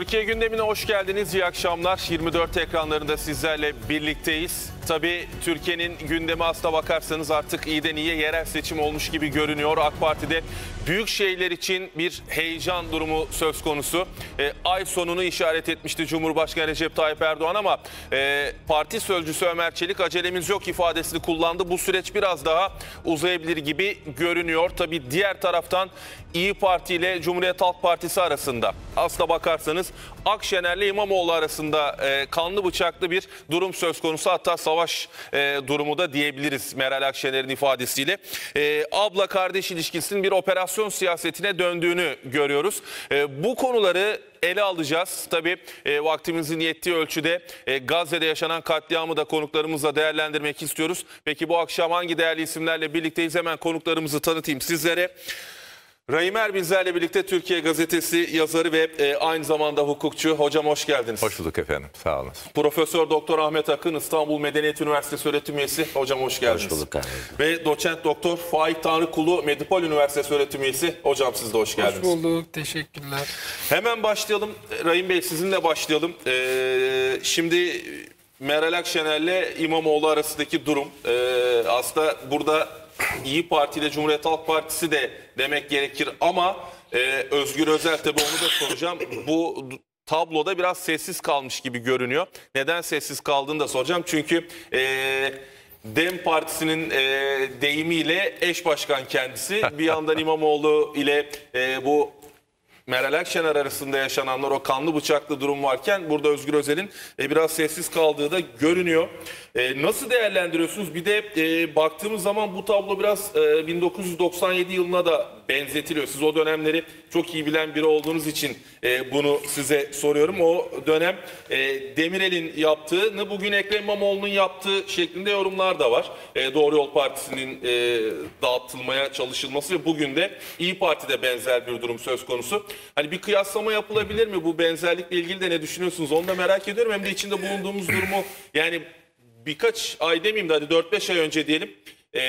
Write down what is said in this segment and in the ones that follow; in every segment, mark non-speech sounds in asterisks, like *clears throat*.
Türkiye gündemine hoş geldiniz. İyi akşamlar. 24 ekranlarında sizlerle birlikteyiz. Tabii Türkiye'nin gündemi asla bakarsanız artık iyi de niye yerel seçim olmuş gibi görünüyor. AK Parti'de büyük şeyler için bir heyecan durumu söz konusu. E, ay sonunu işaret etmişti Cumhurbaşkanı Recep Tayyip Erdoğan ama e, parti sözcüsü Ömer Çelik acelemiz yok ifadesini kullandı. Bu süreç biraz daha uzayabilir gibi görünüyor. Tabii diğer taraftan İyi Parti ile Cumhuriyet Halk Partisi arasında asla bakarsanız Akşener ile İmamoğlu arasında e, kanlı bıçaklı bir durum söz konusu. Hatta savunma savaş e, durumu da diyebiliriz Meral Akşener'in ifadesiyle. E, abla kardeş ilişkisinin bir operasyon siyasetine döndüğünü görüyoruz. E, bu konuları ele alacağız. Tabii e, vaktimizin yettiği ölçüde e, Gazze'de yaşanan katliamı da konuklarımızla değerlendirmek istiyoruz. Peki bu akşam hangi değerli isimlerle birlikteyiz hemen konuklarımızı tanıtayım sizlere. Rahim Erbilzer ile birlikte Türkiye Gazetesi yazarı ve e, aynı zamanda hukukçu. Hocam hoş geldiniz. Hoş bulduk efendim. Sağ olun. Profesör Doktor Ahmet Akın İstanbul Medeniyet Üniversitesi öğretim üyesi. Hocam hoş geldiniz. Hoş bulduk kardeşim. Ve doçent doktor Faik Tanrıkulu Medipol Üniversitesi öğretim üyesi. Hocam siz de hoş geldiniz. Hoş bulduk. Teşekkürler. Hemen başlayalım. Rahim Bey sizinle başlayalım. Ee, şimdi Meral Akşener'le İmamoğlu arasındaki durum. Ee, aslında burada İyi Parti ile Cumhuriyet Halk Partisi de demek gerekir ama e, Özgür Özel tabii onu da soracağım. Bu tabloda biraz sessiz kalmış gibi görünüyor. Neden sessiz kaldığını da soracağım. Çünkü e, Dem Partisi'nin e, deyimiyle eş başkan kendisi. Bir yandan *laughs* İmamoğlu ile e, bu Meral Akşener arasında yaşananlar o kanlı bıçaklı durum varken burada Özgür Özel'in e, biraz sessiz kaldığı da görünüyor. E, nasıl değerlendiriyorsunuz? Bir de e, baktığımız zaman bu tablo biraz e, 1997 yılına da benzetiliyor. Siz o dönemleri çok iyi bilen biri olduğunuz için e, bunu size soruyorum. O dönem e, Demirel'in yaptığını bugün Ekrem İmamoğlu'nun yaptığı şeklinde yorumlar da var. E, Doğru Yol Partisi'nin e, dağıtılmaya çalışılması ve bugün de İyi Parti'de benzer bir durum söz konusu. Hani bir kıyaslama yapılabilir mi? Bu benzerlikle ilgili de ne düşünüyorsunuz? Onu da merak ediyorum. Hem de içinde bulunduğumuz durumu yani birkaç ay demeyeyim de hadi 4-5 ay önce diyelim. Ee,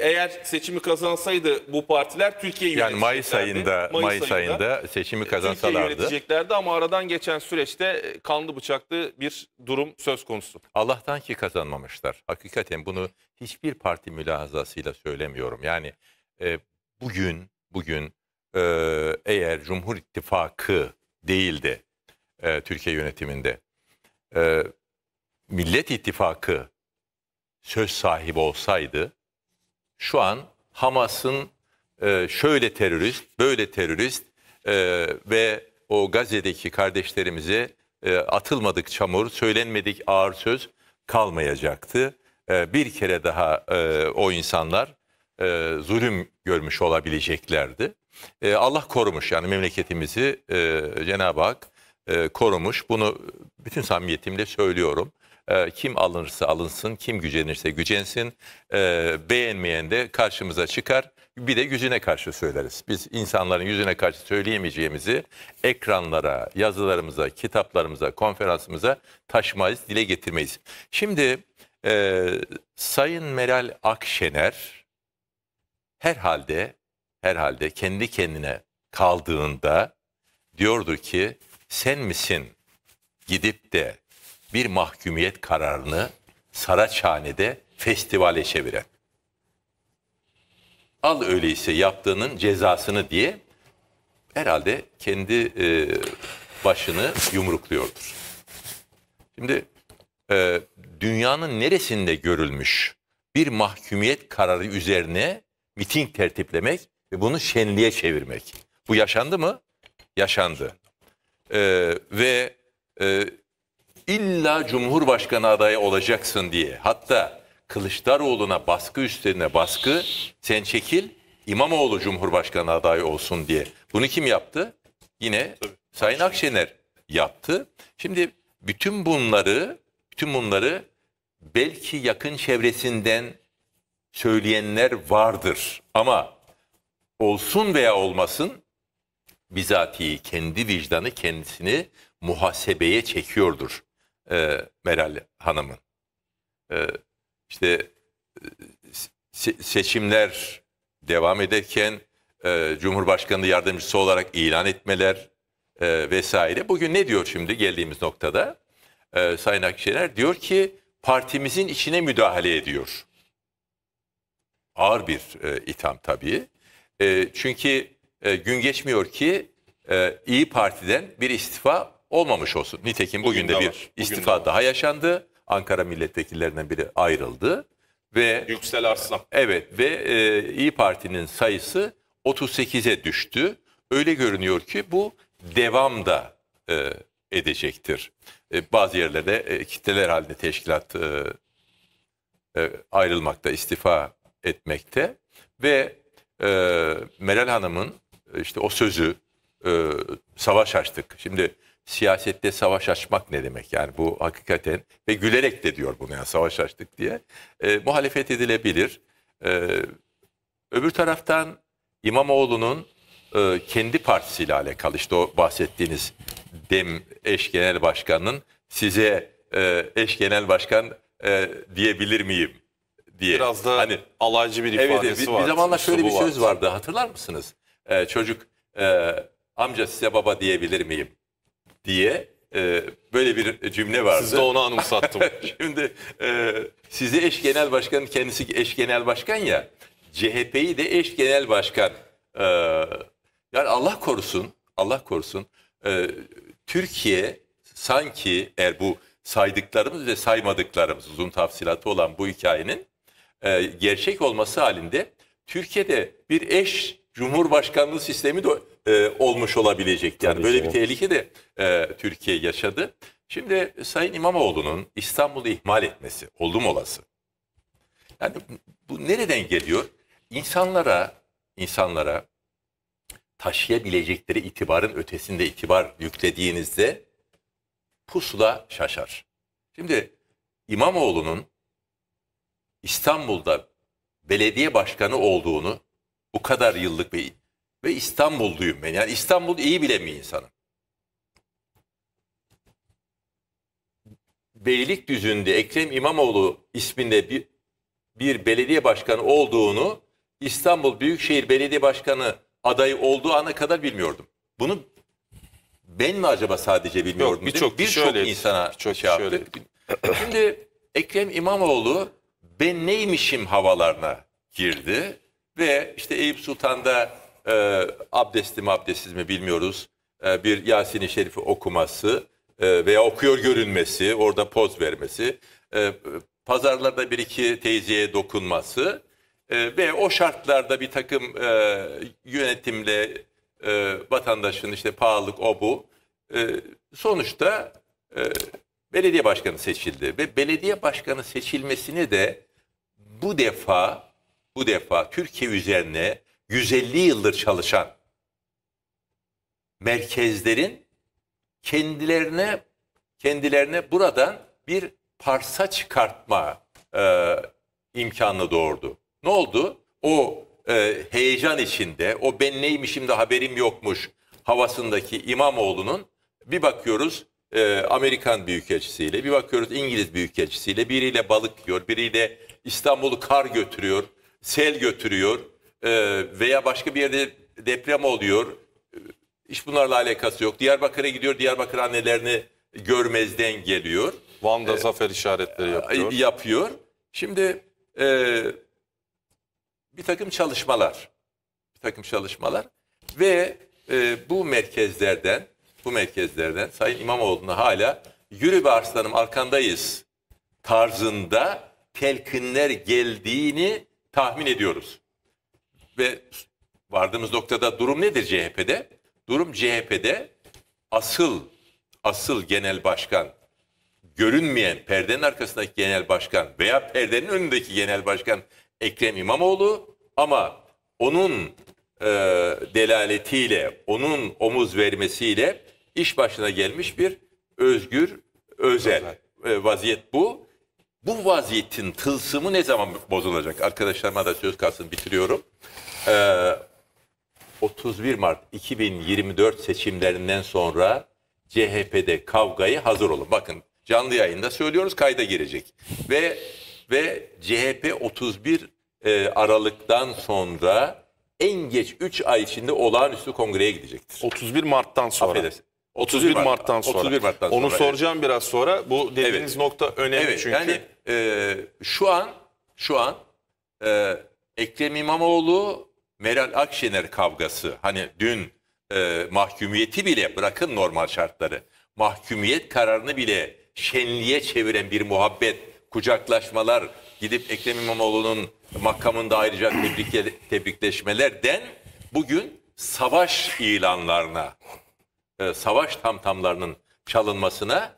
eğer seçimi kazansaydı bu partiler Türkiye'yi yani Mayıs ayında Mayıs, Mayıs ayında, ayında seçimi kazansalardı yöneteceklerdi ama aradan geçen süreçte e, kanlı bıçaklı bir durum söz konusu. Allah'tan ki kazanmamışlar. Hakikaten bunu hiçbir parti mülahazasıyla söylemiyorum. Yani e, bugün bugün e, eğer Cumhur İttifakı değildi Türkiye yönetiminde Millet İttifakı söz sahibi olsaydı şu an Hamas'ın e, şöyle terörist, böyle terörist e, ve o Gazze'deki kardeşlerimize e, atılmadık çamur, söylenmedik ağır söz kalmayacaktı. E, bir kere daha e, o insanlar e, zulüm görmüş olabileceklerdi. E, Allah korumuş yani memleketimizi e, Cenab-ı Hak e, korumuş. Bunu bütün samimiyetimle söylüyorum. Ee, kim alınırsa alınsın, kim gücenirse gücensin. Ee, beğenmeyen de karşımıza çıkar. Bir de yüzüne karşı söyleriz. Biz insanların yüzüne karşı söyleyemeyeceğimizi ekranlara, yazılarımıza, kitaplarımıza, konferansımıza taşmayız, dile getirmeyiz. Şimdi e, Sayın Meral Akşener herhalde herhalde kendi kendine kaldığında diyordu ki sen misin gidip de bir mahkumiyet kararını Saraçhane'de festivale çeviren. Al öyleyse yaptığının cezasını diye herhalde kendi e, başını yumrukluyordur. Şimdi e, dünyanın neresinde görülmüş bir mahkumiyet kararı üzerine miting tertiplemek ve bunu şenliğe çevirmek. Bu yaşandı mı? Yaşandı. E, ve e, İlla Cumhurbaşkanı adayı olacaksın diye hatta Kılıçdaroğlu'na baskı üstlerine baskı sen çekil İmamoğlu Cumhurbaşkanı adayı olsun diye. Bunu kim yaptı? Yine Tabii. Sayın Akşener yaptı. Şimdi bütün bunları bütün bunları belki yakın çevresinden söyleyenler vardır ama olsun veya olmasın bizatihi kendi vicdanı kendisini muhasebeye çekiyordur e, Meral Hanım'ın. E, işte e, se- seçimler devam ederken e, Cumhurbaşkanı yardımcısı olarak ilan etmeler e, vesaire. Bugün ne diyor şimdi geldiğimiz noktada? E, Sayın Akşener diyor ki partimizin içine müdahale ediyor. Ağır bir e, itham tabii. E, çünkü e, gün geçmiyor ki e, İyi Parti'den bir istifa olmamış olsun. Nitekim bugün, bugün de, bir bugün istifa daha yaşandı. Ankara milletvekillerinden biri ayrıldı ve Yüksel Arslan. Evet ve e, İyi Parti'nin sayısı 38'e düştü. Öyle görünüyor ki bu devam da e, edecektir. E, bazı yerlerde e, kitleler halinde teşkilat e, e ayrılmakta, istifa etmekte ve e, Meral Hanım'ın e, işte o sözü e, savaş açtık. Şimdi siyasette savaş açmak ne demek? Yani bu hakikaten ve gülerek de diyor bunu ya savaş açtık diye. E, muhalefet edilebilir. E, öbür taraftan İmamoğlu'nun e, kendi partisiyle alakalı işte o bahsettiğiniz DEM eş genel başkanının size e, eş genel başkan e, diyebilir miyim diye. Biraz da hani, alaycı bir ifadesi evet, bir, var. Bir zamanlar şöyle bir söz vardı. vardı hatırlar mısınız? E, çocuk e, amca size baba diyebilir miyim? diye e, böyle bir cümle vardı. Siz de onu anımsattım. *laughs* Şimdi e, sizi eş genel başkan kendisi eş genel başkan ya CHP'yi de eş genel başkan e, yani Allah korusun Allah korusun e, Türkiye sanki eğer bu saydıklarımız ve saymadıklarımız uzun tafsilatı olan bu hikayenin e, gerçek olması halinde Türkiye'de bir eş cumhurbaşkanlığı sistemi de e, olmuş olabilecek. Yani Tabii böyle canım. bir tehlike de e, Türkiye yaşadı. Şimdi Sayın İmamoğlu'nun İstanbul'u ihmal etmesi oldum olası. Yani bu nereden geliyor? İnsanlara insanlara taşıyabilecekleri itibarın ötesinde itibar yüklediğinizde pusula şaşar. Şimdi İmamoğlu'nun İstanbul'da belediye başkanı olduğunu bu kadar yıllık bir ve İstanbulluyum ben. Yani İstanbul iyi bile mi insanım? Beylikdüzü'nde Ekrem İmamoğlu isminde bir, bir belediye başkanı olduğunu İstanbul Büyükşehir Belediye Başkanı adayı olduğu ana kadar bilmiyordum. Bunu ben mi acaba sadece bilmiyordum? Birçok bir çok insana bir çok şey yaptı. Şimdi Ekrem İmamoğlu ben neymişim havalarına girdi ve işte Eyüp Sultan'da e, ee, abdestli mi abdestsiz mi bilmiyoruz. E, bir Yasin-i Şerif'i okuması e, veya okuyor görünmesi, orada poz vermesi, e, pazarlarda bir iki teyzeye dokunması e, ve o şartlarda bir takım e, yönetimle e, vatandaşın işte pahalılık o bu. E, sonuçta e, belediye başkanı seçildi ve belediye başkanı seçilmesini de bu defa bu defa Türkiye üzerine 150 yıldır çalışan merkezlerin kendilerine kendilerine buradan bir parsa çıkartma e, imkanı doğurdu. Ne oldu? O e, heyecan içinde, o ben neymişim de haberim yokmuş havasındaki İmamoğlu'nun bir bakıyoruz e, Amerikan büyükelçisiyle, bir bakıyoruz İngiliz büyükelçisiyle, biriyle balık yiyor, biriyle İstanbul'u kar götürüyor, sel götürüyor, ee, veya başka bir yerde deprem oluyor. Hiç ee, bunlarla alakası yok. Diyarbakır'a gidiyor, Diyarbakır annelerini görmezden geliyor. Van'da ee, zafer işaretleri yapıyor. Yapıyor. Şimdi e, bir takım çalışmalar, bir takım çalışmalar ve e, bu merkezlerden, bu merkezlerden Sayın İmamoğlu'na hala yürü be arslanım arkandayız tarzında telkinler geldiğini tahmin ediyoruz. Ve vardığımız noktada durum nedir CHP'de? Durum CHP'de asıl asıl genel başkan görünmeyen perdenin arkasındaki genel başkan veya perdenin önündeki genel başkan Ekrem İmamoğlu ama onun e, delaletiyle, onun omuz vermesiyle iş başına gelmiş bir özgür özel e, vaziyet bu. Bu vaziyetin tılsımı ne zaman bozulacak? Arkadaşlarıma da söz kalsın bitiriyorum. Ee, 31 Mart 2024 seçimlerinden sonra CHP'de kavgayı hazır olun. Bakın canlı yayında söylüyoruz kayda girecek. Ve ve CHP 31 e, Aralık'tan sonra en geç 3 ay içinde olağanüstü kongreye gidecektir. 31 Mart'tan sonra. Affedersin. 31, 31 Mart'tan sonra. 31 Mart'tan sonra. Onu evet. soracağım biraz sonra. Bu dediğiniz evet. nokta önemli evet, çünkü. Yani e, şu an şu an e, Ekrem İmamoğlu Meral Akşener kavgası hani dün e, mahkumiyeti bile bırakın normal şartları mahkumiyet kararını bile şenliğe çeviren bir muhabbet kucaklaşmalar gidip Ekrem İmamoğlu'nun makamında ayrıca tebrik, tebrikleşmelerden bugün savaş ilanlarına e, savaş tamtamlarının çalınmasına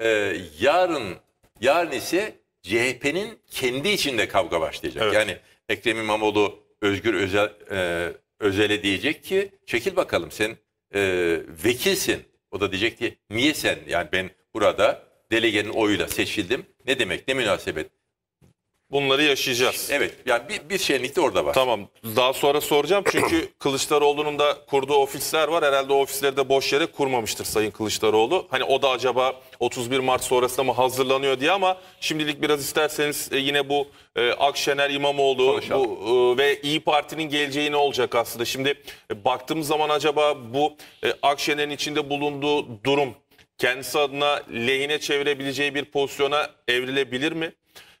e, yarın yarın ise CHP'nin kendi içinde kavga başlayacak. Evet. Yani Ekrem İmamoğlu Özgür Özel, e, Özel'e diyecek ki çekil bakalım sen e, vekilsin. O da diyecek ki niye sen yani ben burada delegenin oyuyla seçildim. Ne demek ne münasebet bunları yaşayacağız. Evet yani bir, bir şenlik de orada var. Tamam daha sonra soracağım çünkü *clears throat* Kılıçdaroğlu'nun da kurduğu ofisler var. Herhalde o ofisleri de boş yere kurmamıştır Sayın Kılıçdaroğlu. Hani o da acaba 31 Mart sonrasında mı hazırlanıyor diye ama şimdilik biraz isterseniz e, yine bu e, Akşener İmamoğlu Konuşalım. bu, e, ve İyi Parti'nin geleceği ne olacak aslında? Şimdi baktığımız zaman acaba bu Akşener'in içinde bulunduğu durum kendisi adına lehine çevirebileceği bir pozisyona evrilebilir mi?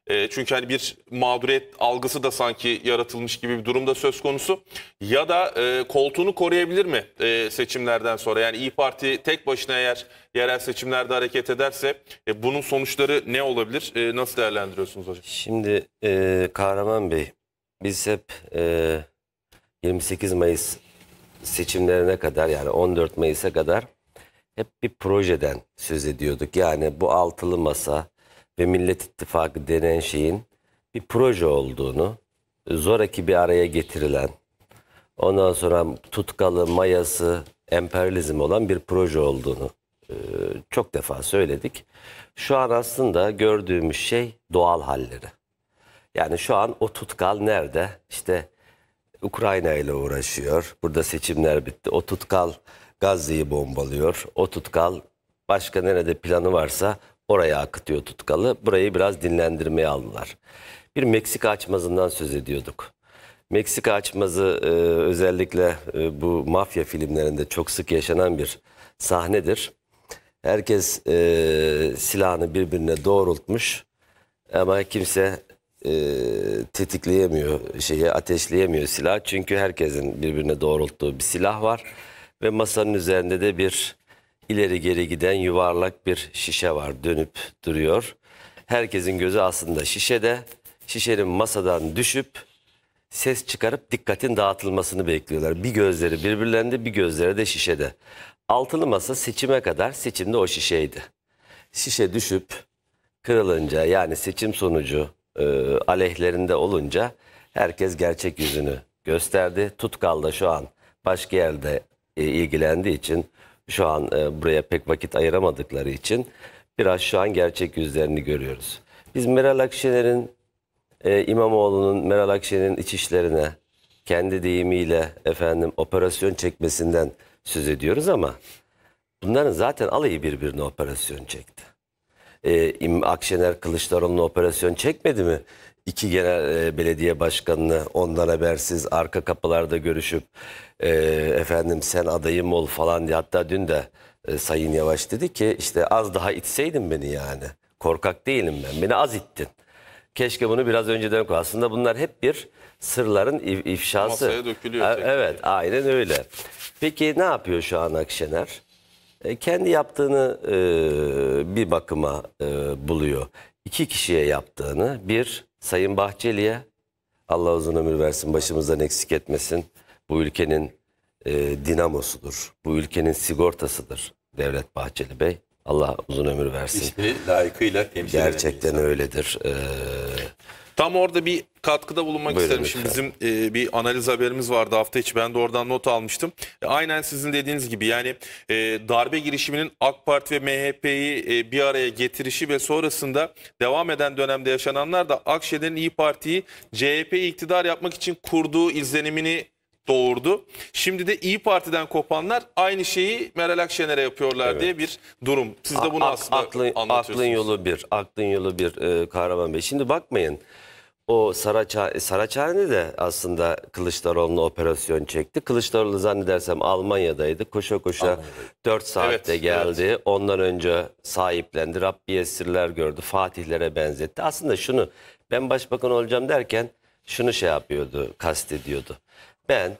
E, çünkü hani bir mağduriyet algısı da sanki yaratılmış gibi bir durumda söz konusu. Ya da e, koltuğunu koruyabilir mi e, seçimlerden sonra? Yani İyi Parti tek başına eğer yerel seçimlerde hareket ederse e, bunun sonuçları ne olabilir? E, nasıl değerlendiriyorsunuz hocam? Şimdi e, Kahraman Bey biz hep e, 28 Mayıs seçimlerine kadar yani 14 Mayıs'a kadar hep bir projeden söz ediyorduk. Yani bu altılı masa ve Millet İttifakı denen şeyin bir proje olduğunu, zoraki bir araya getirilen, ondan sonra tutkalı, mayası, emperyalizm olan bir proje olduğunu e, çok defa söyledik. Şu an aslında gördüğümüz şey doğal halleri. Yani şu an o tutkal nerede? İşte Ukrayna ile uğraşıyor. Burada seçimler bitti. O tutkal Gazze'yi bombalıyor. O tutkal başka nerede planı varsa Oraya akıtıyor tutkalı. Burayı biraz dinlendirmeye aldılar. Bir Meksika açmazından söz ediyorduk. Meksika açmazı e, özellikle e, bu mafya filmlerinde çok sık yaşanan bir sahnedir. Herkes e, silahını birbirine doğrultmuş ama kimse e, tetikleyemiyor şeyi ateşleyemiyor silah çünkü herkesin birbirine doğrulttuğu bir silah var ve masanın üzerinde de bir ileri geri giden yuvarlak bir şişe var dönüp duruyor. Herkesin gözü aslında şişede. Şişenin masadan düşüp ses çıkarıp dikkatin dağıtılmasını bekliyorlar. Bir gözleri birbirlerinde bir gözleri de şişede. Altılı masa seçime kadar seçimde o şişeydi. Şişe düşüp kırılınca yani seçim sonucu e, aleyhlerinde olunca herkes gerçek yüzünü gösterdi. Tutkal da şu an başka yerde e, ilgilendiği için şu an e, buraya pek vakit ayıramadıkları için biraz şu an gerçek yüzlerini görüyoruz. Biz Meral Akşener'in, e, İmamoğlu'nun Meral Akşener'in iç işlerine kendi deyimiyle efendim operasyon çekmesinden söz ediyoruz ama bunların zaten alayı birbirine operasyon çekti. E, Akşener Kılıçdaroğlu'na operasyon çekmedi mi? İki genel belediye başkanını ondan habersiz arka kapılarda görüşüp e, efendim sen adayım ol falan diye. Hatta dün de e, Sayın Yavaş dedi ki işte az daha itseydin beni yani. Korkak değilim ben. Beni az ittin. Keşke bunu biraz önceden koy. Aslında bunlar hep bir sırların if ifşası. Masaya dökülüyor. A- evet diye. aynen öyle. Peki ne yapıyor şu an Akşener? E, kendi yaptığını e, bir bakıma e, buluyor. İki kişiye yaptığını bir Sayın Bahçeli'ye Allah uzun ömür versin başımızdan eksik etmesin. Bu ülkenin e, dinamosudur. Bu ülkenin sigortasıdır Devlet Bahçeli Bey. Allah uzun ömür versin. İsmini layıkıyla temsil eden Gerçekten insan. öyledir. Ee... Tam orada bir katkıda bulunmak Buyurun isterim. Lütfen. Şimdi bizim e, bir analiz haberimiz vardı hafta içi. Ben de oradan not almıştım. E, aynen sizin dediğiniz gibi yani e, darbe girişiminin AK Parti ve MHP'yi e, bir araya getirişi ve sonrasında devam eden dönemde yaşananlar da Akşener'in İyi Parti'yi CHP iktidar yapmak için kurduğu izlenimini doğurdu. Şimdi de İyi Parti'den kopanlar aynı şeyi Meral Akşener'e yapıyorlar evet. diye bir durum. Siz de bunu A aslında aklın, anlatıyorsunuz. Aklın yolu bir, aklın yolu bir e, Kahraman Bey. Şimdi bakmayın o Saraçhane, Saraçhane de aslında Kılıçdaroğlu'na operasyon çekti. Kılıçdaroğlu zannedersem Almanya'daydı. Koşa koşa Almanya'da. 4 saatte evet, geldi. Evet. Ondan önce sahiplendi. Rabbi esirler gördü. Fatihlere benzetti. Aslında şunu ben başbakan olacağım derken şunu şey yapıyordu, kastediyordu. Ben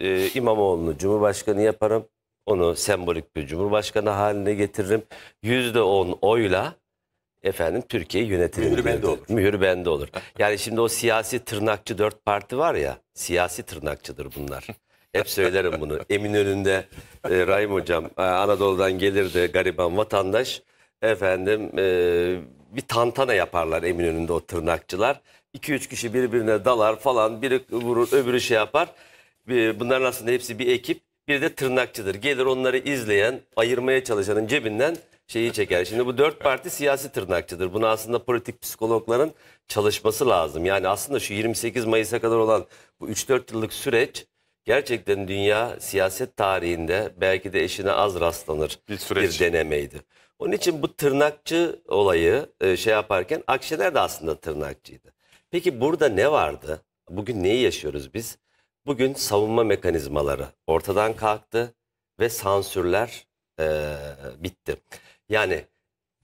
e, İmamoğlu'nu Cumhurbaşkanı yaparım. Onu sembolik bir Cumhurbaşkanı haline getiririm. Yüzde on oyla efendim Türkiye yönetilir. Mühür bende olur. Mühür bende olur. Yani şimdi o siyasi tırnakçı dört parti var ya siyasi tırnakçıdır bunlar. Hep söylerim bunu. *laughs* Eminönü'nde e, Rahim Hocam e, Anadolu'dan gelirdi gariban vatandaş. Efendim e, bir tantana yaparlar Eminönü'nde o tırnakçılar. 2 üç kişi birbirine dalar falan. Biri vurur öbürü şey yapar. Bunların aslında hepsi bir ekip. Bir de tırnakçıdır. Gelir onları izleyen, ayırmaya çalışanın cebinden şeyi çeker. Şimdi bu dört parti siyasi tırnakçıdır. Bunu aslında politik psikologların çalışması lazım. Yani aslında şu 28 Mayıs'a kadar olan bu 3-4 yıllık süreç gerçekten dünya siyaset tarihinde belki de eşine az rastlanır bir, süreç. bir denemeydi. Onun için bu tırnakçı olayı e, şey yaparken Akşener de aslında tırnakçıydı. Peki burada ne vardı? Bugün neyi yaşıyoruz biz? Bugün savunma mekanizmaları ortadan kalktı ve sansürler e, bitti. Yani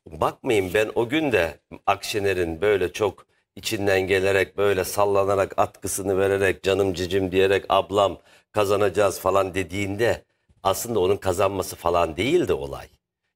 bakmayın ben o gün de Akşener'in böyle çok içinden gelerek böyle sallanarak atkısını vererek canım cicim diyerek ablam kazanacağız falan dediğinde aslında onun kazanması falan değildi olay.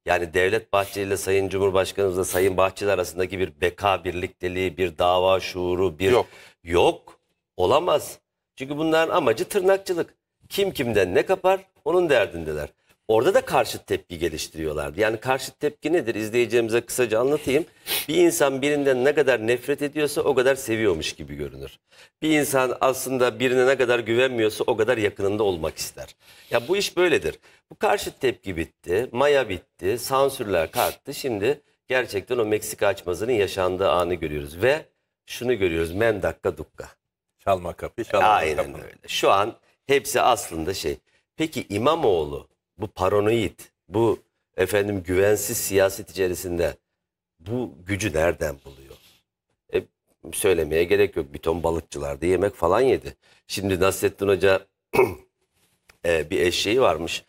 Yani Devlet Bahçeli ile Sayın Cumhurbaşkanımızla Sayın Bahçeli arasındaki bir beka birlikteliği, bir dava şuuru, bir yok. yok olamaz. Çünkü bunların amacı tırnakçılık. Kim kimden ne kapar onun derdindeler. Orada da karşı tepki geliştiriyorlardı. Yani karşı tepki nedir? İzleyeceğimize kısaca anlatayım. Bir insan birinden ne kadar nefret ediyorsa o kadar seviyormuş gibi görünür. Bir insan aslında birine ne kadar güvenmiyorsa o kadar yakınında olmak ister. Ya bu iş böyledir. Bu karşı tepki bitti, maya bitti, sansürler kalktı. Şimdi gerçekten o Meksika açmazının yaşandığı anı görüyoruz ve şunu görüyoruz. Men dakika dukka. Çalma kapı, çalma Aynen öyle. Şu an hepsi aslında şey. Peki İmamoğlu bu paranoid, bu efendim güvensiz siyaset içerisinde bu gücü nereden buluyor? E, söylemeye gerek yok. Bir ton balıkçılarda yemek falan yedi. Şimdi Nasrettin Hoca *clears throat* e, bir eşeği varmış.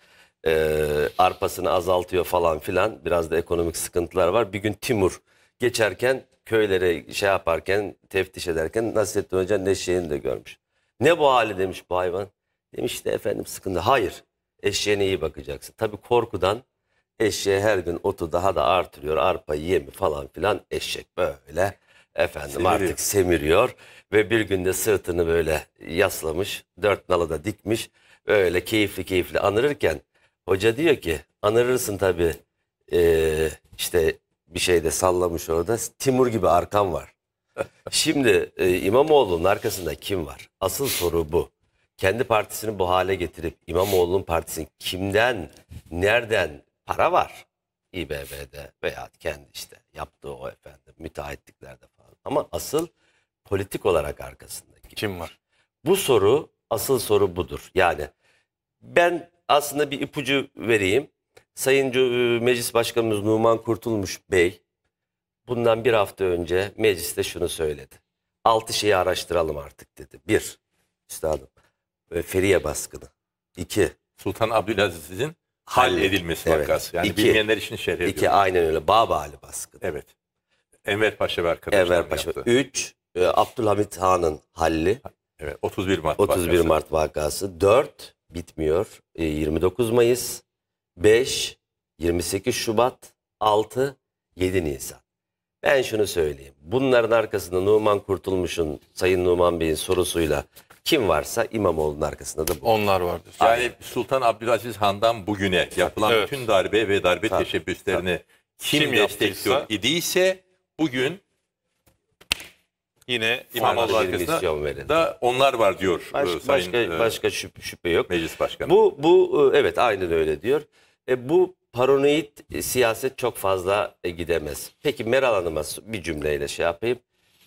E, arpasını azaltıyor falan filan. Biraz da ekonomik sıkıntılar var. Bir gün Timur geçerken köylere şey yaparken, teftiş ederken Nasrettin Hocanın neşeğini de görmüş. Ne bu hali demiş bu hayvan. Demiş de efendim sıkıntı. Hayır eşeğine iyi bakacaksın. Tabii korkudan eşeğe her gün otu daha da artırıyor. Arpa yemi falan filan eşek böyle efendim semiriyor. artık semiriyor. Ve bir günde sırtını böyle yaslamış dört nalada dikmiş öyle keyifli keyifli anırırken hoca diyor ki anırırsın tabii ee, işte bir şey de sallamış orada Timur gibi arkam var. *laughs* Şimdi e, İmamoğlu'nun arkasında kim var? Asıl soru bu kendi partisini bu hale getirip İmamoğlu'nun partisini kimden, nereden para var İBB'de veya kendi işte yaptığı o efendim müteahhitliklerde falan. Ama asıl politik olarak arkasındaki. Kim var? Bu soru asıl soru budur. Yani ben aslında bir ipucu vereyim. Sayın e, Meclis Başkanımız Numan Kurtulmuş Bey bundan bir hafta önce mecliste şunu söyledi. Altı şeyi araştıralım artık dedi. Bir, üstadım Feriye baskını. İki. Sultan Abdülaziz'in hal edilmesi evet. vakası. Yani İki. bilmeyenler için şerh ediyorum. İki aynen öyle. Babali baskını. Evet. Enver Paşa ve arkadaşlar Enver Paşa. Yaptı. Üç. E, Abdülhamit Han'ın halli. Evet. 31 Mart 31 vakası. Mart vakası. Dört. Bitmiyor. 29 e, Mayıs. Beş. 28 Şubat. Altı. 7 Nisan. Ben şunu söyleyeyim. Bunların arkasında Numan Kurtulmuş'un, Sayın Numan Bey'in sorusuyla kim varsa İmamoğlu'nun arkasında da bu. Onlar vardır. Yani Sultan Abdülaziz Han'dan bugüne yapılan evet. bütün darbe ve darbe tabii, teşebbüslerini tabii. kim, kim destekliyor yaptıysa, idiyse bugün yine İmamoğlu arkasında da onlar var diyor Baş, e, Sayın başka, e, başka şüphe, şüphe yok. Meclis Başkanı. Bu bu e, evet aynen öyle diyor. E, bu paranoid e, siyaset çok fazla gidemez. Peki Meral Hanım'a bir cümleyle şey yapayım.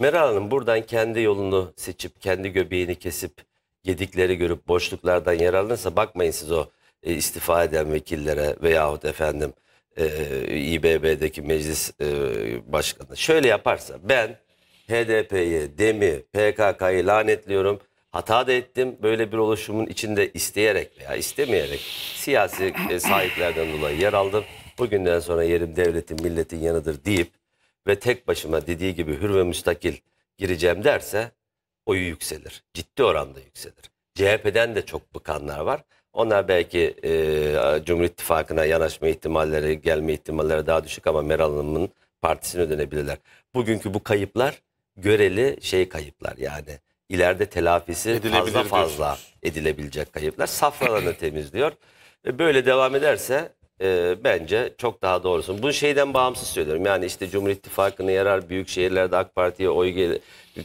Meral Hanım buradan kendi yolunu seçip, kendi göbeğini kesip, yedikleri görüp boşluklardan yer yararlanırsa bakmayın siz o e, istifa eden vekillere veyahut efendim e, İBB'deki meclis e, başkanı. Şöyle yaparsa ben HDP'yi, DEM'i, PKK'yı lanetliyorum. Hata da ettim. Böyle bir oluşumun içinde isteyerek veya istemeyerek siyasi e, sahiplerden dolayı yer aldım. Bugünden sonra yerim devletin, milletin yanıdır deyip ve tek başıma dediği gibi hür ve müstakil gireceğim derse oyu yükselir. Ciddi oranda yükselir. CHP'den de çok bıkanlar var. Onlar belki e, Cumhur İttifakı'na yanaşma ihtimalleri, gelme ihtimalleri daha düşük ama Meral Hanım'ın partisine dönebilirler. Bugünkü bu kayıplar göreli şey kayıplar yani ileride telafisi fazla fazla edilebilecek kayıplar. Safralarını temizliyor. E, böyle devam ederse e, bence çok daha doğrusun. Bunu şeyden bağımsız söylüyorum. Yani işte Cumhur İttifakı'na yarar büyük şehirlerde AK Parti'ye oy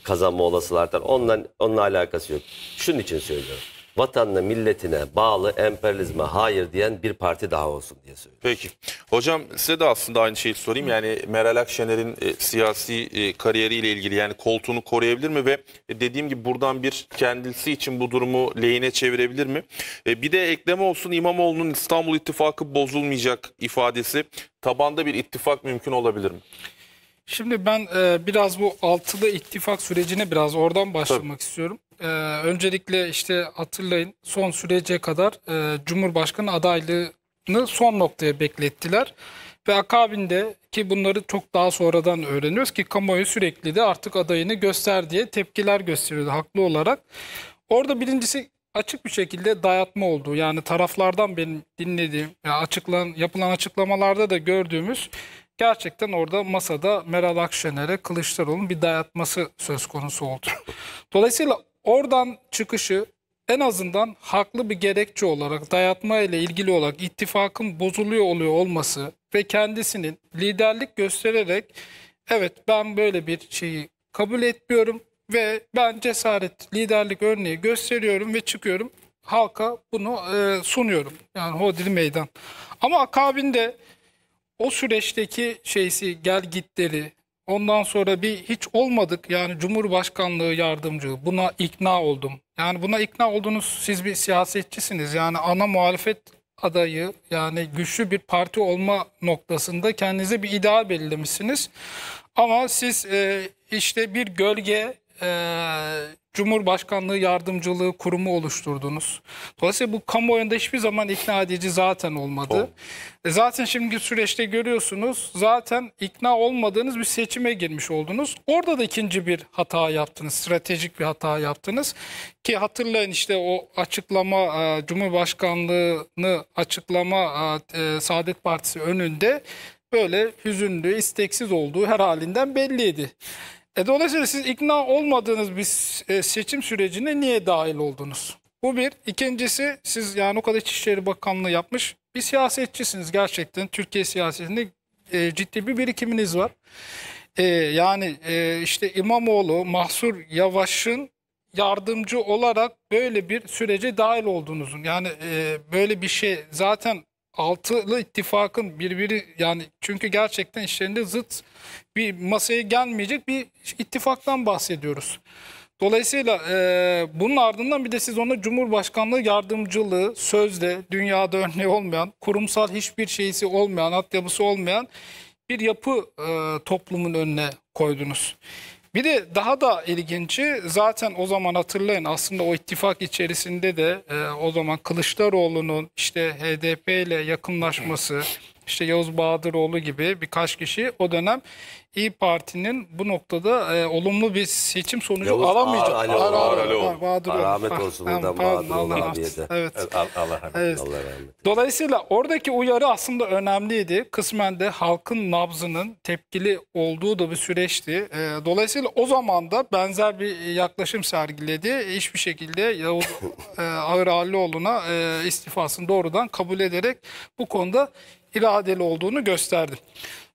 kazanma olasılığı artar. Ondan, onunla alakası yok. Şunun için söylüyorum vatanına, milletine bağlı emperyalizme hayır diyen bir parti daha olsun diye söylüyorum. Peki. Hocam size de aslında aynı şeyi sorayım. Yani Meral Akşener'in e, siyasi e, kariyeriyle ilgili yani koltuğunu koruyabilir mi ve e, dediğim gibi buradan bir kendisi için bu durumu lehine çevirebilir mi? E, bir de ekleme olsun İmamoğlu'nun İstanbul İttifakı bozulmayacak ifadesi tabanda bir ittifak mümkün olabilir mi? Şimdi ben e, biraz bu altılı ittifak sürecine biraz oradan başlamak Tabii. istiyorum. Ee, öncelikle işte hatırlayın son sürece kadar e, Cumhurbaşkanı adaylığını son noktaya beklettiler. Ve akabinde ki bunları çok daha sonradan öğreniyoruz ki kamuoyu sürekli de artık adayını göster diye tepkiler gösteriyordu haklı olarak. Orada birincisi açık bir şekilde dayatma oldu yani taraflardan benim dinlediğim yani açıklan, yapılan açıklamalarda da gördüğümüz gerçekten orada masada Meral Akşener'e Kılıçdaroğlu'nun bir dayatması söz konusu oldu. Dolayısıyla Oradan çıkışı en azından haklı bir gerekçe olarak dayatma ile ilgili olarak ittifakın bozuluyor oluyor olması ve kendisinin liderlik göstererek evet ben böyle bir şeyi kabul etmiyorum ve ben cesaret liderlik örneği gösteriyorum ve çıkıyorum halka bunu e, sunuyorum. Yani hodri meydan. Ama akabinde o süreçteki şeysi gel gitleri Ondan sonra bir hiç olmadık yani Cumhurbaşkanlığı yardımcı buna ikna oldum. Yani buna ikna oldunuz siz bir siyasetçisiniz. Yani ana muhalefet adayı yani güçlü bir parti olma noktasında kendinize bir ideal belirlemişsiniz. Ama siz e, işte bir gölge e, Cumhurbaşkanlığı Yardımcılığı Kurumu oluşturdunuz. Dolayısıyla bu kamuoyunda hiçbir zaman ikna edici zaten olmadı. E zaten şimdi süreçte görüyorsunuz zaten ikna olmadığınız bir seçime girmiş oldunuz. Orada da ikinci bir hata yaptınız, stratejik bir hata yaptınız. Ki hatırlayın işte o açıklama, e, Cumhurbaşkanlığını açıklama e, e Saadet Partisi önünde böyle hüzünlü, isteksiz olduğu her halinden belliydi. E dolayısıyla siz ikna olmadığınız bir e, seçim sürecine niye dahil oldunuz? Bu bir. İkincisi siz yani o kadar İçişleri Bakanlığı yapmış bir siyasetçisiniz gerçekten. Türkiye siyasetinde e, ciddi bir birikiminiz var. E, yani e, işte İmamoğlu, Mahsur Yavaş'ın yardımcı olarak böyle bir sürece dahil olduğunuzun yani e, böyle bir şey zaten altılı ittifakın birbiri yani çünkü gerçekten işlerinde zıt bir masaya gelmeyecek bir ittifaktan bahsediyoruz. Dolayısıyla e, bunun ardından bir de siz ona Cumhurbaşkanlığı yardımcılığı sözde dünyada *laughs* örneği olmayan, kurumsal hiçbir şeysi olmayan, altyapısı olmayan bir yapı e, toplumun önüne koydunuz. Bir de daha da ilginci zaten o zaman hatırlayın aslında o ittifak içerisinde de e, o zaman Kılıçdaroğlu'nun işte HDP ile yakınlaşması işte Yavuz Bahadıroğlu gibi birkaç kişi o dönem İyi Parti'nin bu noktada e, olumlu bir seçim sonucu Yavuz, alamayacak. Ağır, ağır, ağır, ağır, ağır, ağır, Bahadıroğlu. Rahmet olsun ha, buradan Bahadıroğlu abiye de. Evet. Allah, Allah, evet. Allah rahmet. Dolayısıyla oradaki uyarı aslında önemliydi. Kısmen de halkın nabzının tepkili olduğu da bir süreçti. E, dolayısıyla o zaman da benzer bir yaklaşım sergiledi. Hiçbir şekilde Yavuz *laughs* e, Ağır Ağırlıoğlu'na e, istifasını doğrudan kabul ederek bu konuda ile adil olduğunu gösterdi.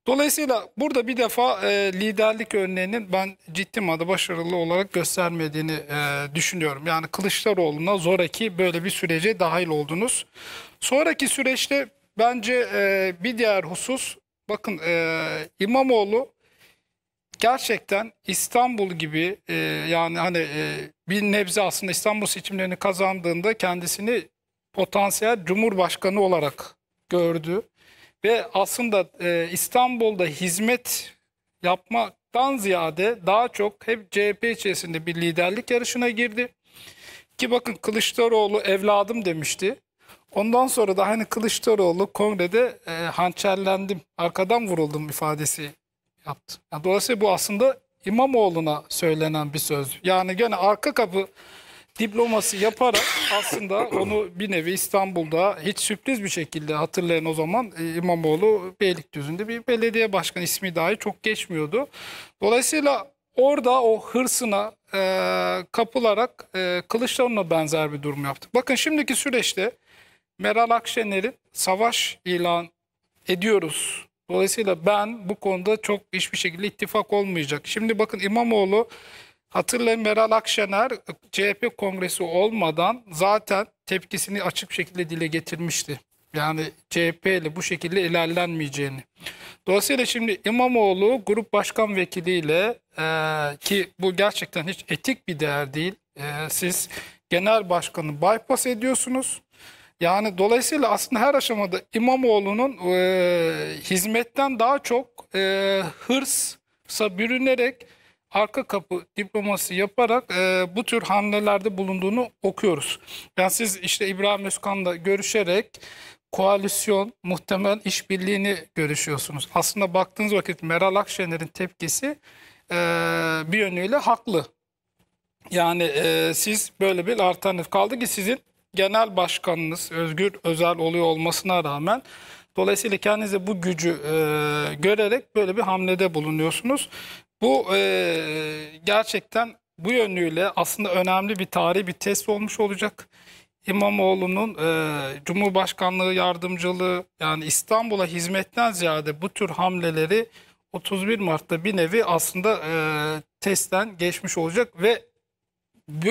Dolayısıyla burada bir defa e, liderlik örneğinin ben ciddi madde başarılı olarak göstermediğini e, düşünüyorum. Yani Kılıçdaroğlu'na zoraki böyle bir sürece dahil oldunuz. Sonraki süreçte bence e, bir diğer husus bakın e, İmamoğlu gerçekten İstanbul gibi e, yani hani e, bir nebze aslında İstanbul seçimlerini kazandığında kendisini potansiyel cumhurbaşkanı olarak gördü. Ve aslında e, İstanbul'da hizmet yapmaktan ziyade daha çok hep CHP içerisinde bir liderlik yarışına girdi. Ki bakın Kılıçdaroğlu evladım demişti. Ondan sonra da hani Kılıçdaroğlu kongrede e, hançerlendim, arkadan vuruldum ifadesi yaptı. Yani dolayısıyla bu aslında İmamoğlu'na söylenen bir söz. Yani gene arka kapı diploması yaparak aslında onu bir nevi İstanbul'da hiç sürpriz bir şekilde hatırlayan o zaman e, İmamoğlu Beylikdüzü'nde bir belediye başkanı ismi dahi çok geçmiyordu. Dolayısıyla orada o hırsına e, kapılarak e, Kılıçdaroğlu'na benzer bir durum yaptı. Bakın şimdiki süreçte Meral Akşener'in savaş ilan ediyoruz. Dolayısıyla ben bu konuda çok hiçbir şekilde ittifak olmayacak. Şimdi bakın İmamoğlu Hatırlayın Meral Akşener e, CHP kongresi olmadan zaten tepkisini açık şekilde dile getirmişti. Yani CHP ile bu şekilde ilerlenmeyeceğini. Dolayısıyla şimdi İmamoğlu grup başkan vekiliyle e, ki bu gerçekten hiç etik bir değer değil. E, siz genel başkanı bypass ediyorsunuz. Yani dolayısıyla aslında her aşamada İmamoğlu'nun e, hizmetten daha çok e, hırsa bürünerek arka kapı diplomasi yaparak e, bu tür hamlelerde bulunduğunu okuyoruz. Yani siz işte İbrahim Özkan'la görüşerek koalisyon muhtemel işbirliğini görüşüyorsunuz. Aslında baktığınız vakit Meral Akşener'in tepkisi e, bir yönüyle haklı. Yani e, siz böyle bir alternatif kaldı ki sizin genel başkanınız Özgür Özel oluyor olmasına rağmen dolayısıyla kendinize bu gücü e, görerek böyle bir hamlede bulunuyorsunuz. Bu e, gerçekten bu yönüyle aslında önemli bir tarihi bir test olmuş olacak. İmamoğlu'nun e, Cumhurbaşkanlığı yardımcılığı yani İstanbul'a hizmetten ziyade bu tür hamleleri 31 Mart'ta bir nevi aslında e, testten geçmiş olacak ve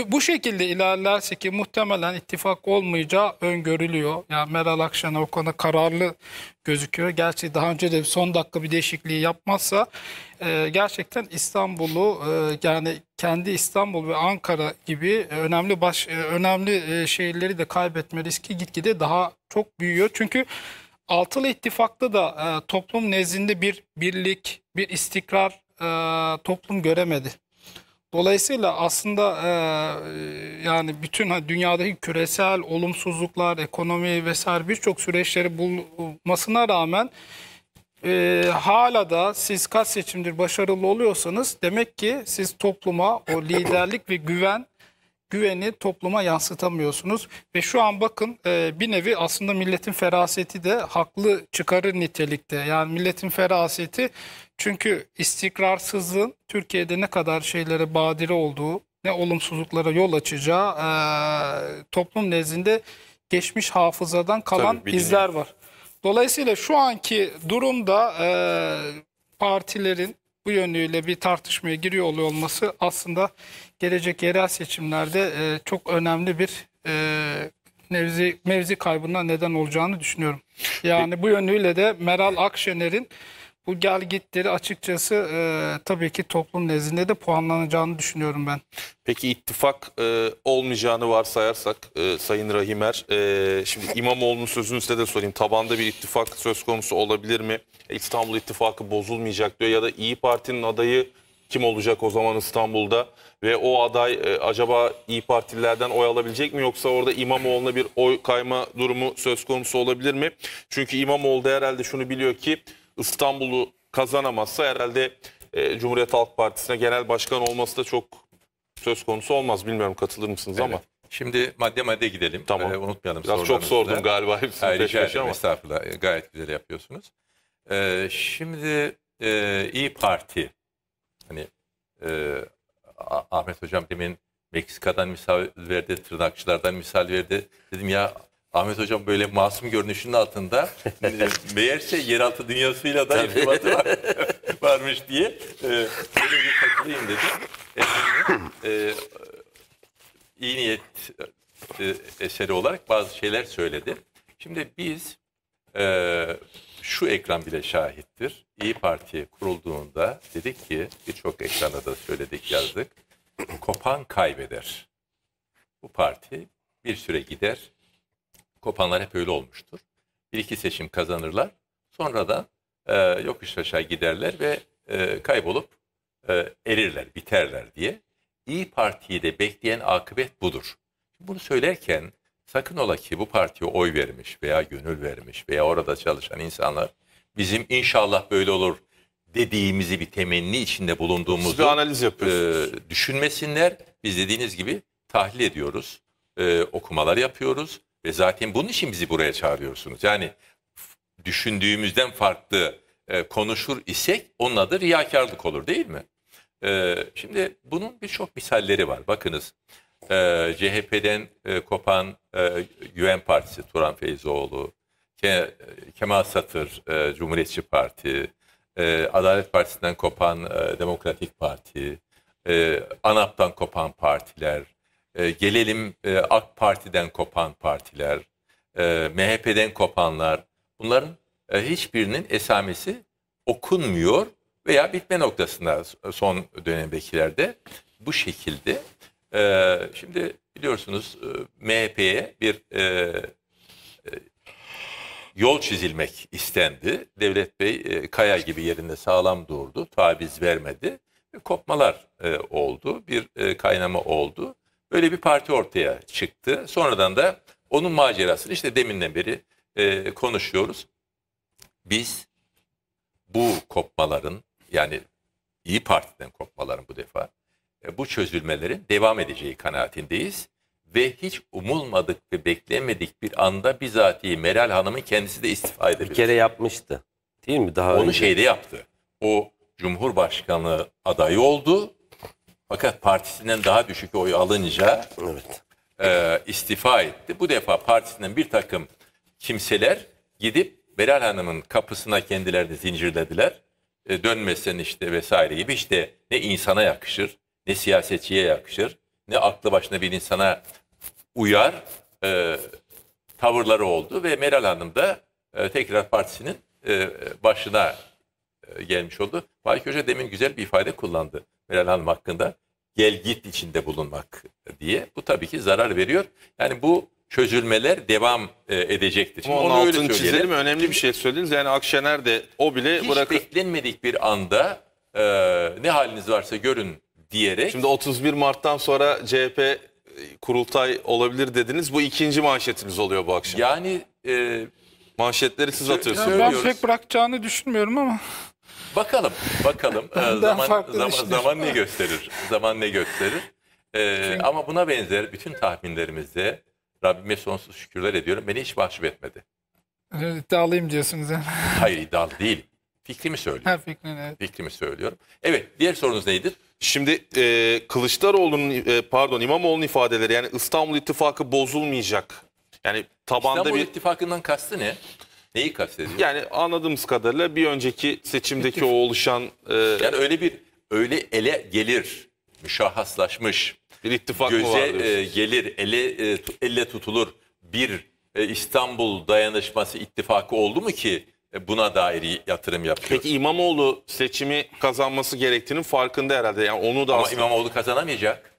bu şekilde ilerlerse ki muhtemelen ittifak olmayacağı öngörülüyor. Yani Meral Akşener o konuda kararlı gözüküyor. Gerçi daha önce de son dakika bir değişikliği yapmazsa e, gerçekten İstanbul'u e, yani kendi İstanbul ve Ankara gibi önemli baş e, önemli e, şehirleri de kaybetme riski gitgide daha çok büyüyor. Çünkü altılı ittifakta da e, toplum nezdinde bir birlik, bir istikrar e, toplum göremedi. Dolayısıyla aslında e, yani bütün dünyadaki küresel olumsuzluklar, ekonomi vesaire birçok süreçleri bulmasına rağmen e, hala da siz kaç seçimdir başarılı oluyorsanız demek ki siz topluma o liderlik ve güven güveni topluma yansıtamıyorsunuz. Ve şu an bakın e, bir nevi aslında milletin feraseti de haklı çıkarı nitelikte. Yani milletin feraseti çünkü istikrarsızlığın Türkiye'de ne kadar şeylere badire olduğu, ne olumsuzluklara yol açacağı e, toplum nezdinde geçmiş hafızadan kalan Tabii, izler var. Dolayısıyla şu anki durumda e, partilerin bu yönüyle bir tartışmaya giriyor oluyor olması aslında gelecek yerel seçimlerde e, çok önemli bir e, nevzi, mevzi kaybına neden olacağını düşünüyorum. Yani bu yönüyle de Meral Akşener'in bu gel gitleri açıkçası e, tabii ki toplum nezdinde de puanlanacağını düşünüyorum ben. Peki ittifak e, olmayacağını varsayarsak e, Sayın Rahimer, e, şimdi İmamoğlu'nun sözünü size de sorayım. Tabanda bir ittifak söz konusu olabilir mi? İstanbul ittifakı bozulmayacak diyor ya da İyi Parti'nin adayı kim olacak o zaman İstanbul'da ve o aday e, acaba İyi Partililerden oy alabilecek mi yoksa orada İmamoğlu'na bir oy kayma durumu söz konusu olabilir mi? Çünkü İmamoğlu da herhalde şunu biliyor ki İstanbul'u kazanamazsa herhalde e, Cumhuriyet Halk Partisi'ne genel başkan olması da çok söz konusu olmaz. Bilmiyorum katılır mısınız evet. ama. Şimdi madde madde gidelim. Tamam. Ee, unutmayalım Biraz çok sordum galiba hepsini Hayır, peş peşe ama. Estağfurullah gayet güzel yapıyorsunuz. Ee, şimdi e, İyi Parti Hani e, Ahmet Hocam demin Meksika'dan misal verdi, tırnakçılardan misal verdi. Dedim ya Ahmet Hocam böyle masum görünüşünün altında e, *laughs* meğerse yeraltı dünyasıyla da irtibatı var, *laughs* varmış diye e, böyle bir takılayım dedim. E, e, iyi niyet e, eseri olarak bazı şeyler söyledi. Şimdi biz e, şu ekran bile şahittir. İyi Parti kurulduğunda dedik ki birçok ekranda da söyledik yazdık. Kopan kaybeder. Bu parti bir süre gider. Kopanlar hep öyle olmuştur. Bir iki seçim kazanırlar. Sonra da e, yokuş aşağı giderler ve e, kaybolup e, erirler, biterler diye. İyi Parti'yi de bekleyen akıbet budur. Bunu söylerken Sakın ola ki bu partiye oy vermiş veya gönül vermiş veya orada çalışan insanlar bizim inşallah böyle olur dediğimizi bir temenni içinde bulunduğumuzu Siz bir analiz yapıyorsunuz. E, düşünmesinler. Biz dediğiniz gibi tahlil ediyoruz, e, okumalar yapıyoruz ve zaten bunun için bizi buraya çağırıyorsunuz. Yani düşündüğümüzden farklı e, konuşur isek onun adı riyakarlık olur değil mi? E, şimdi bunun birçok misalleri var. Bakınız e, ee, CHP'den e, kopan e, Güven Partisi Turan Feyzoğlu, Ke, Kemal Satır e, Cumhuriyetçi Parti, e, Adalet Partisi'nden kopan e, Demokratik Parti, e, ANAP'tan kopan partiler, e, gelelim e, AK Parti'den kopan partiler, e, MHP'den kopanlar bunların e, hiçbirinin esamesi okunmuyor veya bitme noktasında son dönemdekilerde bu şekilde e, şimdi biliyorsunuz e, MHP'ye bir e, e, yol çizilmek istendi. Devlet Bey e, kaya gibi yerinde sağlam durdu, taviz vermedi. kopmalar e, oldu, bir e, kaynama oldu. Böyle bir parti ortaya çıktı. Sonradan da onun macerasını işte deminden beri e, konuşuyoruz. Biz bu kopmaların yani İyi Parti'den kopmaların bu defa e, bu çözülmelerin devam edeceği kanaatindeyiz. Ve hiç umulmadık ve beklemedik bir anda bizatihi Meral Hanım'ın kendisi de istifa edebilir. Bir kere yapmıştı değil mi? Daha Onu önce. şeyde yaptı. O Cumhurbaşkanlığı adayı oldu. Fakat partisinden daha düşük oy alınca evet. e, istifa etti. Bu defa partisinden bir takım kimseler gidip Meral Hanım'ın kapısına kendilerini zincirlediler. E, dönmesin işte vesaire gibi işte ne insana yakışır ne siyasetçiye yakışır, ne aklı başına bir insana uyar e, tavırları oldu ve Meral Hanım da e, tekrar partisinin e, başına e, gelmiş oldu. Faik Hoca demin güzel bir ifade kullandı Meral Hanım hakkında. Gel git içinde bulunmak diye. Bu tabii ki zarar veriyor. Yani bu çözülmeler devam e, edecektir. Şimdi onu altını öyle çizelim. Önemli bir şey söylediniz. Yani Akşener de o bile Hiç bırakır. beklenmedik bir anda e, ne haliniz varsa görün diyerek. Şimdi 31 Mart'tan sonra CHP e, kurultay olabilir dediniz. Bu ikinci manşetimiz oluyor bu akşam. Yani e, manşetleri siz atıyorsunuz. Ya ben pek bırakacağını düşünmüyorum ama. Bakalım, bakalım. *laughs* Ee, zaman, zaman, zaman ne gösterir? Zaman ne gösterir? Ee, Çünkü... Ama buna benzer bütün tahminlerimizde Rabbime sonsuz şükürler ediyorum. Beni hiç mahcup etmedi. Ee, iddialıyım diyorsunuz yani. Hayır iddialı değil. Fikrimi söylüyorum. Her fikrini evet. Fikrimi söylüyorum. Evet diğer sorunuz neydi? Şimdi e, Kılıçdaroğlu'nun e, pardon İmamoğlu'nun ifadeleri yani İstanbul İttifakı bozulmayacak. Yani tabanda İstanbul bir İttifakı'ndan kastı ne? Neyi kastediyor? Yani anladığımız kadarıyla bir önceki seçimdeki o oluşan e, yani öyle bir öyle ele gelir müşahhaslaşmış bir ittifak göze mı var e, gelir ele e, elle tutulur bir e, İstanbul dayanışması ittifakı oldu mu ki e, buna dair yatırım yapıyor. Peki İmamoğlu seçimi kazanması gerektiğinin farkında herhalde. Yani onu da Ama aslında... İmamoğlu kazanamayacak.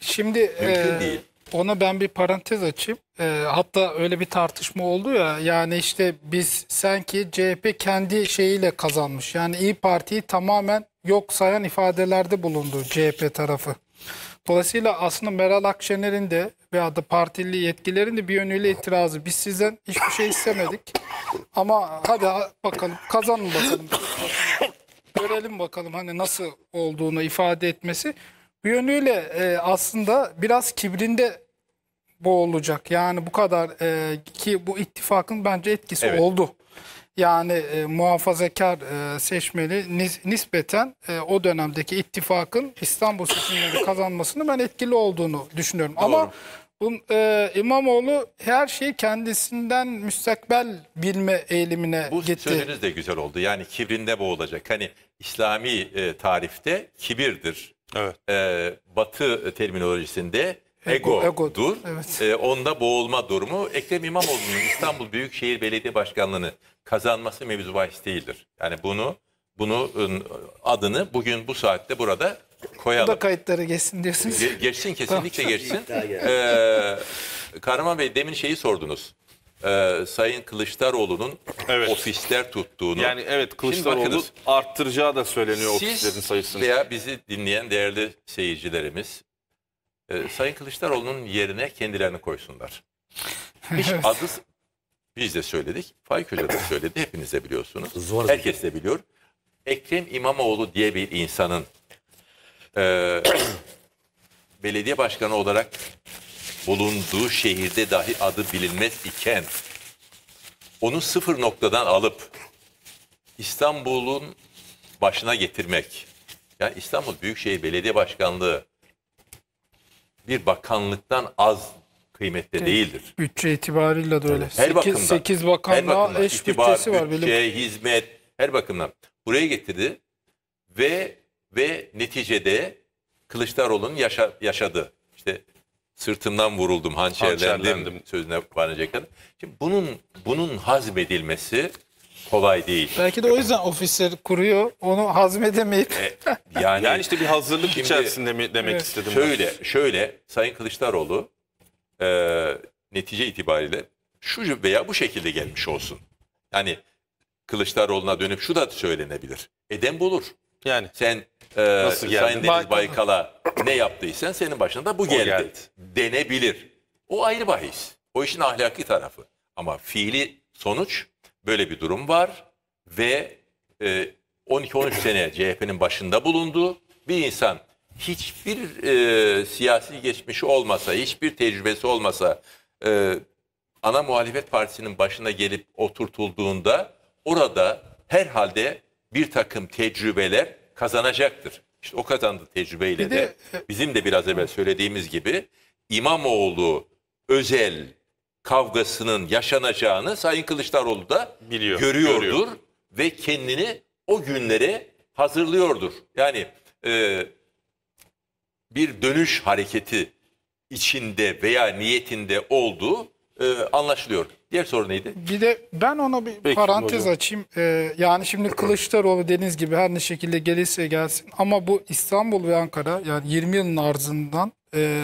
Şimdi mümkün e, değil. Ona ben bir parantez açayım. E, hatta öyle bir tartışma oldu ya yani işte biz sanki CHP kendi şeyiyle kazanmış. Yani İyi Parti'yi tamamen yok sayan ifadelerde bulundu CHP tarafı. Dolayısıyla aslında Meral Akşener'in de veya da partili yetkilerin de bir yönüyle itirazı. Biz sizden hiçbir şey istemedik. Ama hadi bakalım kazanın bakalım. Görelim bakalım hani nasıl olduğunu ifade etmesi. Bu yönüyle e, aslında biraz kibrinde boğulacak. Yani bu kadar e, ki bu ittifakın bence etkisi evet. oldu yani e, muhafazakar e, seçmeli nis, nispeten e, o dönemdeki ittifakın İstanbul seçimleri kazanmasını ben etkili olduğunu düşünüyorum. Doğru. Ama bu e, İmamoğlu her şeyi kendisinden müstakbel bilme eğilimine Bu gitti. Bu sözünüz de güzel oldu. Yani kibrinde boğulacak. Hani İslami e, tarifte kibirdir. Evet. E, batı terminolojisinde ego, ego dur. Evet. E, onda boğulma durumu. Ekrem İmamoğlu'nun İstanbul Büyükşehir Belediye Başkanlığı'nı kazanması mevzu bahis değildir. Yani bunu bunu ıı, adını bugün bu saatte burada koyalım. Bu da kayıtlara geçsin diyorsunuz. Ge geçsin kesinlikle geçsin. ee, Kahraman Bey demin şeyi sordunuz. Ee, Sayın Kılıçdaroğlu'nun evet. ofisler tuttuğunu. Yani evet Kılıçdaroğlu bakınız, arttıracağı da söyleniyor ofislerin sayısını. veya bizi dinleyen değerli seyircilerimiz e, Sayın Kılıçdaroğlu'nun yerine kendilerini koysunlar. *laughs* Hiç evet. adı biz de söyledik. Faik Hoca da söyledi. Hepiniz de biliyorsunuz. Zor Herkes de biliyor. Ekrem İmamoğlu diye bir insanın e, *clears throat* belediye başkanı olarak bulunduğu şehirde dahi adı bilinmez iken onu sıfır noktadan alıp İstanbul'un başına getirmek. Yani İstanbul Büyükşehir Belediye Başkanlığı bir bakanlıktan az kıymetli değildir. Bütçe itibariyle de öyle. her 8, 8 bakanlığa her bakımdan, eş itibar, bütçesi var. Bütçe, bilim. hizmet her bakımdan. Buraya getirdi ve ve neticede Kılıçdaroğlu'nun yaşa, yaşadı. İşte sırtımdan vuruldum, hançerlendim, hançerlendim. sözüne kullanacak Şimdi bunun bunun hazmedilmesi kolay değil. Belki de o yüzden ofisler kuruyor. Onu hazmedemeyip. E, *laughs* yani, yani işte bir hazırlık şimdi, içerisinde mi demek evet. istedim. Şöyle, ben. şöyle Sayın Kılıçdaroğlu e, netice itibariyle şu veya bu şekilde gelmiş olsun. Yani Kılıçdaroğlu'na dönüp şu da söylenebilir. Edem bulur. Yani sen e, Nasıl geldi? Sayın Deniz Baykal'a ne yaptıysan senin başına da bu geldi. geldi. Denebilir. O ayrı bahis. O işin ahlaki tarafı. Ama fiili sonuç böyle bir durum var ve e, 12-13 sene CHP'nin başında bulunduğu bir insan hiçbir e, siyasi geçmişi olmasa, hiçbir tecrübesi olmasa e, ana muhalefet partisinin başına gelip oturtulduğunda orada herhalde bir takım tecrübeler kazanacaktır. İşte o kazandı tecrübeyle bir de, de e, bizim de biraz evvel söylediğimiz gibi İmamoğlu özel kavgasının yaşanacağını Sayın Kılıçdaroğlu da Biliyor, görüyordur görüyor. ve kendini o günlere hazırlıyordur. Yani e, bir dönüş hareketi içinde veya niyetinde olduğu e, anlaşılıyor. Diğer soru neydi? Bir de ben ona bir Peki, parantez hocam. açayım. Ee, yani şimdi Kılıçdaroğlu deniz gibi her ne şekilde gelirse gelsin ama bu İstanbul ve Ankara yani 20 yılın arzından e,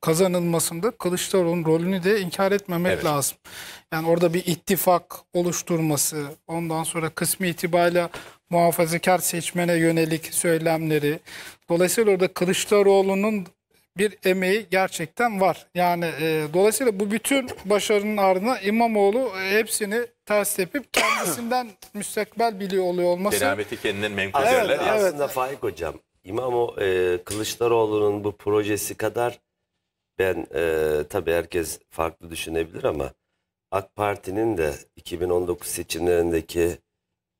kazanılmasında Kılıçdaroğlu'nun rolünü de inkar etmemek evet. lazım. Yani orada bir ittifak oluşturması, ondan sonra kısmi itibariyle muhafazakar seçmene yönelik söylemleri. Dolayısıyla orada Kılıçdaroğlu'nun bir emeği gerçekten var. Yani e, dolayısıyla bu bütün başarının ardına İmamoğlu e, hepsini ters tepip kendisinden *coughs* müstakbel biliyor oluyor olması. Selameti kendinden menkul evet, derler. Ya. Aslında evet. Faik Hocam İmamo e, Kılıçdaroğlu'nun bu projesi kadar ben e, tabii herkes farklı düşünebilir ama AK Parti'nin de 2019 seçimlerindeki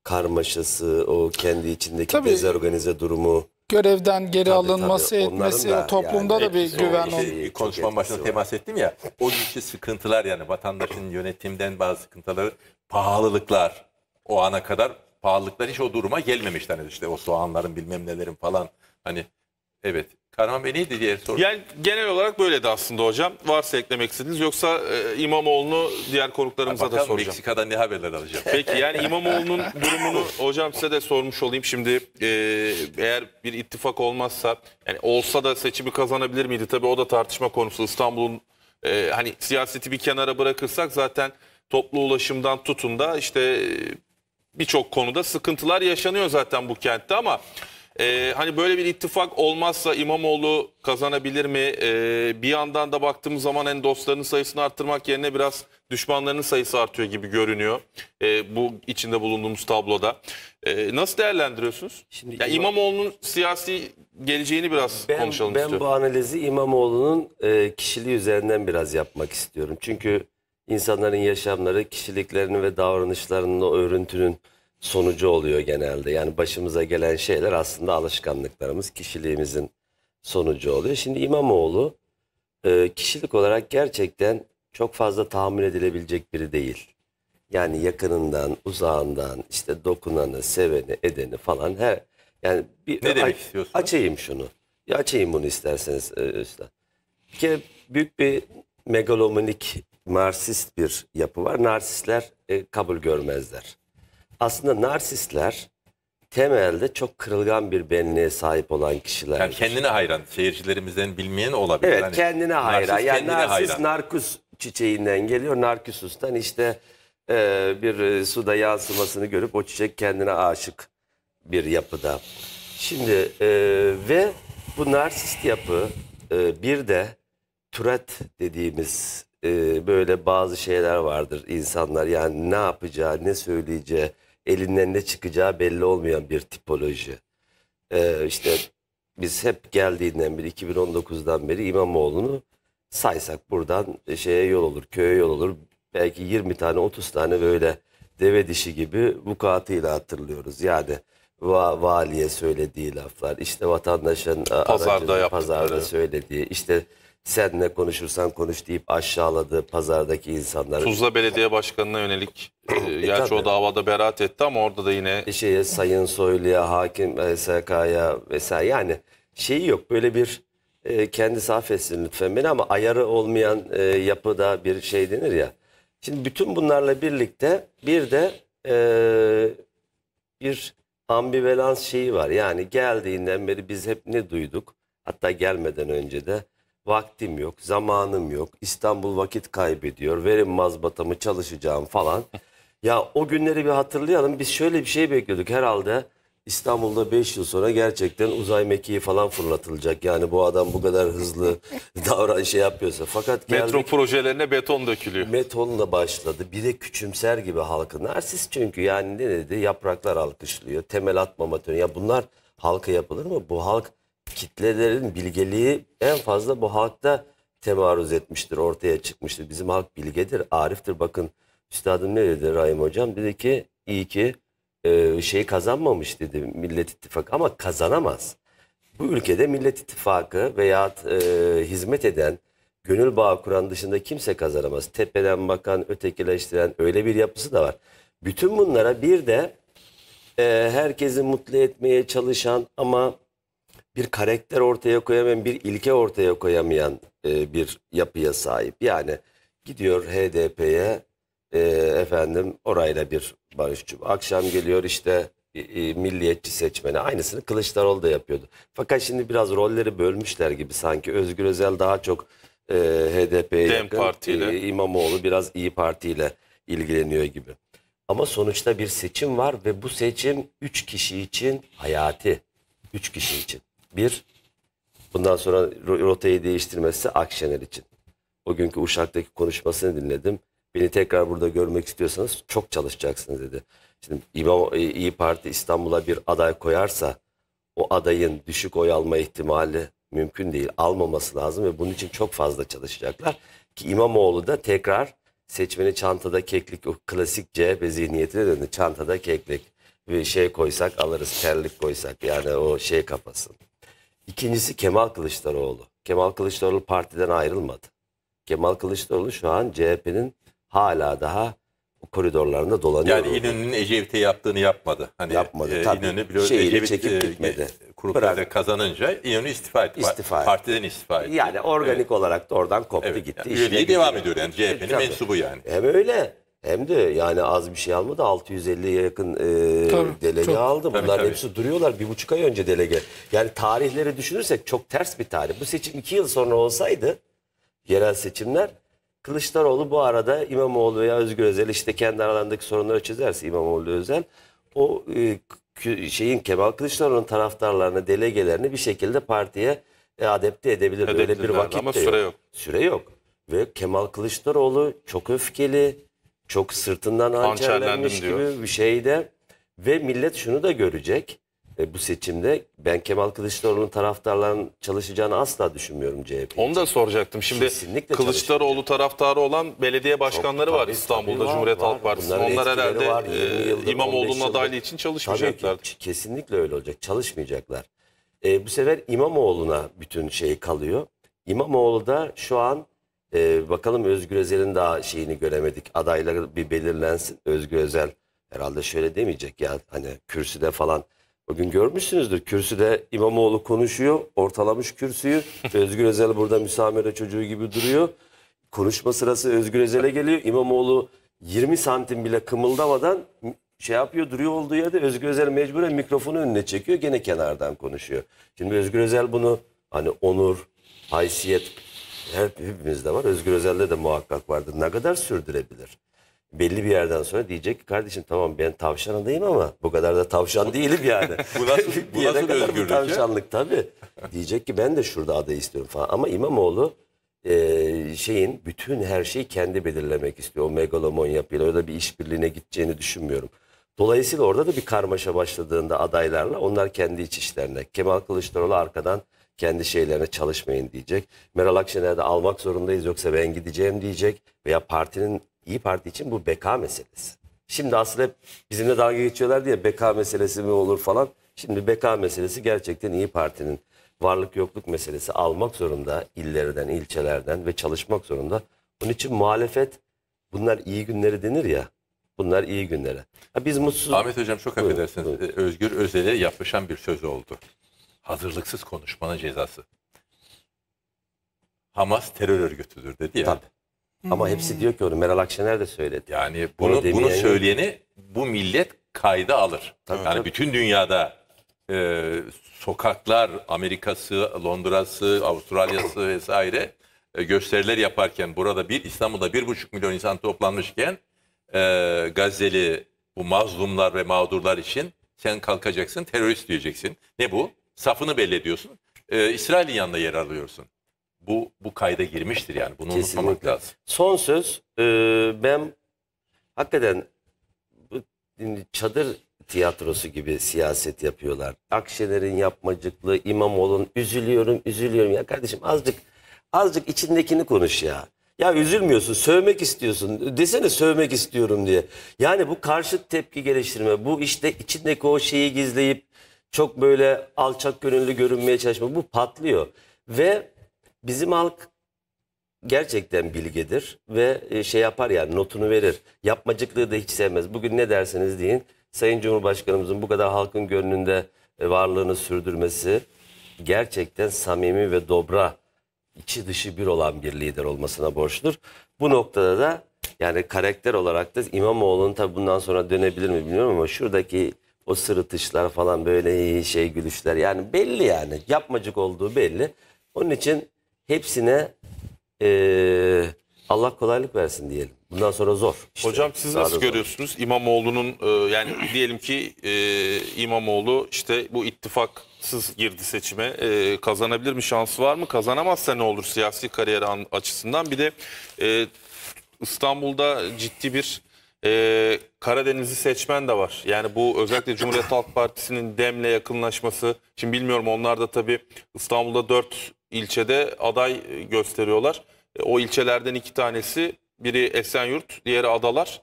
karmaşası, o kendi içindeki tabii, dezorganize durumu. Görevden geri tabii, alınması tabii, etmesi da, toplumda yani, da bir güven oldu. Şey, konuşma başında temas ettim ya. O işi sıkıntılar yani vatandaşın yönetimden bazı sıkıntıları pahalılıklar o ana kadar pahalılıklar hiç o duruma gelmemişler. Yani işte o soğanların bilmem nelerin falan hani evet Karambeliydi diğer soru. Yani genel olarak böyledi aslında hocam. Varsa eklemek istediğiniz yoksa e, İmamoğlu'nu diğer konuklarımıza Bakalım da soracağım. Meksika'dan ne haberler alacağım. *laughs* Peki yani İmamoğlu'nun durumunu hocam size de sormuş olayım. Şimdi e, eğer bir ittifak olmazsa yani olsa da seçimi kazanabilir miydi? Tabii o da tartışma konusu. İstanbul'un e, hani siyaseti bir kenara bırakırsak zaten toplu ulaşımdan tutun da işte e, birçok konuda sıkıntılar yaşanıyor zaten bu kentte ama ee, hani böyle bir ittifak olmazsa İmamoğlu kazanabilir mi? Ee, bir yandan da baktığımız zaman en hani dostlarının sayısını arttırmak yerine biraz düşmanlarının sayısı artıyor gibi görünüyor. Ee, bu içinde bulunduğumuz tabloda. Ee, nasıl değerlendiriyorsunuz? Şimdi yani İmam... İmamoğlu'nun siyasi geleceğini biraz ben, konuşalım ben istiyorum. Ben bu analizi İmamoğlu'nun e, kişiliği üzerinden biraz yapmak istiyorum. Çünkü insanların yaşamları kişiliklerinin ve davranışlarının o örüntünün sonucu oluyor genelde. Yani başımıza gelen şeyler aslında alışkanlıklarımız, kişiliğimizin sonucu oluyor. Şimdi İmamoğlu e, kişilik olarak gerçekten çok fazla tahmin edilebilecek biri değil. Yani yakınından, uzağından, işte dokunanı, seveni, edeni falan her yani bir ne demek istiyorsun? Açayım şunu. Ya açayım bunu isterseniz Üstad. E, bir kere büyük bir megalomanik narsist bir yapı var. Narsistler e, kabul görmezler aslında narsistler temelde çok kırılgan bir benliğe sahip olan kişiler. Yani kendine hayran. Seyircilerimizden bilmeyen olabilir. Evet, hani yani kendine hayran. Narsis, yani narsist hayran. narkus çiçeğinden geliyor. Narkusus'tan işte e, bir e, suda yansımasını görüp o çiçek kendine aşık bir yapıda. Şimdi e, ve bu narsist yapı e, bir de Turet dediğimiz e, böyle bazı şeyler vardır insanlar yani ne yapacağı ne söyleyeceği elinden ne çıkacağı belli olmayan bir tipoloji. Ee, işte biz hep geldiğinden beri 2019'dan beri İmamoğlu'nu saysak buradan şeye yol olur, köye yol olur. Belki 20 tane 30 tane böyle deve dişi gibi vukuatıyla hatırlıyoruz. Yani va valiye söylediği laflar, işte vatandaşın e, pazarda, aracını, pazarda söylediği, işte sen ne konuşursan konuş deyip aşağıladı pazardaki insanları. Tuzla Belediye Başkanı'na yönelik e, e, e gerçi o davada beraat etti ama orada da yine... E, şeye, Sayın Soylu'ya, Hakim SK'ya vesaire yani şeyi yok böyle bir e, kendisi affetsin lütfen beni ama ayarı olmayan e, yapıda bir şey denir ya. Şimdi bütün bunlarla birlikte bir de e, bir ambivalans şeyi var. Yani geldiğinden beri biz hep ne duyduk? Hatta gelmeden önce de vaktim yok, zamanım yok, İstanbul vakit kaybediyor, verim mazbatamı çalışacağım falan. *laughs* ya o günleri bir hatırlayalım. Biz şöyle bir şey bekliyorduk herhalde. İstanbul'da 5 yıl sonra gerçekten uzay mekiği falan fırlatılacak. Yani bu adam bu kadar hızlı *laughs* davran şey yapıyorsa. Fakat geldik, Metro projelerine beton dökülüyor. Betonla başladı. Bir de küçümser gibi halkı. Narsist çünkü yani ne dedi? Yapraklar alkışlıyor. Temel atma matörü. Ya bunlar halka yapılır mı? Bu halk kitlelerin bilgeliği en fazla bu halkta temaruz etmiştir, ortaya çıkmıştır. Bizim halk bilgedir, ariftir. Bakın üstadım ne dedi Rahim Hocam? Dedi ki iyi ki e, şey kazanmamış dedi Millet İttifakı ama kazanamaz. Bu ülkede Millet İttifakı veya e, hizmet eden, gönül bağı kuran dışında kimse kazanamaz. Tepeden bakan, ötekileştiren öyle bir yapısı da var. Bütün bunlara bir de e, herkesi mutlu etmeye çalışan ama bir karakter ortaya koyamayan, bir ilke ortaya koyamayan e, bir yapıya sahip. Yani gidiyor HDP'ye e, efendim orayla bir barışçı. Akşam geliyor işte e, milliyetçi seçmene. Aynısını Kılıçdaroğlu da yapıyordu. Fakat şimdi biraz rolleri bölmüşler gibi sanki. Özgür Özel daha çok e, HDP'ye yakın. Partiyle. E, İmamoğlu biraz İyi Parti ile ilgileniyor gibi. Ama sonuçta bir seçim var ve bu seçim 3 kişi için hayati. 3 kişi için. Bir, bundan sonra rotayı değiştirmesi Akşener için. Bugünkü günkü Uşak'taki konuşmasını dinledim. Beni tekrar burada görmek istiyorsanız çok çalışacaksınız dedi. Şimdi İmam, İyi Parti İstanbul'a bir aday koyarsa o adayın düşük oy alma ihtimali mümkün değil. Almaması lazım ve bunun için çok fazla çalışacaklar. Ki İmamoğlu da tekrar seçmeni çantada keklik, o klasik CHP zihniyetine döndü. Çantada keklik. Bir şey koysak alırız, terlik koysak yani o şey kafası. İkincisi Kemal Kılıçdaroğlu. Kemal Kılıçdaroğlu partiden ayrılmadı. Kemal Kılıçdaroğlu şu an CHP'nin hala daha o koridorlarında dolanıyor. Yani İnönü'nün Ecevit'e yaptığını yapmadı. Hani yapmadı. E, tabii. İnönü biliyor, Şehri Ecevit çekip e, gitmedi. Kurultayda kazanınca İnönü istifa etti. İstifa. Partiden istifa etti. Yani organik evet. olarak da oradan koptu evet. gitti. Yani üyeliği devam ediyor yani CHP'nin e, mensubu yani. Hem öyle. Hem de yani az bir şey almadı. 650'ye yakın e, tabii, delege çok, aldı. Bunların tabii, tabii. hepsi duruyorlar. Bir buçuk ay önce delege. Yani tarihleri düşünürsek çok ters bir tarih. Bu seçim iki yıl sonra olsaydı yerel seçimler Kılıçdaroğlu bu arada İmamoğlu veya Özgür Özel işte kendi aralarındaki sorunları çözerse İmamoğlu Özel o e, şeyin Kemal Kılıçdaroğlu'nun taraftarlarını, delegelerini bir şekilde partiye e, adepte edebilir. böyle bir vakit ama süre yok. yok. Süre yok. Ve Kemal Kılıçdaroğlu çok öfkeli çok sırtından hançerlenmiş gibi diyor. bir şeyde ve millet şunu da görecek e, bu seçimde ben Kemal Kılıçdaroğlu'nun taraftarların çalışacağını asla düşünmüyorum CHP. Onu da soracaktım. Şimdi Kesinlikle Kılıçdaroğlu taraftarı olan belediye başkanları Çok, var İstanbul'da tabii Cumhuriyet Halk Partisi. Onlar herhalde var, e, yıldır, İmamoğlu'nun adaylığı için çalışmayacaklar. kesinlikle öyle olacak. Çalışmayacaklar. E, bu sefer İmamoğlu'na bütün şey kalıyor. İmamoğlu da şu an ee, bakalım Özgür Özel'in daha şeyini göremedik. Adayları bir belirlensin. Özgür Özel herhalde şöyle demeyecek ya hani kürsüde falan. Bugün görmüşsünüzdür kürsüde İmamoğlu konuşuyor. Ortalamış kürsüyü. *laughs* Özgür Özel burada müsamere çocuğu gibi duruyor. Konuşma sırası Özgür Özel'e geliyor. İmamoğlu 20 santim bile kımıldamadan şey yapıyor duruyor olduğu yerde Özgür Özel mecburen mikrofonu önüne çekiyor gene kenardan konuşuyor. Şimdi Özgür Özel bunu hani onur, haysiyet her hepimizde var. Özgür Özel'de de muhakkak vardı. Ne kadar sürdürebilir? Belli bir yerden sonra diyecek ki kardeşim tamam ben tavşanındayım ama bu kadar da tavşan değilim yani. *laughs* bu nasıl, *laughs* bir bu nasıl kadar özgürlük tavşanlık ya? tabii. Diyecek ki ben de şurada aday istiyorum falan. Ama İmamoğlu e, şeyin bütün her şeyi kendi belirlemek istiyor. O megalomon yapıyla öyle bir işbirliğine gideceğini düşünmüyorum. Dolayısıyla orada da bir karmaşa başladığında adaylarla onlar kendi iç işlerine. Kemal Kılıçdaroğlu arkadan kendi şeylerine çalışmayın diyecek. Meral Akşener'de almak zorundayız yoksa ben gideceğim diyecek veya partinin iyi Parti için bu beka meselesi. Şimdi aslında hep bizimle dalga geçiyorlar diye beka meselesi mi olur falan. Şimdi beka meselesi gerçekten iyi Parti'nin varlık yokluk meselesi almak zorunda illerden, ilçelerden ve çalışmak zorunda. Onun için muhalefet bunlar iyi günleri denir ya. Bunlar iyi günlere. Ha, biz mutsuz... Ahmet Hocam çok buyurun, affedersiniz. E, Özgür Özel'e yapışan bir söz oldu hazırlıksız konuşmanın cezası. Hamas terör örgütüdür dedi ya. Tabii. Ama hepsi diyor ki onu Meral Akşener de söyledi. Yani bunu bunu, bunu söyleyeni bu millet kayda alır. Tabii, yani tabii. bütün dünyada e, sokaklar Amerika'sı, Londra'sı, Avustralya'sı vesaire e, gösteriler yaparken burada bir İstanbul'da bir buçuk milyon insan toplanmışken e, Gazze'li bu mazlumlar ve mağdurlar için sen kalkacaksın terörist diyeceksin. Ne bu? Safını belli ediyorsun. Ee, İsrail'in yanında yer alıyorsun. Bu bu kayda girmiştir yani. Bunu Kesinlikle. unutmamak lazım. Son söz e, ben hakikaten çadır tiyatrosu gibi siyaset yapıyorlar. Akşener'in yapmacıklığı, İmamoğlu'nun üzülüyorum, üzülüyorum. Ya kardeşim azıcık azıcık içindekini konuş ya. Ya üzülmüyorsun, sövmek istiyorsun. Desene sövmek istiyorum diye. Yani bu karşıt tepki geliştirme, bu işte içindeki o şeyi gizleyip çok böyle alçak gönüllü görünmeye çalışma bu patlıyor. Ve bizim halk gerçekten bilgedir ve e, şey yapar yani notunu verir. Yapmacıklığı da hiç sevmez. Bugün ne derseniz deyin Sayın Cumhurbaşkanımızın bu kadar halkın gönlünde e, varlığını sürdürmesi gerçekten samimi ve dobra içi dışı bir olan bir lider olmasına borçludur. Bu noktada da yani karakter olarak da İmamoğlu'nun tabi bundan sonra dönebilir mi bilmiyorum ama şuradaki o sırıtışlar falan böyle şey gülüşler yani belli yani yapmacık olduğu belli. Onun için hepsine e, Allah kolaylık versin diyelim. Bundan sonra zor. İşte, Hocam siz nasıl zor. görüyorsunuz İmamoğlu'nun e, yani *clears throat* diyelim ki e, İmamoğlu işte bu ittifaksız girdi seçime e, kazanabilir mi şansı var mı? Kazanamazsa ne olur siyasi kariyer açısından bir de e, İstanbul'da ciddi bir e, Karadeniz'i seçmen de var. Yani bu özellikle Cumhuriyet Halk Partisi'nin DEM'le yakınlaşması. Şimdi bilmiyorum onlar da tabii İstanbul'da dört ilçede aday gösteriyorlar. E, o ilçelerden iki tanesi biri Esenyurt, diğeri Adalar.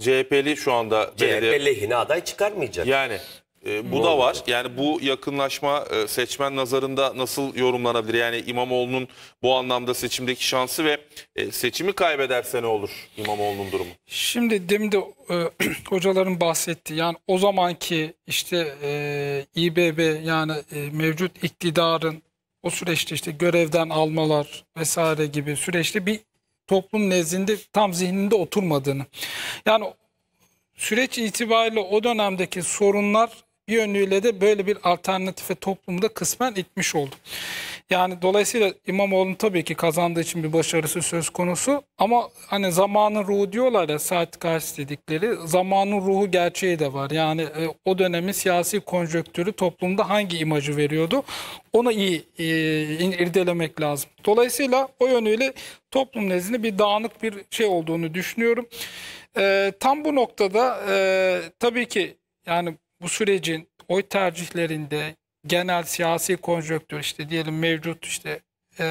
CHP'li şu anda CHP belediye... lehine aday çıkarmayacak. Yani e, bu da var. Yani bu yakınlaşma e, seçmen nazarında nasıl yorumlanabilir? Yani İmamoğlu'nun bu anlamda seçimdeki şansı ve e, seçimi kaybederse ne olur İmamoğlu'nun durumu? Şimdi demin de e, *clears throat* hocaların bahsetti. Yani o zamanki işte e, İBB yani e, mevcut iktidarın o süreçte işte görevden almalar vesaire gibi süreçte bir toplum nezdinde tam zihninde oturmadığını. Yani süreç itibariyle o dönemdeki sorunlar bir yönüyle de böyle bir alternatife toplumda kısmen itmiş oldu. Yani dolayısıyla İmamoğlu'nun tabii ki kazandığı için bir başarısı söz konusu ama hani zamanın ruhu diyorlar ya saat karşı dedikleri zamanın ruhu gerçeği de var. Yani e, o dönemin siyasi konjöktürü toplumda hangi imajı veriyordu onu iyi e, irdelemek lazım. Dolayısıyla o yönüyle toplum nezdinde bir dağınık bir şey olduğunu düşünüyorum. E, tam bu noktada e, tabii ki yani bu sürecin oy tercihlerinde genel siyasi konjöktür işte diyelim mevcut işte e,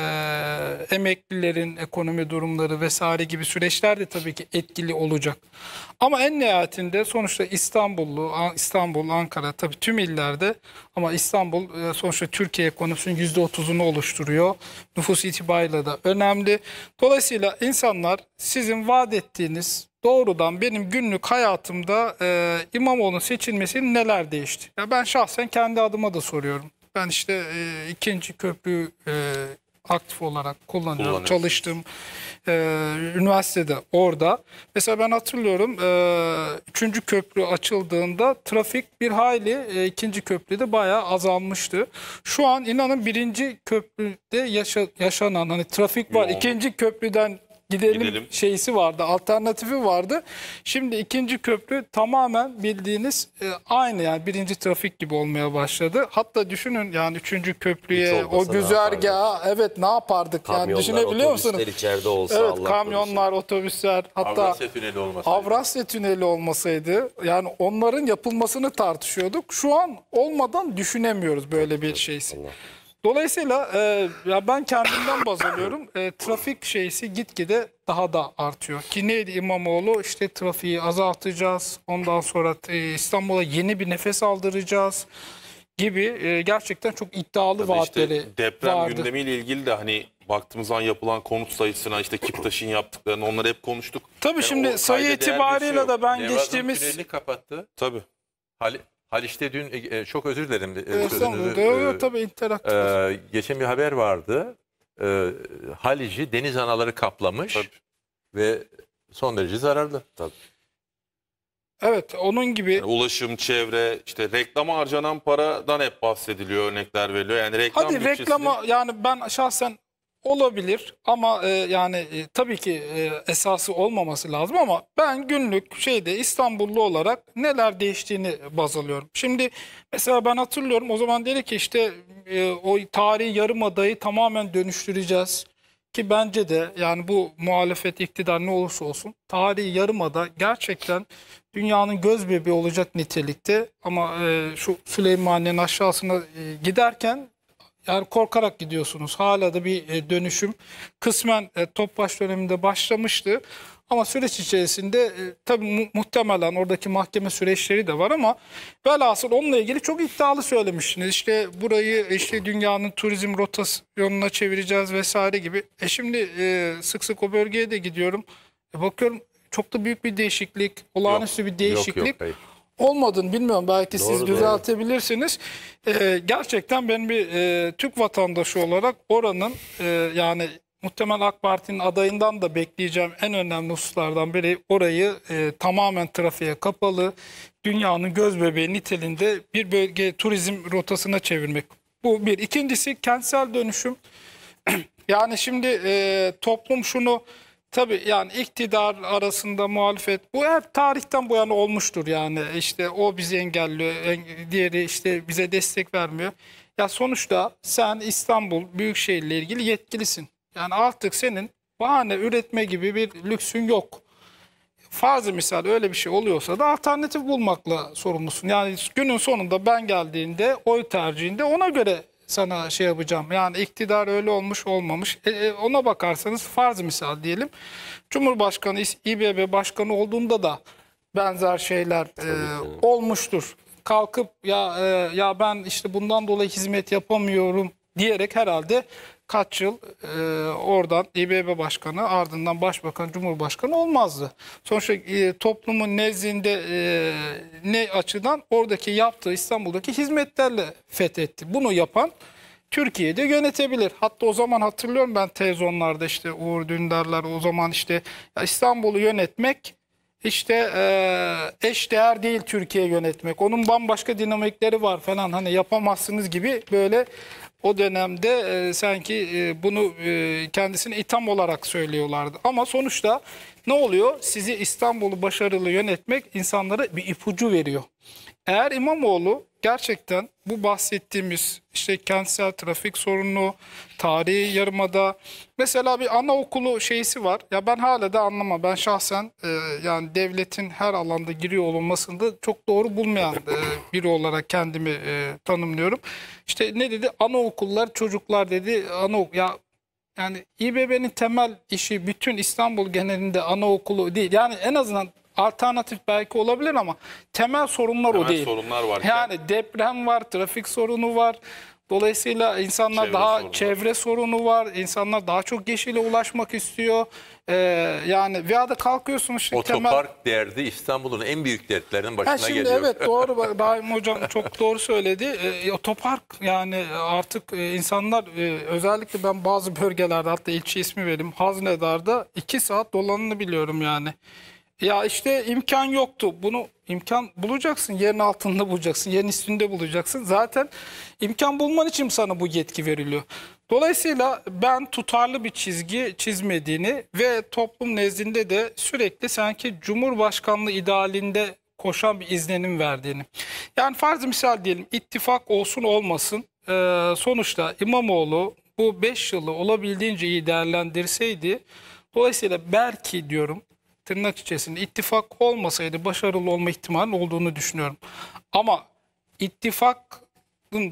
emeklilerin ekonomi durumları vesaire gibi süreçler de tabii ki etkili olacak. Ama en nihayetinde sonuçta İstanbullu, İstanbul, Ankara tabii tüm illerde ama İstanbul sonuçta Türkiye ekonomisinin %30'unu oluşturuyor. Nüfus itibariyle de önemli. Dolayısıyla insanlar sizin vaat ettiğiniz doğrudan benim günlük hayatımda e, İmamoğlu'nun seçilmesi neler değişti? Ya ben şahsen kendi adıma da soruyorum. Ben işte e, ikinci köprü e, aktif olarak kullanıyorum. Çalıştım e, üniversitede orada. Mesela ben hatırlıyorum e, üçüncü köprü açıldığında trafik bir hayli e, ikinci köprüde bayağı azalmıştı. Şu an inanın birinci köprüde yaşa, yaşanan hani trafik var. Yo. ikinci köprüden gidelim, gidelim şeysi vardı, alternatifi vardı. Şimdi ikinci köprü tamamen bildiğiniz e, aynı yani birinci trafik gibi olmaya başladı. Hatta düşünün yani üçüncü köprüye o güzergaha evet ne yapardık kamyonlar, yani düşünebiliyor musunuz? içeride olsa evet, Allah kamyonlar, korusun. otobüsler hatta Avrasya Tüneli olmasaydı. Avrasya Tüneli olmasaydı yani onların yapılmasını tartışıyorduk. Şu an olmadan düşünemiyoruz böyle bir şeysi. Allah. Dolayısıyla e, ya ben kendimden baz alıyorum. E, trafik şeysi gitgide daha da artıyor. Ki neydi İmamoğlu? İşte trafiği azaltacağız. Ondan sonra e, İstanbul'a yeni bir nefes aldıracağız gibi e, gerçekten çok iddialı vaatleri işte deprem vardı. gündemiyle ilgili de hani baktığımız an yapılan konut sayısına işte Kiptaş'ın yaptıklarını onları hep konuştuk. Tabii yani e, şimdi sayı itibariyle şey yok. ben Nevazım geçtiğimiz... kapattı. Tabii. Hali... Haliç'te dün e, e, çok özür dilerim. E, e, tabii interaktif. E, geçen bir haber vardı. E, Haliç'i deniz anaları kaplamış tabii. ve son derece zararlı. Tabii. Evet onun gibi. Yani ulaşım, çevre, işte reklama harcanan paradan hep bahsediliyor, örnekler veriliyor. Yani reklam Hadi bütçesini... reklama yani ben şahsen Olabilir ama e, yani e, tabii ki e, esası olmaması lazım ama ben günlük şeyde İstanbullu olarak neler değiştiğini baz alıyorum. Şimdi mesela ben hatırlıyorum o zaman dedi ki işte e, o tarihi yarımadayı tamamen dönüştüreceğiz. Ki bence de yani bu muhalefet iktidar ne olursa olsun tarihi yarımada gerçekten dünyanın göz bebeği olacak nitelikte ama e, şu Süleymaniye'nin aşağısına e, giderken yani korkarak gidiyorsunuz. Hala da bir e, dönüşüm kısmen e, Topbaş döneminde başlamıştı. Ama süreç içerisinde e, tabii muhtemelen oradaki mahkeme süreçleri de var ama velhasıl onunla ilgili çok iddialı söylemiştiniz. İşte burayı işte dünyanın turizm rotasyonuna çevireceğiz vesaire gibi. E şimdi e, sık sık o bölgeye de gidiyorum. E, bakıyorum çok da büyük bir değişiklik, olağanüstü yok, bir değişiklik. Yok, yok, hayır olmadığını bilmiyorum. Belki doğru, siz doğru. düzeltebilirsiniz. Ee, gerçekten ben bir e, Türk vatandaşı olarak oranın e, yani muhtemel AK Parti'nin adayından da bekleyeceğim en önemli hususlardan biri orayı e, tamamen trafiğe kapalı, dünyanın göz bebeği niteliğinde bir bölge turizm rotasına çevirmek. Bu bir. İkincisi kentsel dönüşüm. *clears throat* yani şimdi e, toplum şunu Tabii yani iktidar arasında muhalefet bu hep tarihten bu yana olmuştur yani işte o bizi engelliyor diğeri işte bize destek vermiyor. Ya sonuçta sen İstanbul Büyükşehir ile ilgili yetkilisin. Yani artık senin bahane üretme gibi bir lüksün yok. Fazla misal öyle bir şey oluyorsa da alternatif bulmakla sorumlusun. Yani günün sonunda ben geldiğinde oy tercihinde ona göre sana şey yapacağım. Yani iktidar öyle olmuş olmamış. E, e, ona bakarsanız farz misal diyelim. Cumhurbaşkanı İBB başkanı olduğunda da benzer şeyler e, olmuştur. Kalkıp ya e, ya ben işte bundan dolayı hizmet yapamıyorum diyerek herhalde kaç yıl e, oradan İBB Başkanı ardından Başbakan Cumhurbaşkanı olmazdı. Sonuçta e, toplumun nezdinde e, ne açıdan oradaki yaptığı İstanbul'daki hizmetlerle fethetti. Bunu yapan Türkiye'de yönetebilir. Hatta o zaman hatırlıyorum ben televizyonlarda işte Uğur Dündarlar o zaman işte İstanbul'u yönetmek işte e, eş değer değil Türkiye yönetmek. Onun bambaşka dinamikleri var falan hani yapamazsınız gibi böyle o dönemde e, sanki e, bunu e, kendisine itham olarak söylüyorlardı. Ama sonuçta ne oluyor? Sizi İstanbul'u başarılı yönetmek insanlara bir ipucu veriyor. Eğer İmamoğlu gerçekten bu bahsettiğimiz işte kentsel trafik sorunu, tarihi yarımada mesela bir anaokulu şeysi var. Ya ben hala da anlama. Ben şahsen e, yani devletin her alanda giriyor olunmasını da çok doğru bulmayan e, biri olarak kendimi e, tanımlıyorum. İşte ne dedi? Anaokullar, çocuklar dedi. Ana ya yani İBB'nin temel işi bütün İstanbul genelinde anaokulu değil. Yani en azından alternatif belki olabilir ama temel sorunlar temel o değil. sorunlar var. Yani deprem var, trafik sorunu var. Dolayısıyla insanlar çevre daha sorunu çevre var. sorunu var. İnsanlar daha çok yeşile ulaşmak istiyor. Ee, yani veya da kalkıyorsunuz. işte Otopark temel... derdi İstanbul'un en büyük dertlerinin başına ha, şimdi geliyor. Evet *laughs* doğru. Daim hocam çok doğru söyledi. Ee, otopark yani artık e, insanlar e, özellikle ben bazı bölgelerde hatta ilçe ismi vereyim Haznedar'da iki saat dolanını biliyorum yani. Ya işte imkan yoktu. Bunu imkan bulacaksın. Yerin altında bulacaksın. Yerin üstünde bulacaksın. Zaten imkan bulman için sana bu yetki veriliyor. Dolayısıyla ben tutarlı bir çizgi çizmediğini ve toplum nezdinde de sürekli sanki Cumhurbaşkanlığı idealinde koşan bir izlenim verdiğini. Yani farz misal diyelim ittifak olsun olmasın ee, sonuçta İmamoğlu bu 5 yılı olabildiğince iyi değerlendirseydi dolayısıyla belki diyorum tırnak içerisinde ittifak olmasaydı başarılı olma ihtimali olduğunu düşünüyorum. Ama ittifakın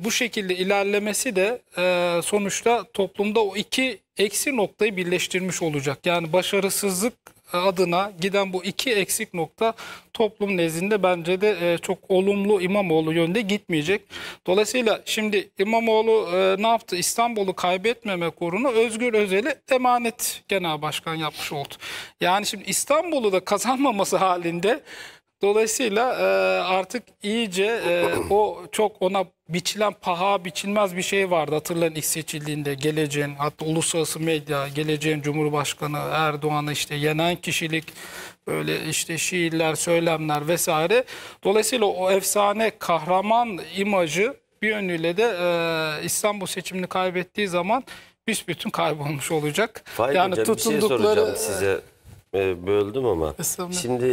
bu şekilde ilerlemesi de e, sonuçta toplumda o iki eksi noktayı birleştirmiş olacak. Yani başarısızlık adına giden bu iki eksik nokta toplum nezdinde bence de e, çok olumlu İmamoğlu yönde gitmeyecek. Dolayısıyla şimdi İmamoğlu e, ne yaptı? İstanbul'u kaybetmemek uğruna Özgür Özel'i emanet genel başkan yapmış oldu. Yani şimdi İstanbul'u da kazanmaması halinde Dolayısıyla e, artık iyice e, o çok ona biçilen paha biçilmez bir şey vardı. Hatırlayın ilk seçildiğinde geleceğin hatta uluslararası medya geleceğin Cumhurbaşkanı Erdoğan'ı işte yenen kişilik böyle işte şiirler, söylemler vesaire. Dolayısıyla o efsane kahraman imajı bir yönüyle de e, İstanbul seçimini kaybettiği zaman büsbütün kaybolmuş olacak. Fahir yani hocam, tutundukları bir şey soracağım size e, böldüm ama Estağfurullah. şimdi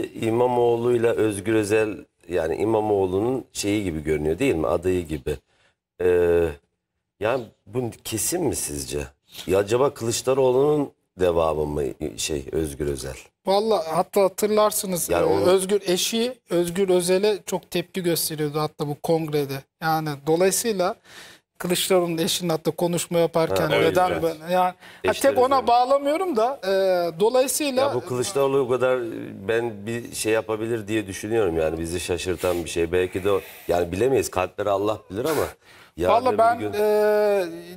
ile Özgür Özel yani İmamoğlu'nun şeyi gibi görünüyor değil mi adayı gibi. Ee, yani bu kesin mi sizce? Ya acaba Kılıçdaroğlu'nun devamı mı şey Özgür Özel? Valla hatta hatırlarsınız yani e, onu... Özgür eşi Özgür Özel'e çok tepki gösteriyordu hatta bu kongrede. Yani dolayısıyla Kılıçdaroğlu'nun eşinin hatta konuşma yaparken ha, neden ben yani ha, tek ona yani. bağlamıyorum da e, dolayısıyla ya bu Kılıçdaroğlu o kadar ben bir şey yapabilir diye düşünüyorum yani bizi şaşırtan bir şey belki de o, yani bilemeyiz kalpleri Allah bilir ama Valla ben gün... e,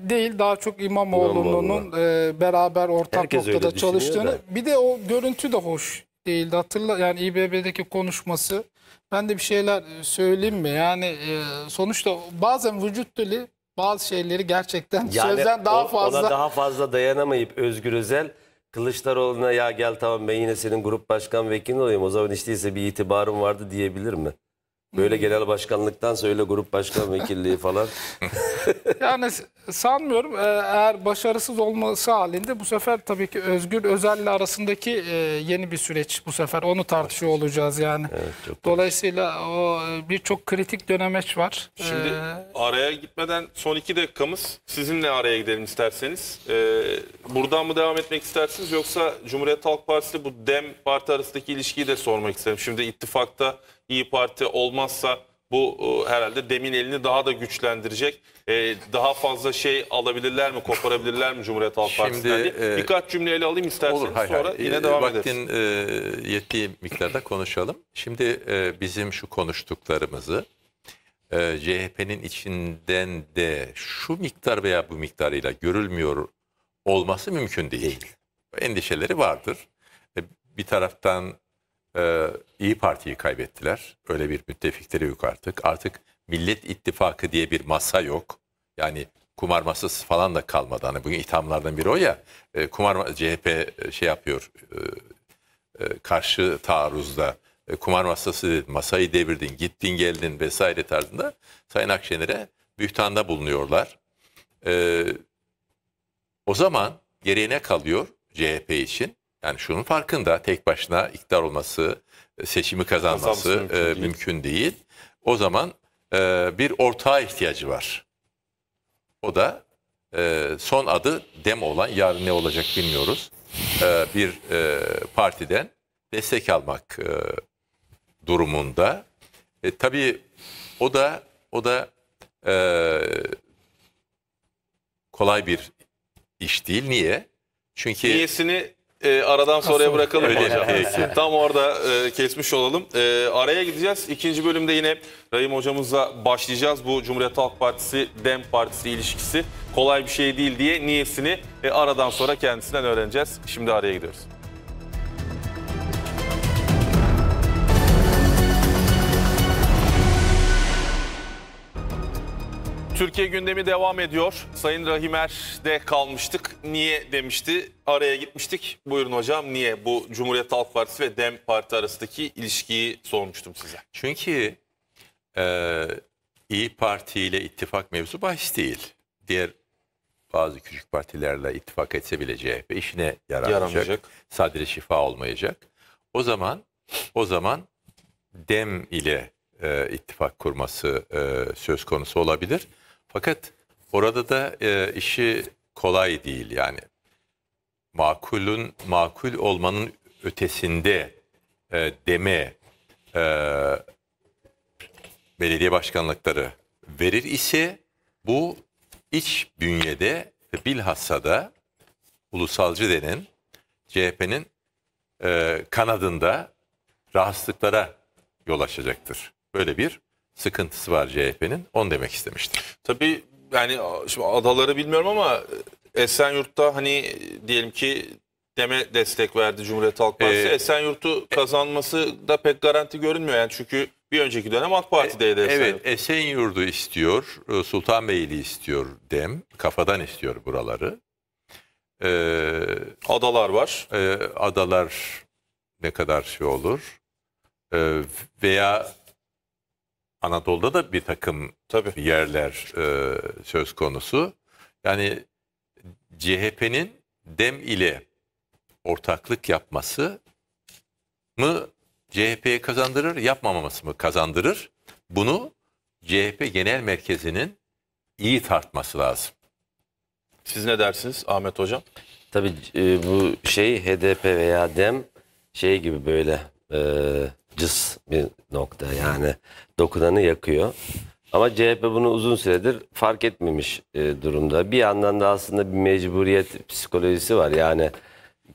değil daha çok İmamoğlu'nun e, beraber ortak Herkes noktada çalıştığını da. bir de o görüntü de hoş değildi hatırla yani İBB'deki konuşması ben de bir şeyler e, söyleyeyim mi yani e, sonuçta bazen vücut dili bazı şeyleri gerçekten yani sözden daha fazla. Ona daha fazla dayanamayıp Özgür Özel Kılıçdaroğlu'na ya gel tamam ben yine senin grup başkan vekilin olayım o zaman hiç değilse bir itibarım vardı diyebilir mi? Böyle genel başkanlıktan öyle grup başkan vekilliği falan. *laughs* yani sanmıyorum ee, eğer başarısız olması halinde bu sefer tabii ki Özgür Özel'le arasındaki e, yeni bir süreç bu sefer onu tartışıyor olacağız yani. Evet, çok Dolayısıyla o e, birçok kritik dönemeç var. Şimdi ee... araya gitmeden son iki dakikamız sizinle araya gidelim isterseniz. Ee, buradan mı devam etmek istersiniz yoksa Cumhuriyet Halk Partisi bu DEM parti arasındaki ilişkiyi de sormak isterim. Şimdi ittifakta İyi Parti olmazsa bu e, herhalde demin elini daha da güçlendirecek. E, daha fazla şey alabilirler mi, koparabilirler mi Cumhuriyet Halk Şimdi, Partisi'nden diye. E, Birkaç cümleyle alayım isterseniz olur, hayır, sonra hayır. yine e, devam vaktin, ederiz. Vaktin e, yettiği miktarda konuşalım. Şimdi bizim şu konuştuklarımızı CHP'nin içinden de şu miktar veya bu miktarıyla görülmüyor olması mümkün değil. Endişeleri vardır. bir taraftan e, İyi Parti'yi kaybettiler. Öyle bir müttefikleri yok artık. Artık Millet İttifakı diye bir masa yok. Yani kumar masası falan da kalmadı. Hani bugün ithamlardan biri o ya. Ee, e, kumar CHP şey yapıyor. E, e, karşı taarruzda e, kumar masası dedin, masayı devirdin, gittin geldin vesaire tarzında Sayın Akşener'e bühtanda bulunuyorlar. E, o zaman geriye ne kalıyor CHP için? Yani şunun farkında tek başına iktidar olması, e, seçimi kazanması e, mümkün e, değil. mümkün değil. O zaman e, bir ortağa ihtiyacı var. O da e, son adı Dem olan, yarın ne olacak bilmiyoruz. E, bir e, partiden destek almak e, durumunda. E, tabii o da o da e, kolay bir iş değil. Niye? Çünkü Niyesini e, aradan sonraya bırakalım Öyle hocam. Peki. Tam orada e, kesmiş olalım. E, araya gideceğiz. İkinci bölümde yine Rahim hocamızla başlayacağız. Bu Cumhuriyet Halk Partisi, DEM Partisi ilişkisi kolay bir şey değil diye niyesini e, aradan sonra kendisinden öğreneceğiz. Şimdi araya gidiyoruz. Türkiye gündemi devam ediyor. Sayın Rahimer'de kalmıştık. Niye demişti? Araya gitmiştik. Buyurun hocam niye? Bu Cumhuriyet Halk Partisi ve DEM Parti arasındaki ilişkiyi sormuştum size. Çünkü e, İyi Parti ile ittifak mevzu baş değil. Diğer bazı küçük partilerle ittifak etse bile CHP işine yaramayacak. yaramayacak. Sadece şifa olmayacak. O zaman o zaman DEM ile e, ittifak kurması e, söz konusu olabilir. Fakat orada da e, işi kolay değil yani. makulün makul olmanın ötesinde e, deme e, belediye başkanlıkları verir ise bu iç bünyede bilhassa da ulusalcı denen CHP'nin e, kanadında rahatsızlıklara yol açacaktır. Böyle bir sıkıntısı var CHP'nin. Onu demek istemiştim. Tabii yani şimdi adaları bilmiyorum ama Esenyurt'ta hani e, diyelim ki deme destek verdi Cumhuriyet Halk Partisi. Ee, Esenyurt'u e, kazanması da pek garanti görünmüyor. Yani çünkü bir önceki dönem AK Parti'deydi e, Esenyurt. Evet Esenyurt'u istiyor, e, Sultanbeyli istiyor Dem. Kafadan istiyor buraları. Ee, adalar var. E, adalar ne kadar şey olur. E, veya Anadolu'da da bir takım Tabii. yerler e, söz konusu. Yani CHP'nin DEM ile ortaklık yapması mı CHP'ye kazandırır, yapmamaması mı kazandırır? Bunu CHP Genel Merkezi'nin iyi tartması lazım. Siz ne dersiniz Ahmet Hocam? Tabii e, bu şey HDP veya DEM şey gibi böyle e, cız bir nokta yani dokunanı yakıyor. Ama CHP bunu uzun süredir fark etmemiş e, durumda. Bir yandan da aslında bir mecburiyet psikolojisi var. Yani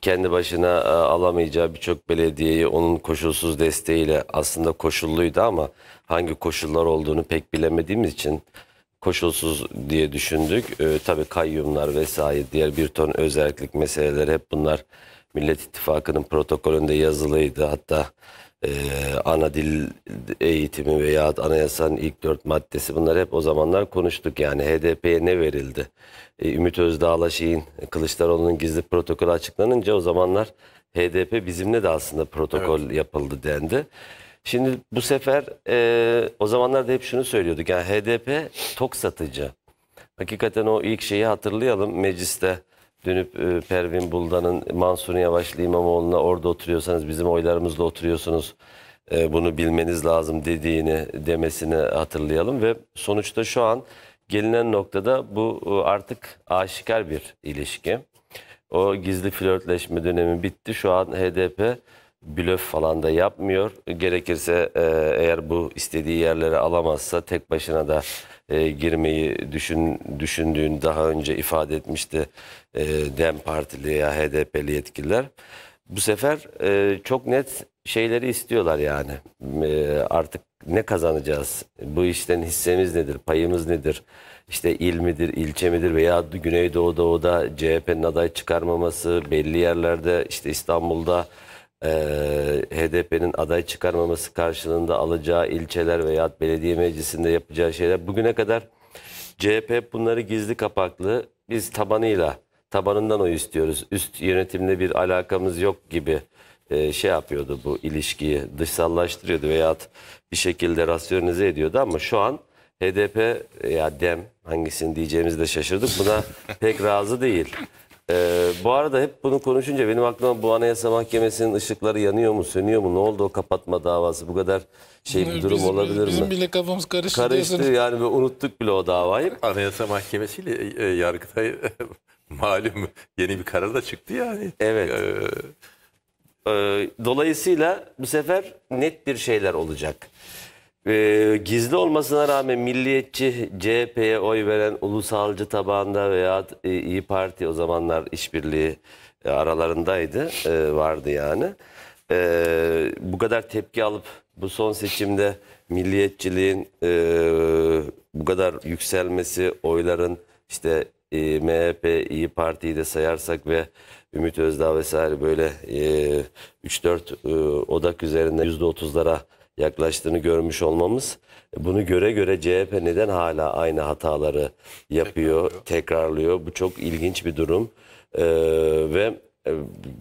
kendi başına e, alamayacağı birçok belediyeyi onun koşulsuz desteğiyle aslında koşulluydu ama hangi koşullar olduğunu pek bilemediğimiz için koşulsuz diye düşündük. E, tabii kayyumlar vesaire diğer bir ton özellik meseleleri hep bunlar Millet İttifakı'nın protokolünde yazılıydı. Hatta e, ana dil eğitimi veya anayasanın ilk dört maddesi bunlar hep o zamanlar konuştuk. Yani HDP'ye ne verildi? E, Ümit Özdağ'la şeyin Kılıçdaroğlu'nun gizli protokolü açıklanınca o zamanlar HDP bizimle de aslında protokol evet. yapıldı dendi. Şimdi bu sefer e, o zamanlar da hep şunu söylüyorduk. Yani HDP tok satıcı. Hakikaten o ilk şeyi hatırlayalım mecliste dönüp e, Pervin Buldan'ın Mansur Yavaş'la İmamoğlu'na orada oturuyorsanız bizim oylarımızla oturuyorsunuz e, bunu bilmeniz lazım dediğini demesini hatırlayalım ve sonuçta şu an gelinen noktada bu e, artık aşikar bir ilişki. O gizli flörtleşme dönemi bitti. Şu an HDP blöf falan da yapmıyor. Gerekirse e, eğer bu istediği yerlere alamazsa tek başına da e, girmeyi düşün, düşündüğün daha önce ifade etmişti e, DEM Partili ya HDP'li yetkililer. Bu sefer e, çok net şeyleri istiyorlar yani. E, artık ne kazanacağız? Bu işten hissemiz nedir? Payımız nedir? İşte il midir, ilçe midir veya Güneydoğu Doğu'da CHP'nin aday çıkarmaması, belli yerlerde işte İstanbul'da e, HDP'nin aday çıkarmaması karşılığında alacağı ilçeler veya belediye meclisinde yapacağı şeyler. Bugüne kadar CHP bunları gizli kapaklı biz tabanıyla tabanından oy istiyoruz. Üst yönetimle bir alakamız yok gibi e, şey yapıyordu bu ilişkiyi dışsallaştırıyordu veya bir şekilde rasyonize ediyordu ama şu an HDP ya DEM hangisini diyeceğimizi de şaşırdık buna pek razı değil. Ee, bu arada hep bunu konuşunca benim aklıma bu Anayasa Mahkemesi'nin ışıkları yanıyor mu, sönüyor mu? Ne oldu o kapatma davası? Bu kadar şey bir ee, durum bizim, olabilir bizim mi? Bizim bile kafamız karıştı. Karıştı diyorsun. yani unuttuk bile o davayı. Anayasa Mahkemesi ile e, e, Yargıtay *laughs* malum yeni bir karar da çıktı yani. Evet. Ee, ee Dolayısıyla bu sefer net bir şeyler olacak. E, gizli olmasına rağmen milliyetçi CHP'ye oy veren ulusalcı tabanda veya e, İyi Parti o zamanlar işbirliği e, aralarındaydı e, vardı yani. E, bu kadar tepki alıp bu son seçimde milliyetçiliğin e, bu kadar yükselmesi, oyların işte e, MHP, İyi Parti'yi de sayarsak ve Ümit Özdağ vesaire böyle e, 3-4 e, odak üzerinde %30'lara yaklaştığını görmüş olmamız bunu göre göre CHP neden hala aynı hataları yapıyor, tekrarlıyor. tekrarlıyor. Bu çok ilginç bir durum ee, ve e,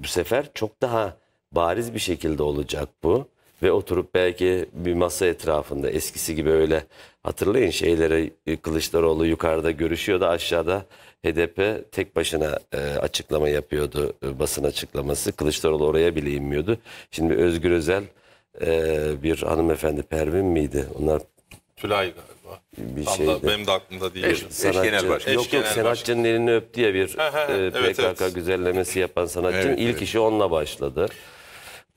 bu sefer çok daha bariz bir şekilde olacak bu ve oturup belki bir masa etrafında eskisi gibi öyle hatırlayın şeylere Kılıçdaroğlu yukarıda görüşüyordu aşağıda HDP tek başına e, açıklama yapıyordu e, basın açıklaması Kılıçdaroğlu oraya bile inmiyordu. Şimdi Özgür Özel ee, bir hanımefendi Pervin miydi? Onlar Tülay galiba. bir Tam şeydi. benim de aklımda değil. Eş- sanatçı, genel başkan. Yok yok genel sanatçının elini öptü ya bir e, PKK evet. güzellemesi yapan sanatçının Evet, ilk evet. işi onunla başladı.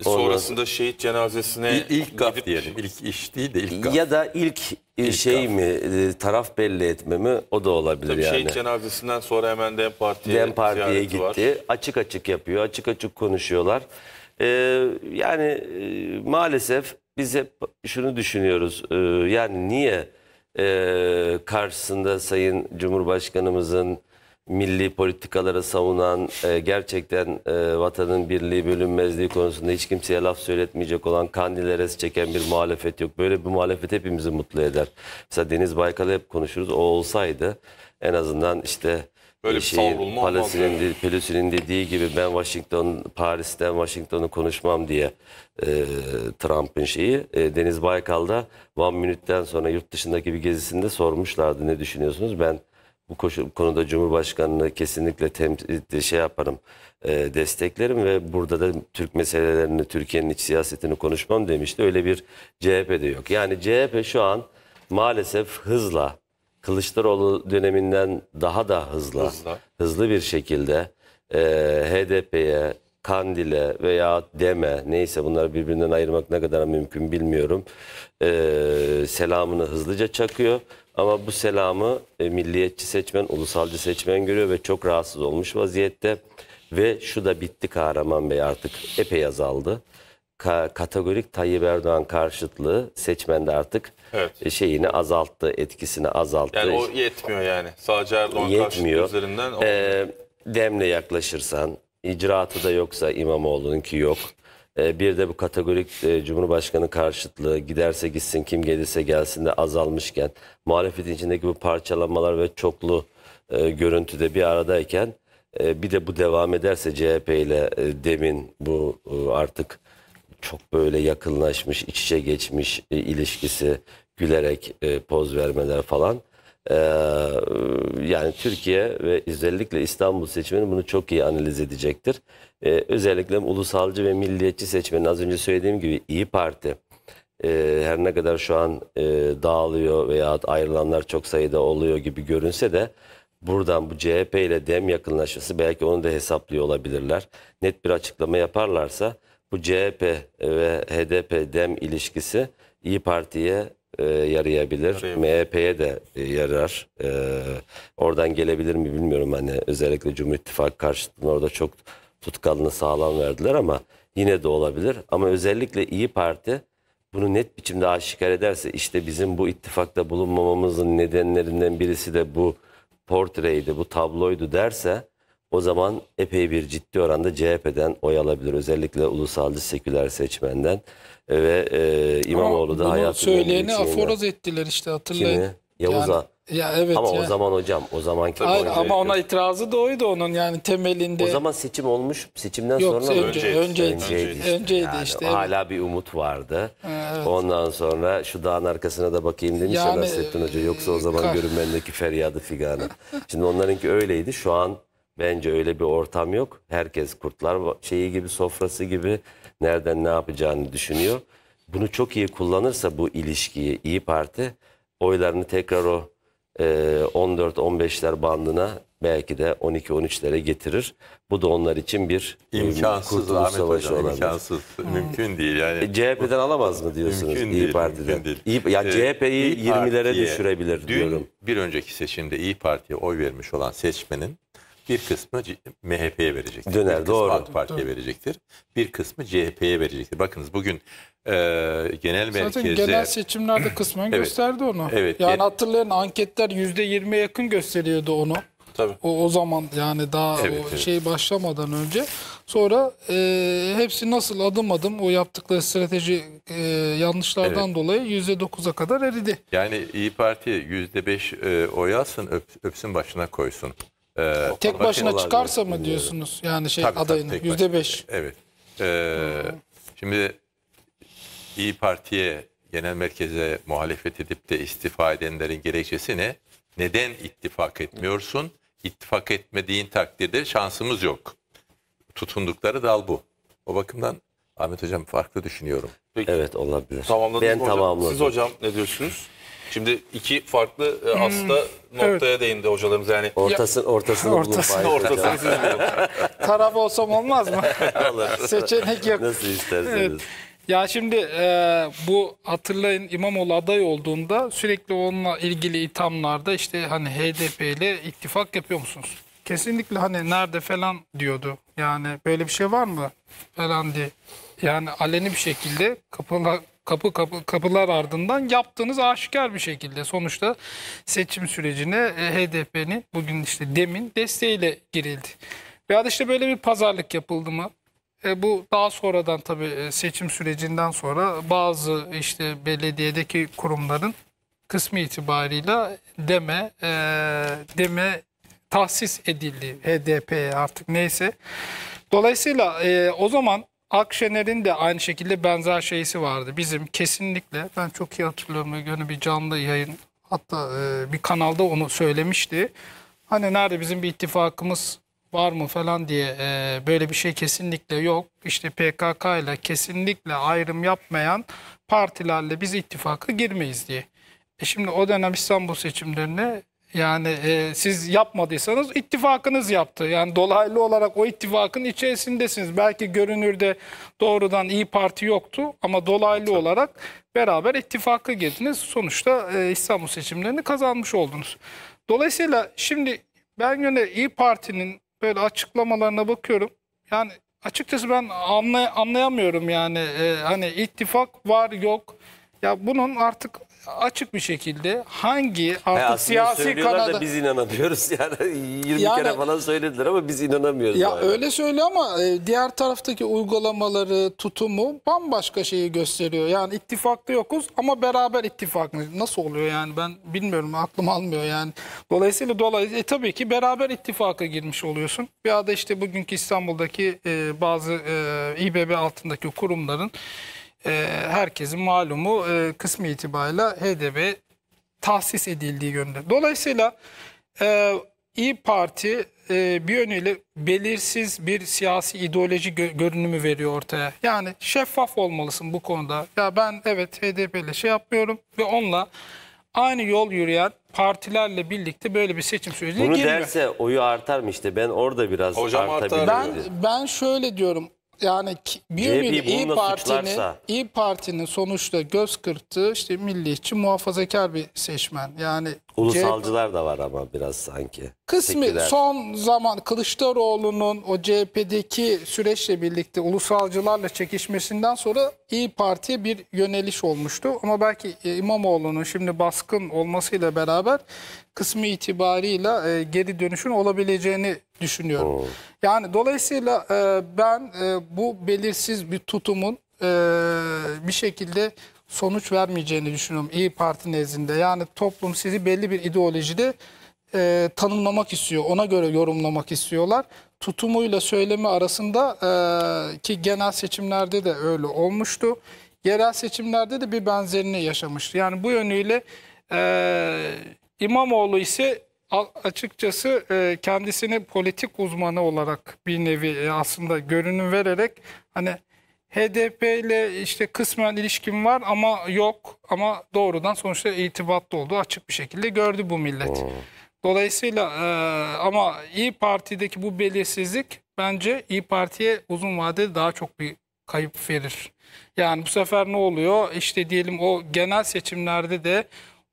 E, sonrasında şehit cenazesine ilk İlk gaf gidip- diyelim. İlk iş değil de ilk gaf. Ya da ilk, e, şey mi e, taraf belli etme mi o da olabilir Tabii yani. şehit cenazesinden sonra hemen DEM Parti'ye Dem gitti. var. Açık açık yapıyor. Açık açık konuşuyorlar. E, yani e, maalesef biz hep şunu düşünüyoruz. E, yani niye e, karşısında Sayın Cumhurbaşkanımızın milli politikalara savunan, e, gerçekten e, vatanın birliği, bölünmezliği konusunda hiç kimseye laf söyletmeyecek olan kandileres çeken bir muhalefet yok. Böyle bir muhalefet hepimizi mutlu eder. Mesela Deniz Baykal'ı hep konuşuruz. O olsaydı en azından işte Böyle bir şeyin, savrulma Palesi'nin de, Pelosi'nin dediği gibi ben Washington, Paris'ten Washington'ı konuşmam diye e, Trump'ın şeyi. E, Deniz Baykal'da One Minute'den sonra yurt dışındaki bir gezisinde sormuşlardı ne düşünüyorsunuz? Ben bu konuda Cumhurbaşkanı'nı kesinlikle tem, şey yaparım, e, desteklerim ve burada da Türk meselelerini, Türkiye'nin iç siyasetini konuşmam demişti. Öyle bir CHP de yok. Yani CHP şu an maalesef hızla Kılıçdaroğlu döneminden daha da hızlı, hızlı, hızlı bir şekilde e, HDP'ye, Kandil'e veya Deme neyse bunları birbirinden ayırmak ne kadar mümkün bilmiyorum. E, selamını hızlıca çakıyor ama bu selamı e, milliyetçi seçmen, ulusalcı seçmen görüyor ve çok rahatsız olmuş vaziyette. Ve şu da bitti Kahraman Bey artık epey azaldı. Ka kategorik Tayyip Erdoğan karşıtlığı seçmende artık evet. E, şeyini azalttı, etkisini azalttı. Yani o yetmiyor yani. Sadece Erdoğan yetmiyor. üzerinden. O... E, demle yaklaşırsan, icraatı da yoksa ki yok. E, bir de bu kategorik e, Cumhurbaşkanı karşıtlığı giderse gitsin kim gelirse gelsin de azalmışken muhalefetin içindeki bu parçalanmalar ve çoklu e, görüntüde bir aradayken e, bir de bu devam ederse CHP ile e, demin bu artık çok böyle yakınlaşmış, iç içe geçmiş ilişkisi gülerek e, poz vermeler falan. E, yani Türkiye ve özellikle İstanbul seçmeni bunu çok iyi analiz edecektir. E, özellikle ulusalcı ve milliyetçi seçmenin az önce söylediğim gibi İyi Parti e, her ne kadar şu an e, dağılıyor veya ayrılanlar çok sayıda oluyor gibi görünse de buradan bu CHP ile DEM yakınlaşması belki onu da hesaplıyor olabilirler. Net bir açıklama yaparlarsa bu CHP ve HDP-DEM ilişkisi İyi Parti'ye e, yarayabilir. yarayabilir. MHP'ye e de e, yarar. E, oradan gelebilir mi bilmiyorum hani özellikle Cumhur İttifakı karşıtında orada çok tutkalını sağlam verdiler ama yine de olabilir. Ama özellikle İyi Parti bunu net biçimde aşikar ederse işte bizim bu ittifakta bulunmamamızın nedenlerinden birisi de bu portreydi, bu tabloydu derse o zaman epey bir ciddi oranda CHP'den oy alabilir. Özellikle ulusalcı seküler seçmenden e, ve e, İmamoğlu da hayatını... söyleyeni aforoz ettiler işte hatırlayın. Kimi? Yavuz'a. Yani, ya evet. Ama ya. o zaman hocam o zamanki. Hayır ama öyle. ona itirazı da oydu onun yani temelinde. O zaman seçim olmuş. Seçimden Yok, sonra önce, önceydi. Önceydi, önceydi işte. Önceydi yani işte evet. Hala bir umut vardı. Evet. Ondan sonra şu dağın arkasına da bakayım demiş yani, ya Hoca. Yoksa o e, zaman görünmendeki feryadı figanı. *laughs* Şimdi onlarınki öyleydi. Şu an Bence öyle bir ortam yok. Herkes kurtlar şeyi gibi sofrası gibi nereden ne yapacağını düşünüyor. Bunu çok iyi kullanırsa bu ilişkiyi İyi Parti oylarını tekrar o e, 14-15'ler bandına belki de 12-13'lere getirir. Bu da onlar için bir e, imkansız kurtuluş Ahmet savaşı hocam, olabilir. Imkansız, mümkün değil. Yani e, CHP'den alamaz mı diyorsunuz mümkün İyi değil, Parti'den? Mümkün değil. İyi, ya ee, CHP'yi 20'lere düşürebilir dün, diyorum. Bir önceki seçimde İyi Parti'ye oy vermiş olan seçmenin bir kısmı MHP'ye verecektir. Döner, bir doğru. AK Parti'ye doğru. verecektir. Bir kısmı CHP'ye verecektir. Bakınız bugün e, genel merkeze... Zaten genel seçimlerde kısmen *clears throat* evet, gösterdi onu. Evet, yani gen... hatırlayın anketler %20'ye yakın gösteriyordu onu. Tabii. O, o zaman yani daha evet, o evet. şey başlamadan önce. Sonra e, hepsi nasıl adım adım o yaptıkları strateji e, yanlışlardan evet. dolayı %9'a kadar eridi. Yani İyi Parti %5 e, oy alsın öp, öpsün başına koysun. E, tek başına çıkarsa mı diyorsunuz? Yani şey tabii, adayını yüzde beş. Evet. E, Şimdi İyi Parti'ye genel merkeze muhalefet edip de istifa edenlerin gerekçesi ne? Neden ittifak etmiyorsun? İttifak etmediğin takdirde şansımız yok. Tutundukları dal bu. O bakımdan Ahmet Hocam farklı düşünüyorum. Peki. Evet olabilir. Tamamladım. ben hocam. Tamamladım. Siz hocam ne diyorsunuz? Şimdi iki farklı e, hasta hmm, noktaya değindi hocalarımız. Yani *laughs* Ortasın, ortasını bulun Ortasını- Fahir ortasını siz Taraf olsam olmaz mı? Vallahi. *laughs* Seçenek yok. Nasıl isterseniz. Evet. Ya şimdi e, bu hatırlayın İmamoğlu aday olduğunda sürekli onunla ilgili ithamlarda işte hani HDP ile ittifak yapıyor musunuz? Kesinlikle hani nerede falan diyordu. Yani böyle bir şey var mı falan diye. Yani aleni bir şekilde kapıla kapı kapı kapılar ardından yaptığınız aşikar bir şekilde sonuçta seçim sürecine e, HDP'nin bugün işte demin desteğiyle girildi. Veya işte böyle bir pazarlık yapıldı mı? E, bu daha sonradan tabii e, seçim sürecinden sonra bazı işte belediyedeki kurumların kısmı itibarıyla deme e, deme tahsis edildi HDP'ye artık neyse. Dolayısıyla e, o zaman Akşener'in de aynı şekilde benzer şeysi vardı. Bizim kesinlikle ben çok iyi hatırlıyorum. Gönü bir canlı yayın hatta e, bir kanalda onu söylemişti. Hani nerede bizim bir ittifakımız var mı falan diye e, böyle bir şey kesinlikle yok. İşte PKK ile kesinlikle ayrım yapmayan partilerle biz ittifakı girmeyiz diye. E şimdi o dönem İstanbul seçimlerine yani e, siz yapmadıysanız ittifakınız yaptı. Yani dolaylı olarak o ittifakın içerisindesiniz. Belki görünürde doğrudan iyi Parti yoktu ama dolaylı Tabii. olarak beraber ittifakı girdiniz. Sonuçta e, İstanbul seçimlerini kazanmış oldunuz. Dolayısıyla şimdi ben yine İyi Parti'nin böyle açıklamalarına bakıyorum. Yani açıkçası ben anlay anlayamıyorum yani e, hani ittifak var yok. Ya bunun artık açık bir şekilde hangi artık siyasi kanada... biz inanamıyoruz *laughs* yani 20 Yani- kere falan söylediler ama biz inanamıyoruz. Ya hala. öyle söyle ama e, diğer taraftaki uygulamaları, tutumu bambaşka şeyi gösteriyor. Yani ittifakta yokuz ama beraber ittifak mı? Nasıl oluyor yani ben bilmiyorum aklım almıyor yani. Dolayısıyla dolayı e, tabii ki beraber ittifaka girmiş oluyorsun. Ya da işte bugünkü İstanbul'daki e, bazı e, İBB altındaki kurumların e, herkesin malumu e, kısmı itibariyle HDP tahsis edildiği yönünde. Dolayısıyla e, İyi Parti e, bir yönüyle belirsiz bir siyasi ideoloji görünümü veriyor ortaya. Yani şeffaf olmalısın bu konuda. Ya ben evet HDP ile şey yapmıyorum ve onunla aynı yol yürüyen partilerle birlikte böyle bir seçim sürecine girmiyor. Bunu derse oyu artar mı işte ben orada biraz Hocam artar. Ben, ben şöyle diyorum yani bir bir CHP 'yi İyi Parti'nin suçlarsa- İyi Parti'nin sonuçta göz kırptığı işte milliyetçi muhafazakar bir seçmen. Yani CHP Ulusalcılar da var ama biraz sanki. kısmi Seküler. son zaman Kılıçdaroğlu'nun o CHP'deki süreçle birlikte ulusalcılarla çekişmesinden sonra İyi Parti'ye bir yöneliş olmuştu. Ama belki e, İmamoğlu'nun şimdi baskın olmasıyla beraber kısmı itibarıyla e, geri dönüşün olabileceğini düşünüyorum. Oo. Yani dolayısıyla e, ben bu belirsiz bir tutumun bir şekilde sonuç vermeyeceğini düşünüyorum İyi Parti nezdinde. Yani toplum sizi belli bir ideolojide e, tanımlamak istiyor. Ona göre yorumlamak istiyorlar tutumuyla söylemi arasında e, ki genel seçimlerde de öyle olmuştu. Yerel seçimlerde de bir benzerini yaşamıştı. Yani bu yönüyle e, İmamoğlu ise açıkçası e, kendisini politik uzmanı olarak bir nevi e, aslında görünüm vererek hani HDP ile işte kısmen ilişkim var ama yok ama doğrudan sonuçta itibatlı olduğu açık bir şekilde gördü bu millet. Oo. Dolayısıyla e, ama İyi Parti'deki bu belirsizlik bence İyi Parti'ye uzun vadede daha çok bir kayıp verir. Yani bu sefer ne oluyor? İşte diyelim o genel seçimlerde de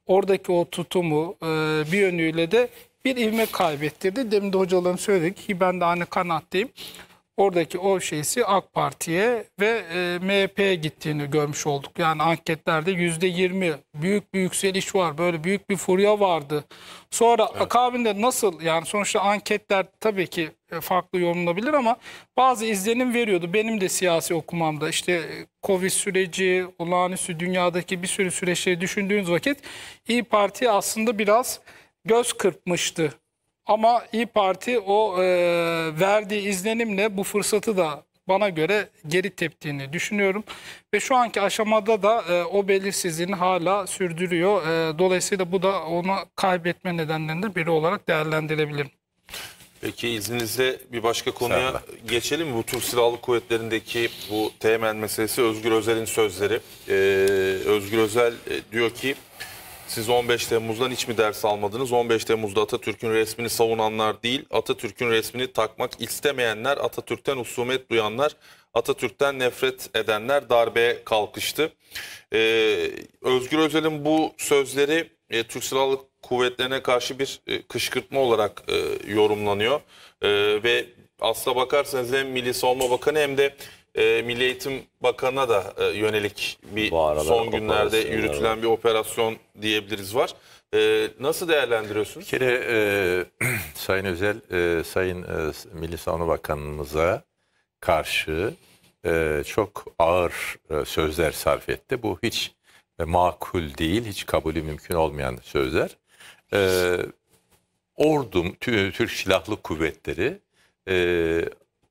oradaki o tutumu e, bir yönüyle de bir ivme kaybettirdi. Demin de hocalarım söyledi ki ben de aynı kanattayım oradaki o şeysi AK Parti'ye ve e, MHP'ye gittiğini görmüş olduk. Yani anketlerde yüzde yirmi büyük bir yükseliş var. Böyle büyük bir furya vardı. Sonra evet. akabinde nasıl yani sonuçta anketler tabii ki e, farklı yorumlanabilir ama bazı izlenim veriyordu. Benim de siyasi okumamda işte Covid süreci, olağanüstü dünyadaki bir sürü süreçleri düşündüğünüz vakit İyi Parti aslında biraz göz kırpmıştı ama İyi Parti o e, verdiği izlenimle bu fırsatı da bana göre geri teptiğini düşünüyorum. Ve şu anki aşamada da e, o belirsizliğini hala sürdürüyor. E, dolayısıyla bu da onu kaybetme nedenlerinden biri olarak değerlendirebilirim. Peki izninizle bir başka konuya geçelim. Bu Türk Silahlı Kuvvetleri'ndeki bu teğmen meselesi Özgür Özel'in sözleri. Ee, Özgür Özel e, diyor ki siz 15 Temmuz'dan hiç mi ders almadınız? 15 Temmuz'da Atatürk'ün resmini savunanlar değil, Atatürk'ün resmini takmak istemeyenler, Atatürk'ten husumet duyanlar, Atatürk'ten nefret edenler darbeye kalkıştı. Ee, Özgür Özel'in bu sözleri e, Türk Silahlı Kuvvetlerine karşı bir e, kışkırtma olarak e, yorumlanıyor. E, ve asla bakarsanız hem Milli Savunma Bakanı hem de e, Milli Eğitim Bakanı'na da e, yönelik bir aralar, son günlerde yürütülen bir operasyon diyebiliriz var. E, nasıl değerlendiriyorsunuz? Bir kere e, *clears throat* Sayın Özel, e, Sayın e, Milli Savunma Bakanımıza karşı e, çok ağır e, sözler sarf etti. Bu hiç e, makul değil, hiç kabulü mümkün olmayan sözler. E, ordum, Türk Silahlı Kuvvetleri e,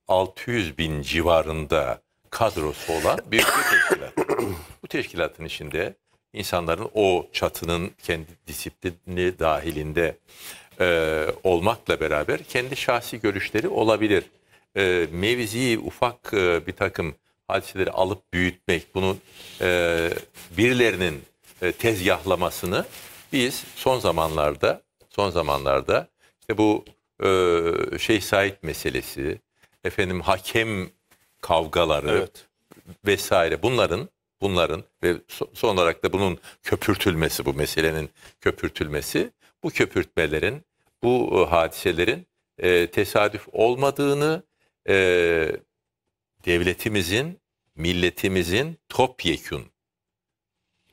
600 bin civarında kadrosu olan bir teşkilat. *clears throat* Bu teşkilatın içinde insanların o çatının kendi disiplini dahilinde e, olmakla beraber kendi şahsi görüşleri olabilir. E, mevziyi ufak e, bir takım hadiseleri alıp büyütmek, bunu e, birilerinin e, tezgahlamasını biz son zamanlarda son zamanlarda işte bu e, şey Said meselesi, efendim hakem kavgaları evet. vesaire bunların bunların ve son olarak da bunun köpürtülmesi bu meselenin köpürtülmesi bu köpürtmelerin bu e, hadiselerin e, tesadüf olmadığını e, devletimizin milletimizin topyekün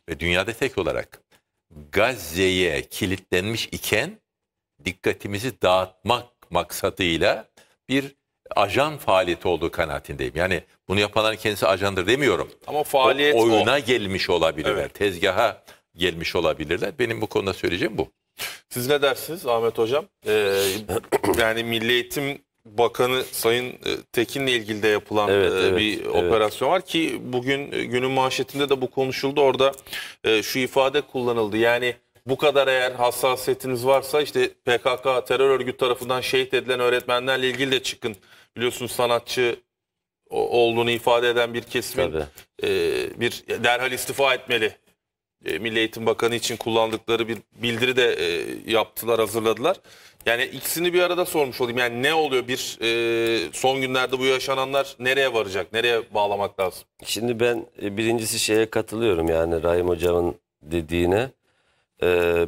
ve dünyada tek olarak Gazze'ye kilitlenmiş iken dikkatimizi dağıtmak maksadıyla bir ajan faaliyeti olduğu kanaatindeyim. Yani bunu yapanların kendisi ajandır demiyorum. Ama faaliyet o, oyuna o. gelmiş olabilirler. Evet. Tezgaha gelmiş olabilirler. Benim bu konuda söyleyeceğim bu. Siz ne dersiniz Ahmet Hocam? Ee, *clears throat* yani Milli Eğitim Bakanı Sayın e, Tekin'le ilgili de yapılan evet, e, evet, bir evet. operasyon var ki bugün e, günün manşetinde de bu konuşuldu. Orada şu ifade kullanıldı. Yani bu kadar eğer hassasiyetiniz varsa işte PKK terör örgütü tarafından şehit edilen öğretmenlerle ilgili de çıkın biliyorsunuz sanatçı olduğunu ifade eden bir kesimin e, bir derhal istifa etmeli. E, Milli Eğitim Bakanı için kullandıkları bir bildiri de e, yaptılar, hazırladılar. Yani ikisini bir arada sormuş olayım. Yani ne oluyor bir e, son günlerde bu yaşananlar nereye varacak? Nereye bağlamak lazım? Şimdi ben e, birincisi şeye katılıyorum yani Rahim Hocam'ın dediğine. E,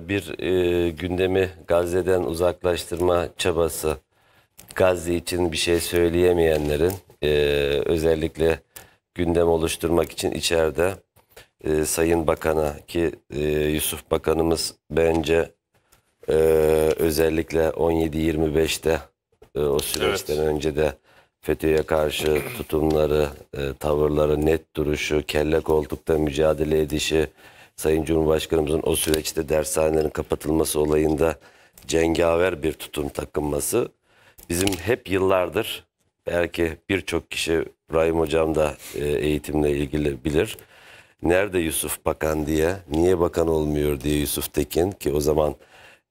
bir e, gündemi Gazze'den uzaklaştırma çabası Gazze için bir şey söyleyemeyenlerin e, özellikle gündem oluşturmak için içeride e, Sayın Bakan'a ki e, Yusuf Bakanımız bence e, özellikle 17-25'te e, o süreçten evet. önce de FETÖ'ye karşı tutumları, e, tavırları, net duruşu, kelle koltukta mücadele edişi, Sayın Cumhurbaşkanımızın o süreçte dershanelerin kapatılması olayında cengaver bir tutum takınması bizim hep yıllardır belki birçok kişi İbrahim Hocam da e, eğitimle ilgili bilir. Nerede Yusuf Bakan diye, niye bakan olmuyor diye Yusuf Tekin ki o zaman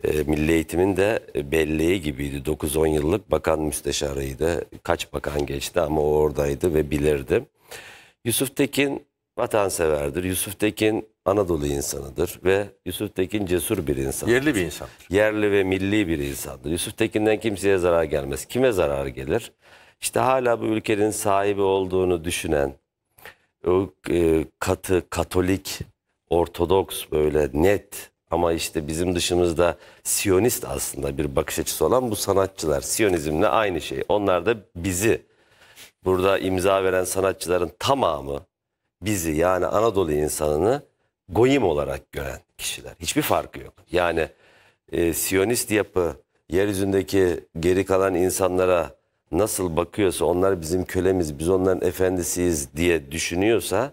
e, Milli Eğitim'in de belleği gibiydi. 9-10 yıllık bakan müsteşarıydı. Kaç bakan geçti ama o oradaydı ve bilirdi. Yusuf Tekin vatanseverdir. Yusuf Tekin Anadolu insanıdır ve Yusuf Tekin cesur bir insan. Yerli bir insan. Yerli ve milli bir insandır. Yusuf Tekin'den kimseye zarar gelmez. Kime zarar gelir? İşte hala bu ülkenin sahibi olduğunu düşünen, o e, katı, katolik, ortodoks böyle net ama işte bizim dışımızda Siyonist aslında bir bakış açısı olan bu sanatçılar. Siyonizmle aynı şey. Onlar da bizi, burada imza veren sanatçıların tamamı bizi yani Anadolu insanını goyim olarak gören kişiler. Hiçbir farkı yok. Yani e, Siyonist yapı yeryüzündeki geri kalan insanlara nasıl bakıyorsa onlar bizim kölemiz, biz onların efendisiyiz diye düşünüyorsa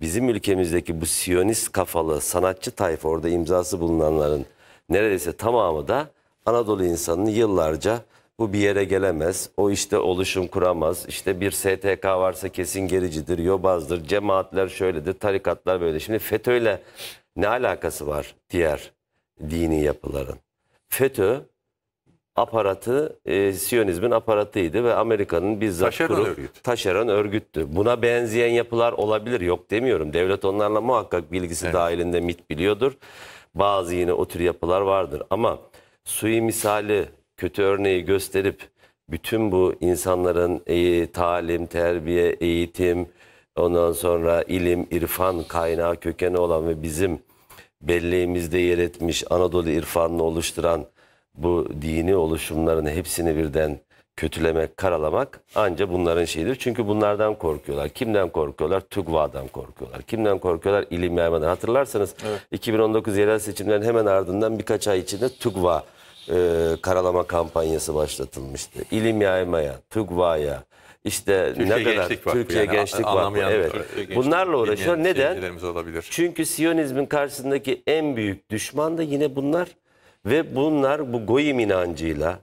bizim ülkemizdeki bu Siyonist kafalı sanatçı tayfa orada imzası bulunanların neredeyse tamamı da Anadolu insanını yıllarca bu bir yere gelemez. O işte oluşum kuramaz. İşte bir STK varsa kesin gericidir, yobazdır. Cemaatler şöyledir, tarikatlar böyle. Şimdi FETÖ'yle ne alakası var diğer dini yapıların? FETÖ aparatı e, Siyonizmin aparatıydı ve Amerika'nın bizzat taşeron kurup örgüt. taşeron örgüttü. Buna benzeyen yapılar olabilir yok demiyorum. Devlet onlarla muhakkak bilgisi evet. dahilinde MIT biliyordur. Bazı yine o tür yapılar vardır ama misali kötü örneği gösterip bütün bu insanların e, talim, terbiye, eğitim, ondan sonra ilim, irfan kaynağı kökeni olan ve bizim belleğimizde yer etmiş Anadolu irfanını oluşturan bu dini oluşumların hepsini birden kötülemek, karalamak anca bunların şeyidir. Çünkü bunlardan korkuyorlar. Kimden korkuyorlar? Tugva'dan korkuyorlar. Kimden korkuyorlar? İlim yaymadan. Hatırlarsanız evet. 2019 yerel seçimlerin hemen ardından birkaç ay içinde tugva e, karalama kampanyası başlatılmıştı. İlim yaymaya, TÜGVA'ya, işte Türkiye ne kadar Gençlik Türkiye yani, Gençlik Vakfı evet. Gençlik, Bunlarla uğraşıyor. Neden? Olabilir. Çünkü Siyonizmin karşısındaki en büyük düşman da yine bunlar ve bunlar bu goyim inancıyla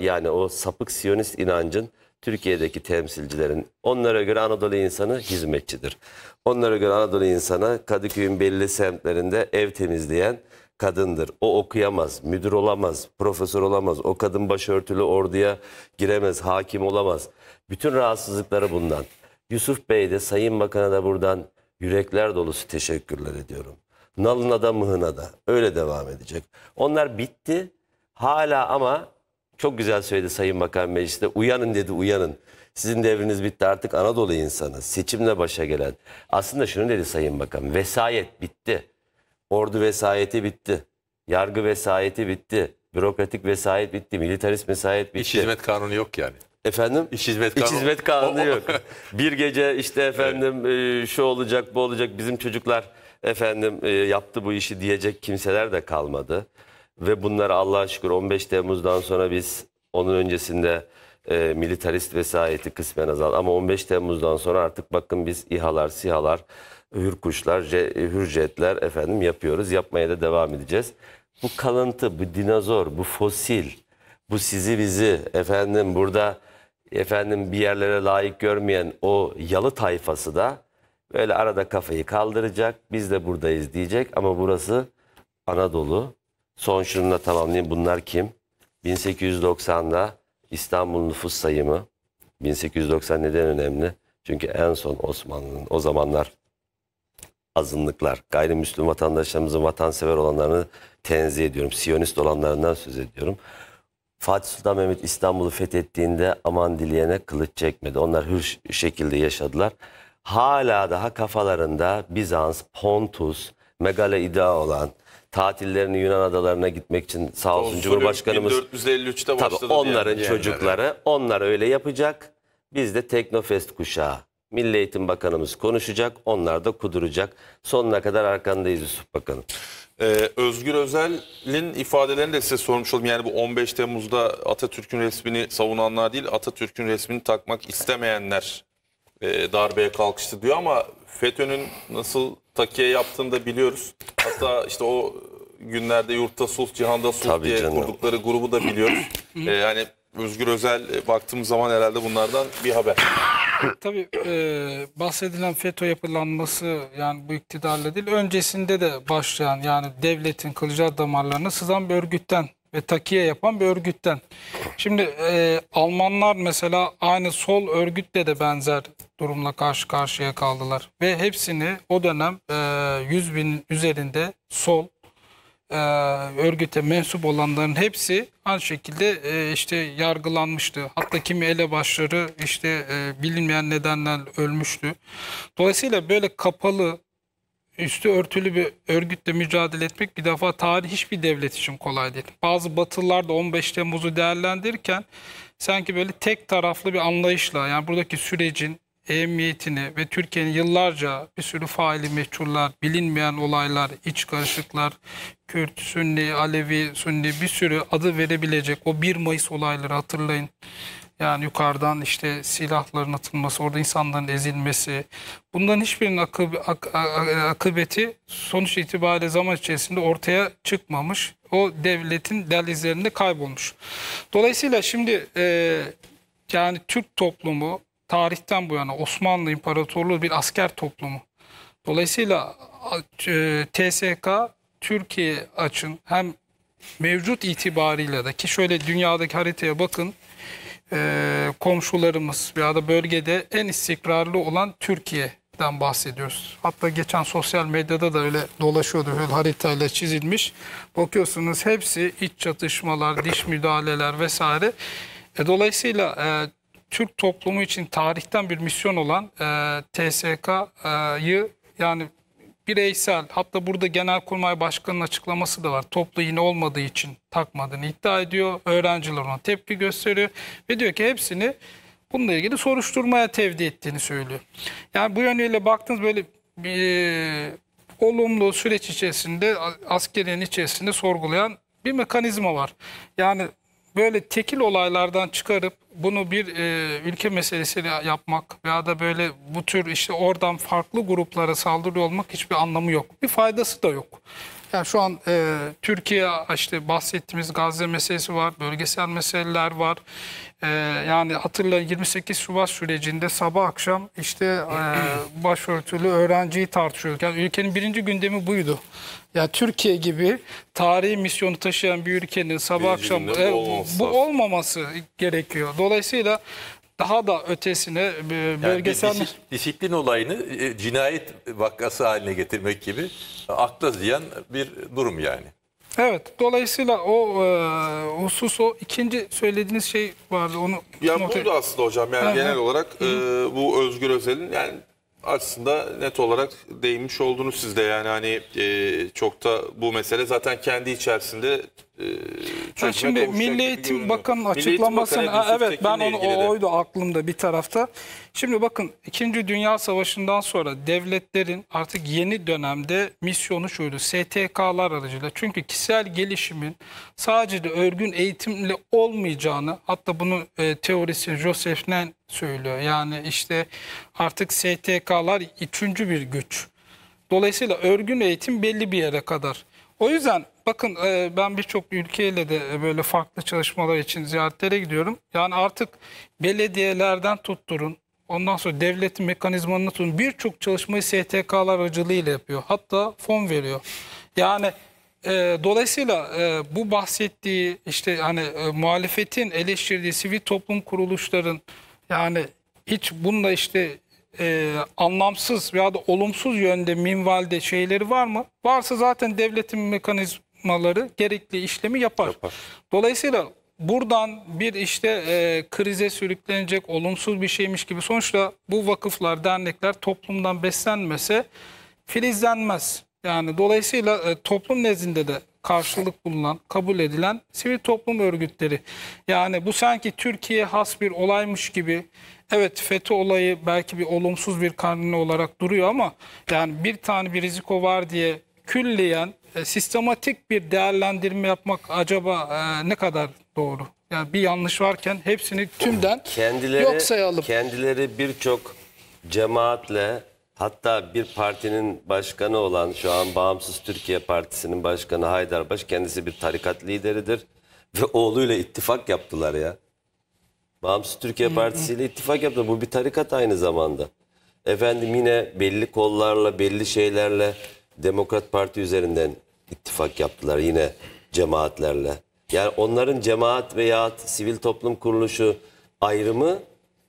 yani o sapık Siyonist inancın Türkiye'deki temsilcilerin onlara göre Anadolu insanı hizmetçidir. Onlara göre Anadolu insana Kadıköy'ün belli semtlerinde ev temizleyen kadındır. O okuyamaz, müdür olamaz, profesör olamaz. O kadın başörtülü orduya giremez, hakim olamaz. Bütün rahatsızlıkları bundan. Yusuf Bey de Sayın Bakan'a da buradan yürekler dolusu teşekkürler ediyorum. Nalına da mıhına da öyle devam edecek. Onlar bitti. Hala ama çok güzel söyledi Sayın Bakan Meclis'te. Uyanın dedi uyanın. Sizin devriniz bitti artık Anadolu insanı. Seçimle başa gelen. Aslında şunu dedi Sayın Bakan. Vesayet bitti. Ordu vesayeti bitti. Yargı vesayeti bitti. Bürokratik vesayet bitti. Militarist vesayet bitti. İş hizmet kanunu yok yani. Efendim? İş hizmet kanunu. İş hizmet kanunu yok. *laughs* Bir gece işte efendim evet. E, şu olacak bu olacak bizim çocuklar efendim e, yaptı bu işi diyecek kimseler de kalmadı. Ve bunlar Allah'a şükür 15 Temmuz'dan sonra biz onun öncesinde e, militarist vesayeti kısmen azal. Ama 15 Temmuz'dan sonra artık bakın biz İHA'lar, SİHA'lar hürkuşlar, hürjetler efendim yapıyoruz. Yapmaya da devam edeceğiz. Bu kalıntı, bu dinozor, bu fosil, bu sizi bizi efendim burada efendim bir yerlere layık görmeyen o yalı tayfası da böyle arada kafayı kaldıracak. Biz de buradayız diyecek ama burası Anadolu. Son şununla tamamlayayım. Bunlar kim? 1890'da İstanbul nüfus sayımı. 1890 neden önemli? Çünkü en son Osmanlı'nın o zamanlar azınlıklar, gayrimüslim vatandaşlarımızın vatansever olanlarını tenzih ediyorum. Siyonist olanlarından söz ediyorum. Fatih Sultan Mehmet İstanbul'u fethettiğinde aman dileyene kılıç çekmedi. Onlar hür şekilde yaşadılar. Hala daha kafalarında Bizans, Pontus, Megale iddia olan, tatillerini Yunan adalarına gitmek için sağ olsun Cumhurbaşkanımız 1453'te başladı tabii onların yani çocukları onlar öyle yapacak. Biz de Teknofest kuşağı Milli Eğitim Bakanımız konuşacak. Onlar da kuduracak. Sonuna kadar arkandayız Yusuf Bakanım. Ee, Özgür Özel'in ifadelerini de size sormuş oldum. Yani bu 15 Temmuz'da Atatürk'ün resmini savunanlar değil, Atatürk'ün resmini takmak istemeyenler e, darbeye kalkıştı diyor ama FETÖ'nün nasıl takiye yaptığını da biliyoruz. Hatta işte o günlerde yurtta sulh, cihanda sulh Tabii diye canım. kurdukları grubu da biliyoruz. Ee, *clears throat* yani Özgür Özel e, baktığım zaman herhalde bunlardan bir haber. Tabii e, bahsedilen FETÖ yapılanması yani bu iktidarla değil öncesinde de başlayan yani devletin kılcal damarlarına sızan bir örgütten ve takiye yapan bir örgütten. Şimdi e, Almanlar mesela aynı sol örgütle de benzer durumla karşı karşıya kaldılar. Ve hepsini o dönem e, 100 bin üzerinde sol e, örgüte mensup olanların hepsi aynı şekilde e, işte yargılanmıştı. Hatta kimi elebaşları işte e, bilinmeyen nedenler ölmüştü. Dolayısıyla böyle kapalı, üstü örtülü bir örgütle mücadele etmek bir defa tarih hiçbir devlet için kolay değil. Bazı batılılar da 15 Temmuz'u değerlendirirken sanki böyle tek taraflı bir anlayışla yani buradaki sürecin emniyetini ve Türkiye'nin yıllarca bir sürü faili meçhuller, bilinmeyen olaylar, iç karışıklar, Kürt, Sünni, Alevi, Sünni bir sürü adı verebilecek o 1 Mayıs olayları hatırlayın. Yani yukarıdan işte silahların atılması, orada insanların ezilmesi. bundan hiçbirinin akıb ak akıbeti sonuç itibariyle zaman içerisinde ortaya çıkmamış. O devletin delizlerinde kaybolmuş. Dolayısıyla şimdi e, yani Türk toplumu tarihten bu yana Osmanlı İmparatorluğu bir asker toplumu. Dolayısıyla e, TSK Türkiye açın hem mevcut itibariyle de ki şöyle dünyadaki haritaya bakın e, komşularımız ya da bölgede en istikrarlı olan Türkiye'den bahsediyoruz. Hatta geçen sosyal medyada da öyle dolaşıyordu öyle haritayla çizilmiş. Bakıyorsunuz hepsi iç çatışmalar, diş müdahaleler vesaire. E, dolayısıyla e, Türk toplumu için tarihten bir misyon olan e, TSK'yı e, yani bireysel hatta burada Genelkurmay Başkanı'nın açıklaması da var. Toplu yine olmadığı için takmadığını iddia ediyor. Öğrenciler ona tepki gösteriyor ve diyor ki hepsini bununla ilgili soruşturmaya tevdi ettiğini söylüyor. Yani bu yönüyle baktığınız böyle bir e, olumlu süreç içerisinde askerin içerisinde sorgulayan bir mekanizma var. Yani böyle tekil olaylardan çıkarıp bunu bir e, ülke meselesiyle yapmak veya da böyle bu tür işte oradan farklı gruplara saldırıyor olmak hiçbir anlamı yok. Bir faydası da yok. Yani şu an e, Türkiye işte bahsettiğimiz Gazze meselesi var, bölgesel meseleler var. Ee, yani hatırlayın 28 Şubat sürecinde sabah akşam işte e, başörtülü öğrenciyi tartışıyorken ülkenin birinci gündemi buydu. Ya yani Türkiye gibi tarihi misyonu taşıyan bir ülkenin sabah birinci akşam e, bu olmaması gerekiyor. Dolayısıyla daha da ötesine e, bölgesel... Yani disiplin, disiplin olayını e, cinayet vakası haline getirmek gibi akla ziyan bir durum yani. Evet. Dolayısıyla o e, husus o ikinci söylediğiniz şey vardı. Onu ya not- buydu aslında hocam yani evet. genel olarak e, bu Özgür Özel'in yani aslında net olarak değinmiş oldunuz siz de yani hani e, çok da bu mesele zaten kendi içerisinde ee, ha, şimdi Milli Eğitim Bakanı'nın açıklamasını hani, ha, evet ben onu o, oydu aklımda bir tarafta. Şimdi bakın 2. Dünya Savaşı'ndan sonra devletlerin artık yeni dönemde misyonu şuydu. STK'lar aracılığıyla. Çünkü kişisel gelişimin sadece de örgün eğitimle olmayacağını hatta bunu e, teorisi Joseph Nen söylüyor. Yani işte artık STK'lar üçüncü bir güç. Dolayısıyla örgün eğitim belli bir yere kadar. O yüzden Bakın e, ben birçok ülkeyle de e, böyle farklı çalışmalar için ziyaretlere gidiyorum. Yani artık belediyelerden tutturun, ondan sonra devletin mekanizmanını tutun. Birçok çalışmayı STK'lar aracılığıyla yapıyor. Hatta fon veriyor. Yani e, dolayısıyla e, bu bahsettiği işte hani e, muhalefetin eleştirdiği sivil toplum kuruluşların yani hiç bununla işte e, anlamsız veya da olumsuz yönde minvalde şeyleri var mı? Varsa zaten devletin mekanizm maları gerekli işlemi yapar. yapar. Dolayısıyla buradan bir işte e, krize sürüklenecek olumsuz bir şeymiş gibi sonuçta bu vakıflar, dernekler toplumdan beslenmese filizlenmez. Yani dolayısıyla e, toplum nezdinde de karşılık bulunan, kabul edilen sivil toplum örgütleri. Yani bu sanki Türkiye has bir olaymış gibi. Evet FETÖ olayı belki bir olumsuz bir karnını olarak duruyor ama yani bir tane bir riziko var diye külliyen e, sistematik bir değerlendirme yapmak acaba e, ne kadar doğru? Yani bir yanlış varken hepsini tümden kendileri, yok sayalım. Kendileri birçok cemaatle hatta bir partinin başkanı olan şu an Bağımsız Türkiye Partisi'nin başkanı Haydarbaş kendisi bir tarikat lideridir. Ve oğluyla ittifak yaptılar ya. Bağımsız Türkiye Partisi ile ittifak yaptı. Bu bir tarikat aynı zamanda. Efendim yine belli kollarla, belli şeylerle Demokrat Parti üzerinden ittifak yaptılar yine cemaatlerle. Yani onların cemaat veyahut sivil toplum kuruluşu ayrımı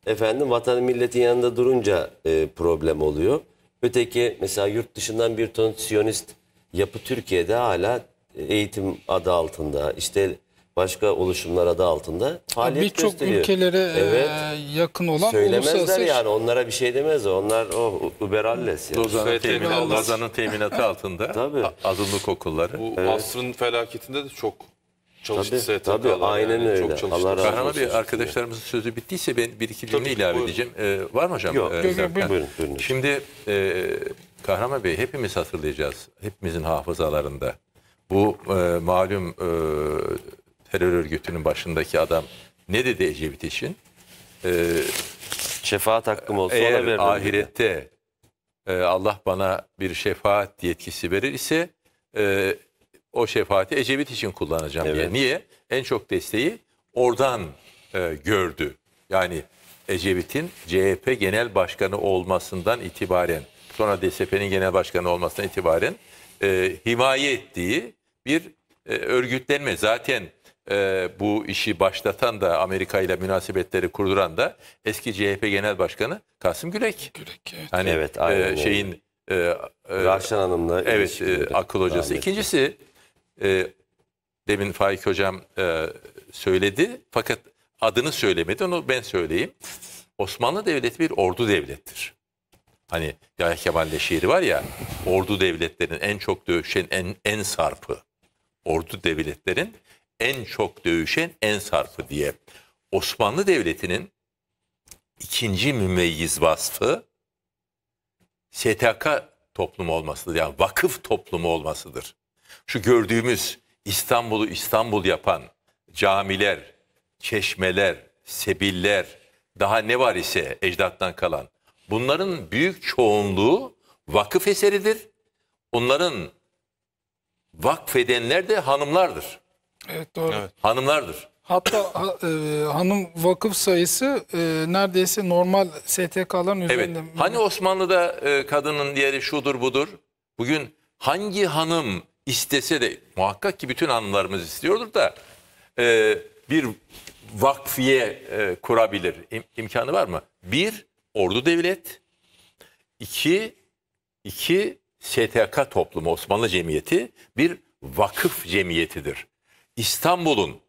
efendim vatanın milletin yanında durunca e, problem oluyor. Öteki mesela yurt dışından bir ton siyonist yapı Türkiye'de hala eğitim adı altında işte başka oluşumlar da altında faaliyet Birçok gösteriyor. Birçok ülkelere e, evet. yakın olan Söylemezler uluslararası... yani onlara bir şey demez. Onlar o oh, Uberalles. Yani. Lozan'ın teminatı, Lozan'ın teminatı *laughs* altında Tabii. azınlık okulları. Bu evet. asrın felaketinde de çok çalıştı tabii, tabii aynen yani. öyle. Çok Allah razı olsun. bir arkadaşlarımızın sözü bittiyse ben bir iki cümle ilave buyurun. edeceğim. Ee, var mı hocam? Yok. Ee, buyurun, buyurun, buyurun. Şimdi e, Kahraman Bey hepimiz hatırlayacağız. Hepimizin hafızalarında. Bu e, malum e, terör örgütünün başındaki adam ne dedi Ecevit için? Ee, şefaat hakkım olsa eğer ona veririm. ahirette e, Allah bana bir şefaat yetkisi verir ise e, o şefaati Ecevit için kullanacağım evet. diye. Niye? En çok desteği oradan e, gördü. Yani Ecevit'in CHP genel başkanı olmasından itibaren sonra DSP'nin genel başkanı olmasından itibaren e, himaye ettiği bir e, örgütlenme. Zaten e, bu işi başlatan da Amerika ile münasebetleri kurduran da eski CHP Genel Başkanı Kasım Gülek. Gülek evet. Hani evet, e, aynen, e, şeyin e, e, Rahşan Hanım'la evet e, akıl hocası. Rahmetli. İkincisi e, demin Faik hocam e, söyledi fakat adını söylemedi onu ben söyleyeyim. Osmanlı Devleti bir ordu devlettir. Hani Yahya Kemal'le şiiri var ya, ordu devletlerin en çok dövüşen en, en sarpı. Ordu devletlerin en çok dövüşen en sarfı diye. Osmanlı Devleti'nin ikinci mümeyyiz vasfı STK toplumu olmasıdır. Yani vakıf toplumu olmasıdır. Şu gördüğümüz İstanbul'u İstanbul yapan camiler, çeşmeler, sebiller, daha ne var ise ecdattan kalan bunların büyük çoğunluğu vakıf eseridir. Onların vakfedenler de hanımlardır. Evet doğru. Evet. Hanımlardır. Hatta e, hanım vakıf sayısı e, neredeyse normal STK'ların üzerinde. Evet. Hani Osmanlı'da e, kadının yeri şudur budur. Bugün hangi hanım istese de muhakkak ki bütün hanımlarımız istiyordur da e, bir vakfiye e, kurabilir. İm, imkanı var mı? Bir, ordu devlet. iki iki STK toplumu Osmanlı Cemiyeti bir vakıf cemiyetidir. İstanbul'un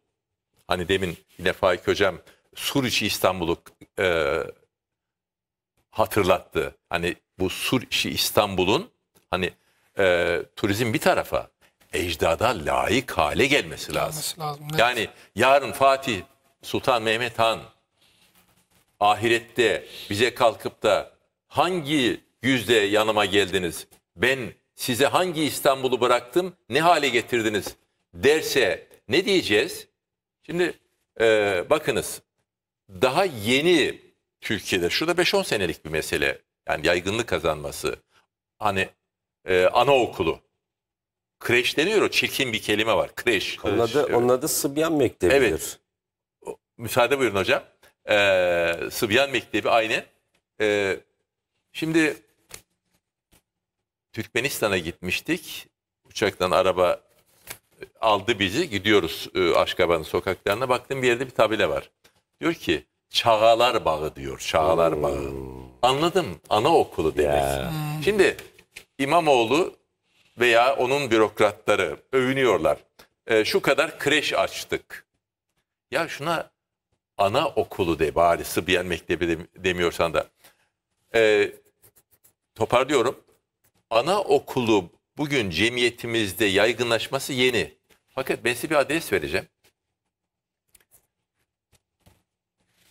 hani demin yine Faik Hocam Sur içi İstanbul'u e, hatırlattı. Hani bu Sur içi İstanbul'un hani e, turizm bir tarafa ecdada layık hale gelmesi lazım. lazım Yani yarın Fatih Sultan Mehmet Han ahirette bize kalkıp da hangi yüzde yanıma geldiniz? Ben size hangi İstanbul'u bıraktım? Ne hale getirdiniz? derse ne diyeceğiz? Şimdi e, bakınız daha yeni Türkiye'de şurada 5-10 senelik bir mesele yani yaygınlık kazanması hani e, anaokulu kreş deniyor o çirkin bir kelime var kreş. Onun adı, evet. onun adı Sıbyan Mektebi. Evet. Müsaade buyurun hocam. Ee, Sıbyan Mektebi aynen. Ee, şimdi Türkmenistan'a gitmiştik. Uçaktan araba aldı bizi gidiyoruz e, Aşkaban'ın sokaklarına. Baktım bir yerde bir tabela var. Diyor ki Çağalar Bağı diyor. Çağalar Oo. Bağı. Anladım. Anaokulu demek. Yeah. Şimdi İmamoğlu veya onun bürokratları övünüyorlar. E, şu kadar kreş açtık. Ya şuna ana okulu de bari Sıbiyen Mektebi de, demiyorsan da. E, toparlıyorum. Ana okulu bugün cemiyetimizde yaygınlaşması yeni. Fakat ben size bir adres vereceğim.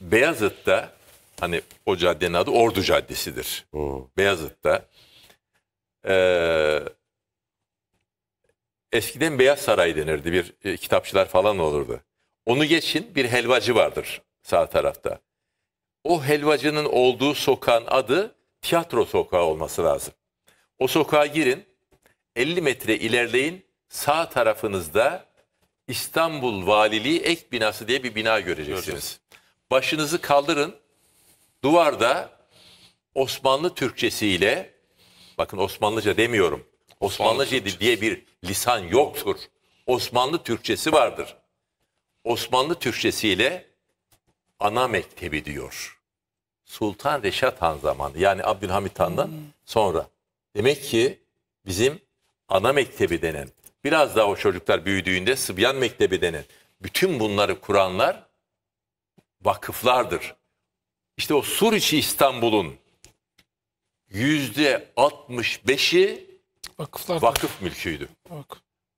Beyazıt'ta hani o caddenin adı Ordu Caddesi'dir. Hmm. Beyazıt'ta ee, eskiden Beyaz Saray denirdi. Bir e, kitapçılar falan olurdu. Onu geçin bir helvacı vardır sağ tarafta. O helvacının olduğu sokağın adı tiyatro sokağı olması lazım. O sokağa girin 50 metre ilerleyin sağ tarafınızda İstanbul Valiliği Ek Binası diye bir bina göreceksiniz. Başınızı kaldırın. Duvarda Osmanlı Türkçesiyle bakın Osmanlıca demiyorum. Osmanlıca Osmanlı diye bir lisan yoktur. Osmanlı Türkçesi vardır. Osmanlı Türkçesiyle ana mektebi diyor. Sultan Reşat Han zamanı yani Abdülhamit Han'dan hmm. sonra. Demek ki bizim ana mektebi denen, biraz daha o çocuklar büyüdüğünde Sıbyan Mektebi denen, bütün bunları kuranlar vakıflardır. İşte o sur içi İstanbul'un yüzde 65'i vakıflar vakıf mülküydü.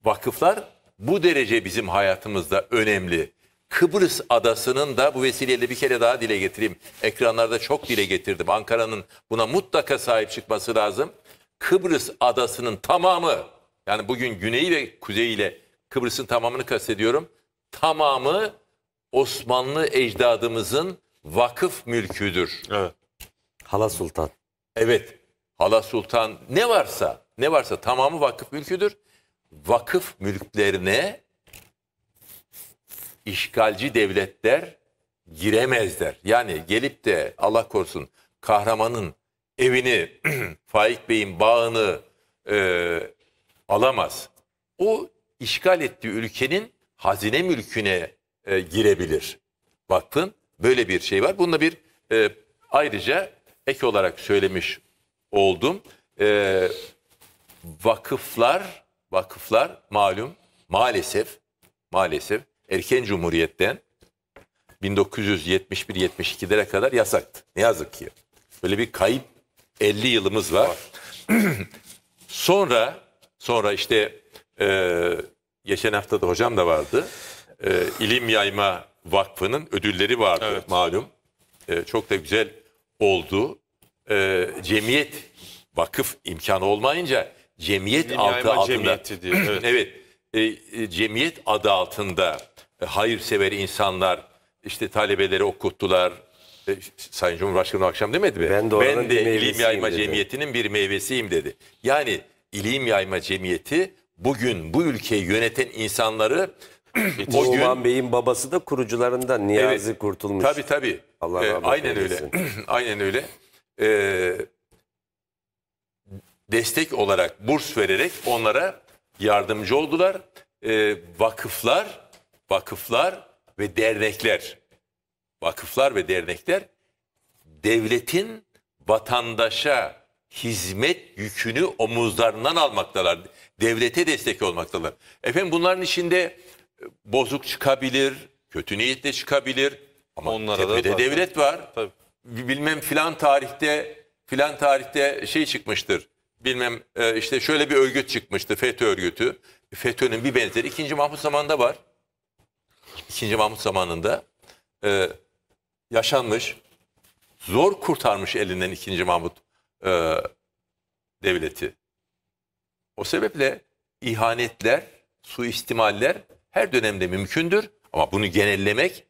Vakıflar bu derece bizim hayatımızda önemli. Kıbrıs adasının da bu vesileyle bir kere daha dile getireyim. Ekranlarda çok dile getirdim. Ankara'nın buna mutlaka sahip çıkması lazım. Kıbrıs adasının tamamı yani bugün güneyi ve kuzeyiyle Kıbrıs'ın tamamını kastediyorum. Tamamı Osmanlı ecdadımızın vakıf mülküdür. Evet. Hala Sultan. Evet. Hala Sultan ne varsa ne varsa tamamı vakıf mülküdür. Vakıf mülklerine işgalci devletler giremezler. Yani gelip de Allah korusun kahramanın evini, *clears throat* Faik Bey'in bağını e, alamaz. O işgal ettiği ülkenin hazine mülküne e, girebilir. Baktın böyle bir şey var. Bununla bir e, ayrıca ek olarak söylemiş oldum. E, vakıflar, vakıflar malum maalesef, maalesef erken cumhuriyetten 1971-72'lere kadar yasaktı. Ne yazık ki. Böyle bir kayıp 50 yılımız var. *clears throat* sonra sonra işte e, geçen hafta da hocam da vardı. E, İlim Yayma Vakfı'nın ödülleri vardı evet. malum. E, çok da güzel oldu. E, cemiyet vakıf imkanı olmayınca cemiyet altı altında diye, *clears throat* evet. evet e, e, cemiyet adı altında hayırsever insanlar işte talebeleri okuttular, e, Sayın Cumhurbaşkanı akşam demedi mi? Ben de, ben de ilim Yayma dedi. Cemiyeti'nin bir meyvesiyim dedi. Yani ilim Yayma Cemiyeti bugün bu ülkeyi yöneten insanları o *clears throat* Oğlan gün Bey'in babası da kurucularından Niyazi evet, Kurtulmuş. tabi tabi Allah ee, aynen, öyle. *clears throat* aynen öyle. Aynen destek olarak burs vererek onlara yardımcı oldular. Ee, vakıflar, vakıflar ve dernekler vakıflar ve dernekler devletin vatandaşa hizmet yükünü omuzlarından almaktalar. Devlete destek olmaktalar. Efendim bunların içinde e, bozuk çıkabilir, kötü niyetle çıkabilir ama Onlara tepede da devlet var. Tabii. Bilmem filan tarihte filan tarihte şey çıkmıştır. Bilmem e, işte şöyle bir örgüt çıkmıştı FETÖ örgütü. FETÖ'nün bir benzeri ikinci Mahmut zamanında var. İkinci Mahmut zamanında e, yaşanmış. Zor kurtarmış elinden 2. Mahmut e, devleti. O sebeple ihanetler, suistimaller her dönemde mümkündür. Ama bunu genellemek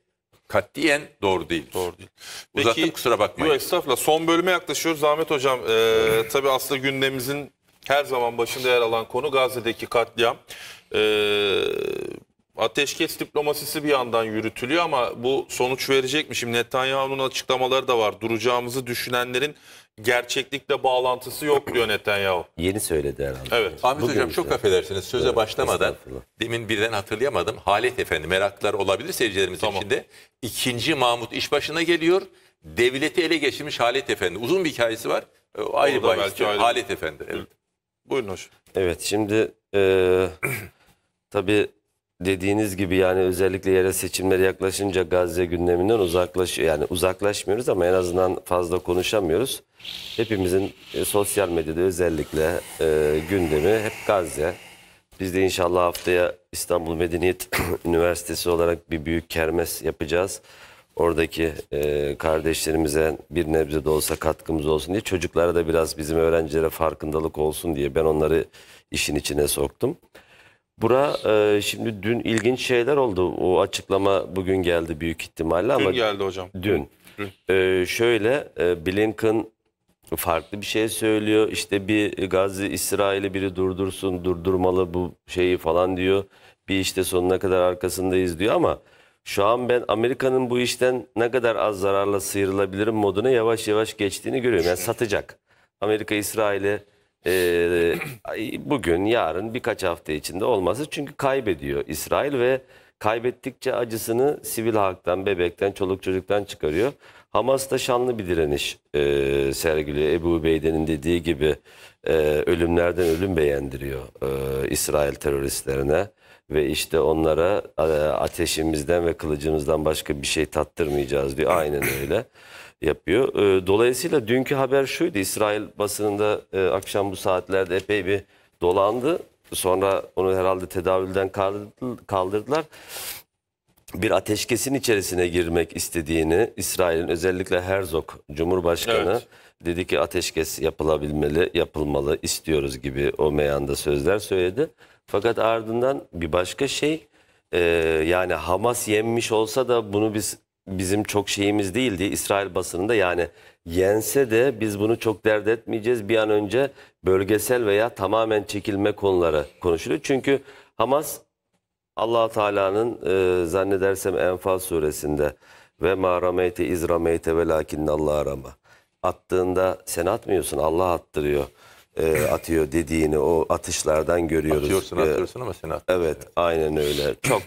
katiyen doğru değil. Doğru değil. Peki, kusura bakmayın. Yok estağfurullah. Son bölüme yaklaşıyoruz. Ahmet Hocam e, tabii aslında gündemimizin her zaman başında yer alan konu Gazze'deki katliam. E, ateşkes diplomasisi bir yandan yürütülüyor ama bu sonuç verecek mi? Şimdi Netanyahu'nun açıklamaları da var. Duracağımızı düşünenlerin gerçeklikle bağlantısı yok diyor Netanyahu. Yeni söyledi herhalde. Evet. Ahmet Bugün Hocam çok affedersiniz söze evet, başlamadan demin birden hatırlayamadım. Halet Efendi meraklar olabilir seyircilerimiz tamam. içinde. İkinci Mahmut iş başına geliyor. Devleti ele geçirmiş Halet Efendi. Uzun bir hikayesi var. E, o ayrı bir Halet Efendi. Evet. Buyurun hoş. Evet şimdi e, *clears throat* tabii dediğiniz gibi yani özellikle yere seçimlere yaklaşınca Gazze gündeminden uzaklaş yani uzaklaşmıyoruz ama en azından fazla konuşamıyoruz. Hepimizin e, sosyal medyada özellikle e, gündemi hep Gazze. Biz de inşallah haftaya İstanbul Medeniyet *clears throat* Üniversitesi olarak bir büyük kermes yapacağız. Oradaki e, kardeşlerimize bir nebze de olsa katkımız olsun diye çocuklara da biraz bizim öğrencilere farkındalık olsun diye ben onları işin içine soktum. Bura e, şimdi dün ilginç şeyler oldu. O açıklama bugün geldi büyük ihtimalle ama... Dün geldi hocam. Dün. E, şöyle e, Blinken farklı bir şey söylüyor. İşte bir Gazze İsrail'i biri durdursun, durdurmalı bu şeyi falan diyor. Bir işte sonuna kadar arkasındayız diyor ama şu an ben Amerika'nın bu işten ne kadar az zararla sıyrılabilirim moduna yavaş yavaş geçtiğini görüyorum. Yani satacak. Amerika İsrail'e e, bugün, yarın, birkaç hafta içinde olması. Çünkü kaybediyor İsrail ve kaybettikçe acısını sivil halktan, bebekten, çoluk çocuktan çıkarıyor. Hamas da şanlı bir direniş e, sergiliyor. Ebu Beyden'in dediği gibi e, ölümlerden ölüm beğendiriyor e, İsrail teröristlerine. Ve işte onlara e, ateşimizden ve kılıcımızdan başka bir şey tattırmayacağız diyor. Aynen öyle yapıyor. Ee, dolayısıyla dünkü haber şuydu. İsrail basınında e, akşam bu saatlerde epey bir dolandı. Sonra onu herhalde tedavülden kaldırdılar. Bir ateşkesin içerisine girmek istediğini İsrail'in özellikle Herzog Cumhurbaşkanı evet. dedi ki ateşkes yapılabilmeli, yapılmalı istiyoruz gibi o meyanda sözler söyledi. Fakat ardından bir başka şey e, yani Hamas yenmiş olsa da bunu biz bizim çok şeyimiz değildi İsrail basınında yani yense de biz bunu çok dert etmeyeceğiz. Bir an önce bölgesel veya tamamen çekilme konuları konuşuluyor. Çünkü Hamas allah Teala'nın e, zannedersem Enfal suresinde ve ma rameyte iz rameyte ve lakinne Allah arama attığında sen atmıyorsun Allah attırıyor e, atıyor dediğini o atışlardan görüyoruz. Atıyorsun e, atıyorsun ama sen atmıyorsun. Evet aynen öyle çok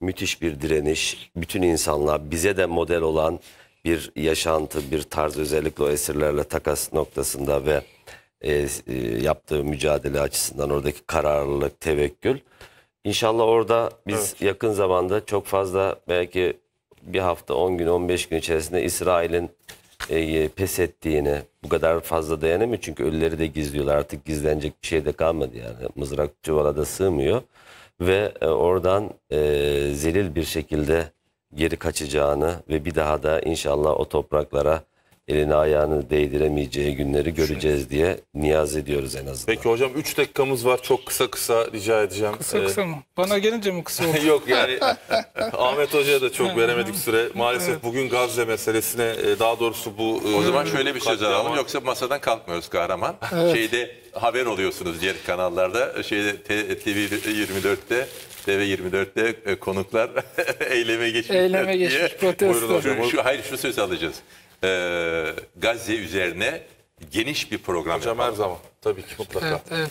müthiş bir direniş. Bütün insanlar bize de model olan bir yaşantı, bir tarz özellikle o esirlerle takas noktasında ve e, e, yaptığı mücadele açısından oradaki kararlılık, tevekkül. İnşallah orada biz evet. yakın zamanda çok fazla belki bir hafta, 10 gün, 15 gün içerisinde İsrail'in e, pes ettiğini bu kadar fazla dayanamıyor. Çünkü ölüleri de gizliyorlar artık gizlenecek bir şey de kalmadı yani mızrak çuvala da sığmıyor ve e, oradan e, zelil bir şekilde geri kaçacağını ve bir daha da inşallah o topraklara elini ayağını değdiremeyeceği günleri göreceğiz diye niyaz ediyoruz en azından. Peki hocam 3 dakikamız var. Çok kısa kısa rica edeceğim. Kısa ee, kısa mı? Bana gelince mi kısa oldu? *laughs* Yok yani Ahmet Hoca'ya da çok veremedik süre. Maalesef evet. bugün Gazze meselesine e, daha doğrusu bu... E, o zaman şöyle bir şey söz alalım. Yoksa masadan kalkmıyoruz kahraman. Evet. Şeyde haber oluyorsunuz diğer kanallarda. şey TV24'te TV24'te e, konuklar *laughs* eyleme geçmiş. Eyleme geçmiş *laughs* protesto. Şu, hayır şu söz alacağız. Ee, Gazze üzerine geniş bir program Hocam yapalım. her zaman tabii ki mutlaka. Evet,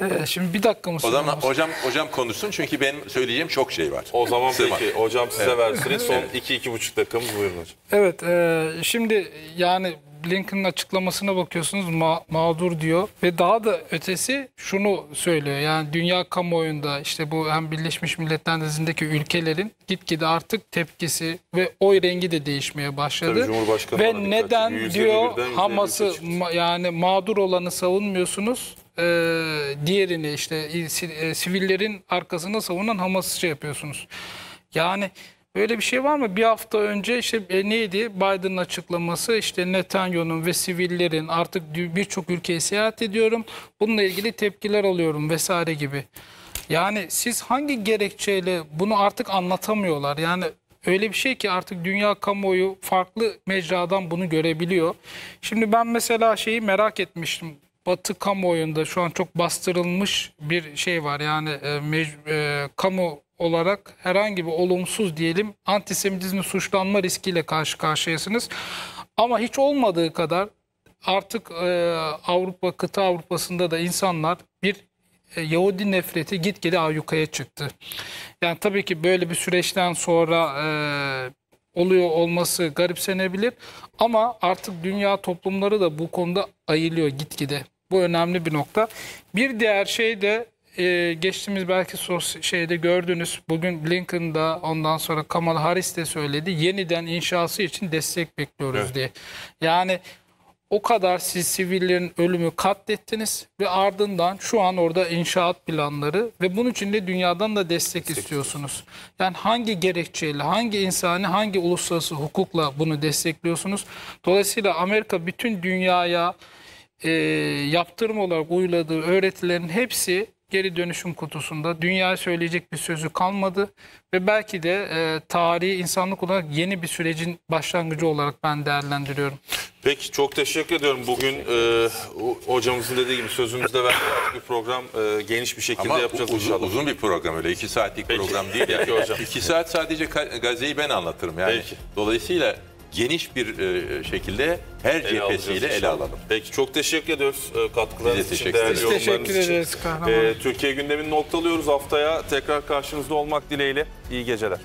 evet. E, şimdi bir dakika mı? O zaman mısın? hocam hocam konuşsun çünkü ben söyleyeceğim çok şey var. O zaman Sığma. peki hocam size evet. versin. Son 2 evet. iki, iki buçuk dakikamız buyurun hocam. Evet e, şimdi yani Blinken'ın açıklamasına bakıyorsunuz ma mağdur diyor ve daha da ötesi şunu söylüyor. Yani dünya kamuoyunda işte bu hem Birleşmiş Milletler dizindeki ülkelerin gitgide artık tepkisi ve oy rengi de değişmeye başladı. Tabii, ve neden diyor Hamas'ı ma yani mağdur olanı savunmuyorsunuz? diğerini işte e, e, sivillerin arkasında savunan Hamas'ı şey yapıyorsunuz. Yani Öyle bir şey var mı? Bir hafta önce işte e, neydi Biden'ın açıklaması işte Netanyahu'nun ve sivillerin artık birçok ülkeye seyahat ediyorum. Bununla ilgili tepkiler alıyorum vesaire gibi. Yani siz hangi gerekçeyle bunu artık anlatamıyorlar? Yani öyle bir şey ki artık dünya kamuoyu farklı mecradan bunu görebiliyor. Şimdi ben mesela şeyi merak etmiştim. Batı kamuoyunda şu an çok bastırılmış bir şey var. Yani e, mec- e, kamu olarak herhangi bir olumsuz diyelim antisemitizmi suçlanma riskiyle karşı karşıyasınız. Ama hiç olmadığı kadar artık e, Avrupa kıta Avrupa'sında da insanlar bir e, Yahudi nefreti gitgide ayyukaya çıktı. Yani tabii ki böyle bir süreçten sonra e, oluyor olması garipsenebilir ama artık dünya toplumları da bu konuda ayılıyor gitgide. Bu önemli bir nokta. Bir diğer şey de e, geçtiğimiz belki sos şeyde gördünüz. Bugün Blinken ondan sonra Kamala Harris de söyledi. Yeniden inşası için destek bekliyoruz evet. diye. Yani o kadar siz sivillerin ölümü katlettiniz ve ardından şu an orada inşaat planları ve bunun için de dünyadan da destek, destek istiyorsunuz. Yani hangi gerekçeyle, hangi insani, hangi uluslararası hukukla bunu destekliyorsunuz? Dolayısıyla Amerika bütün dünyaya e, yaptırım olarak uyguladığı öğretilerin hepsi geri dönüşüm kutusunda dünyaya söyleyecek bir sözü kalmadı ve belki de e, tarihi insanlık olarak yeni bir sürecin başlangıcı olarak ben değerlendiriyorum. Peki çok teşekkür ediyorum. Bugün e, hocamızın dediği gibi sözümüzde verdiği bir program e, geniş bir şekilde Ama yapacağız uzun, inşallah. uzun bir program öyle. iki saatlik Peki. program değil. Peki hocam. İki saat sadece gazeyi ben anlatırım yani. Peki. Dolayısıyla geniş bir e, şekilde her ele cephesiyle ele alalım. Peki çok teşekkür ediyoruz e, katkılarınız Bize için, değerli yorumlarınız için. teşekkür ederiz kahraman. E, Türkiye gündemini noktalıyoruz haftaya. Tekrar karşınızda olmak dileğiyle. İyi geceler.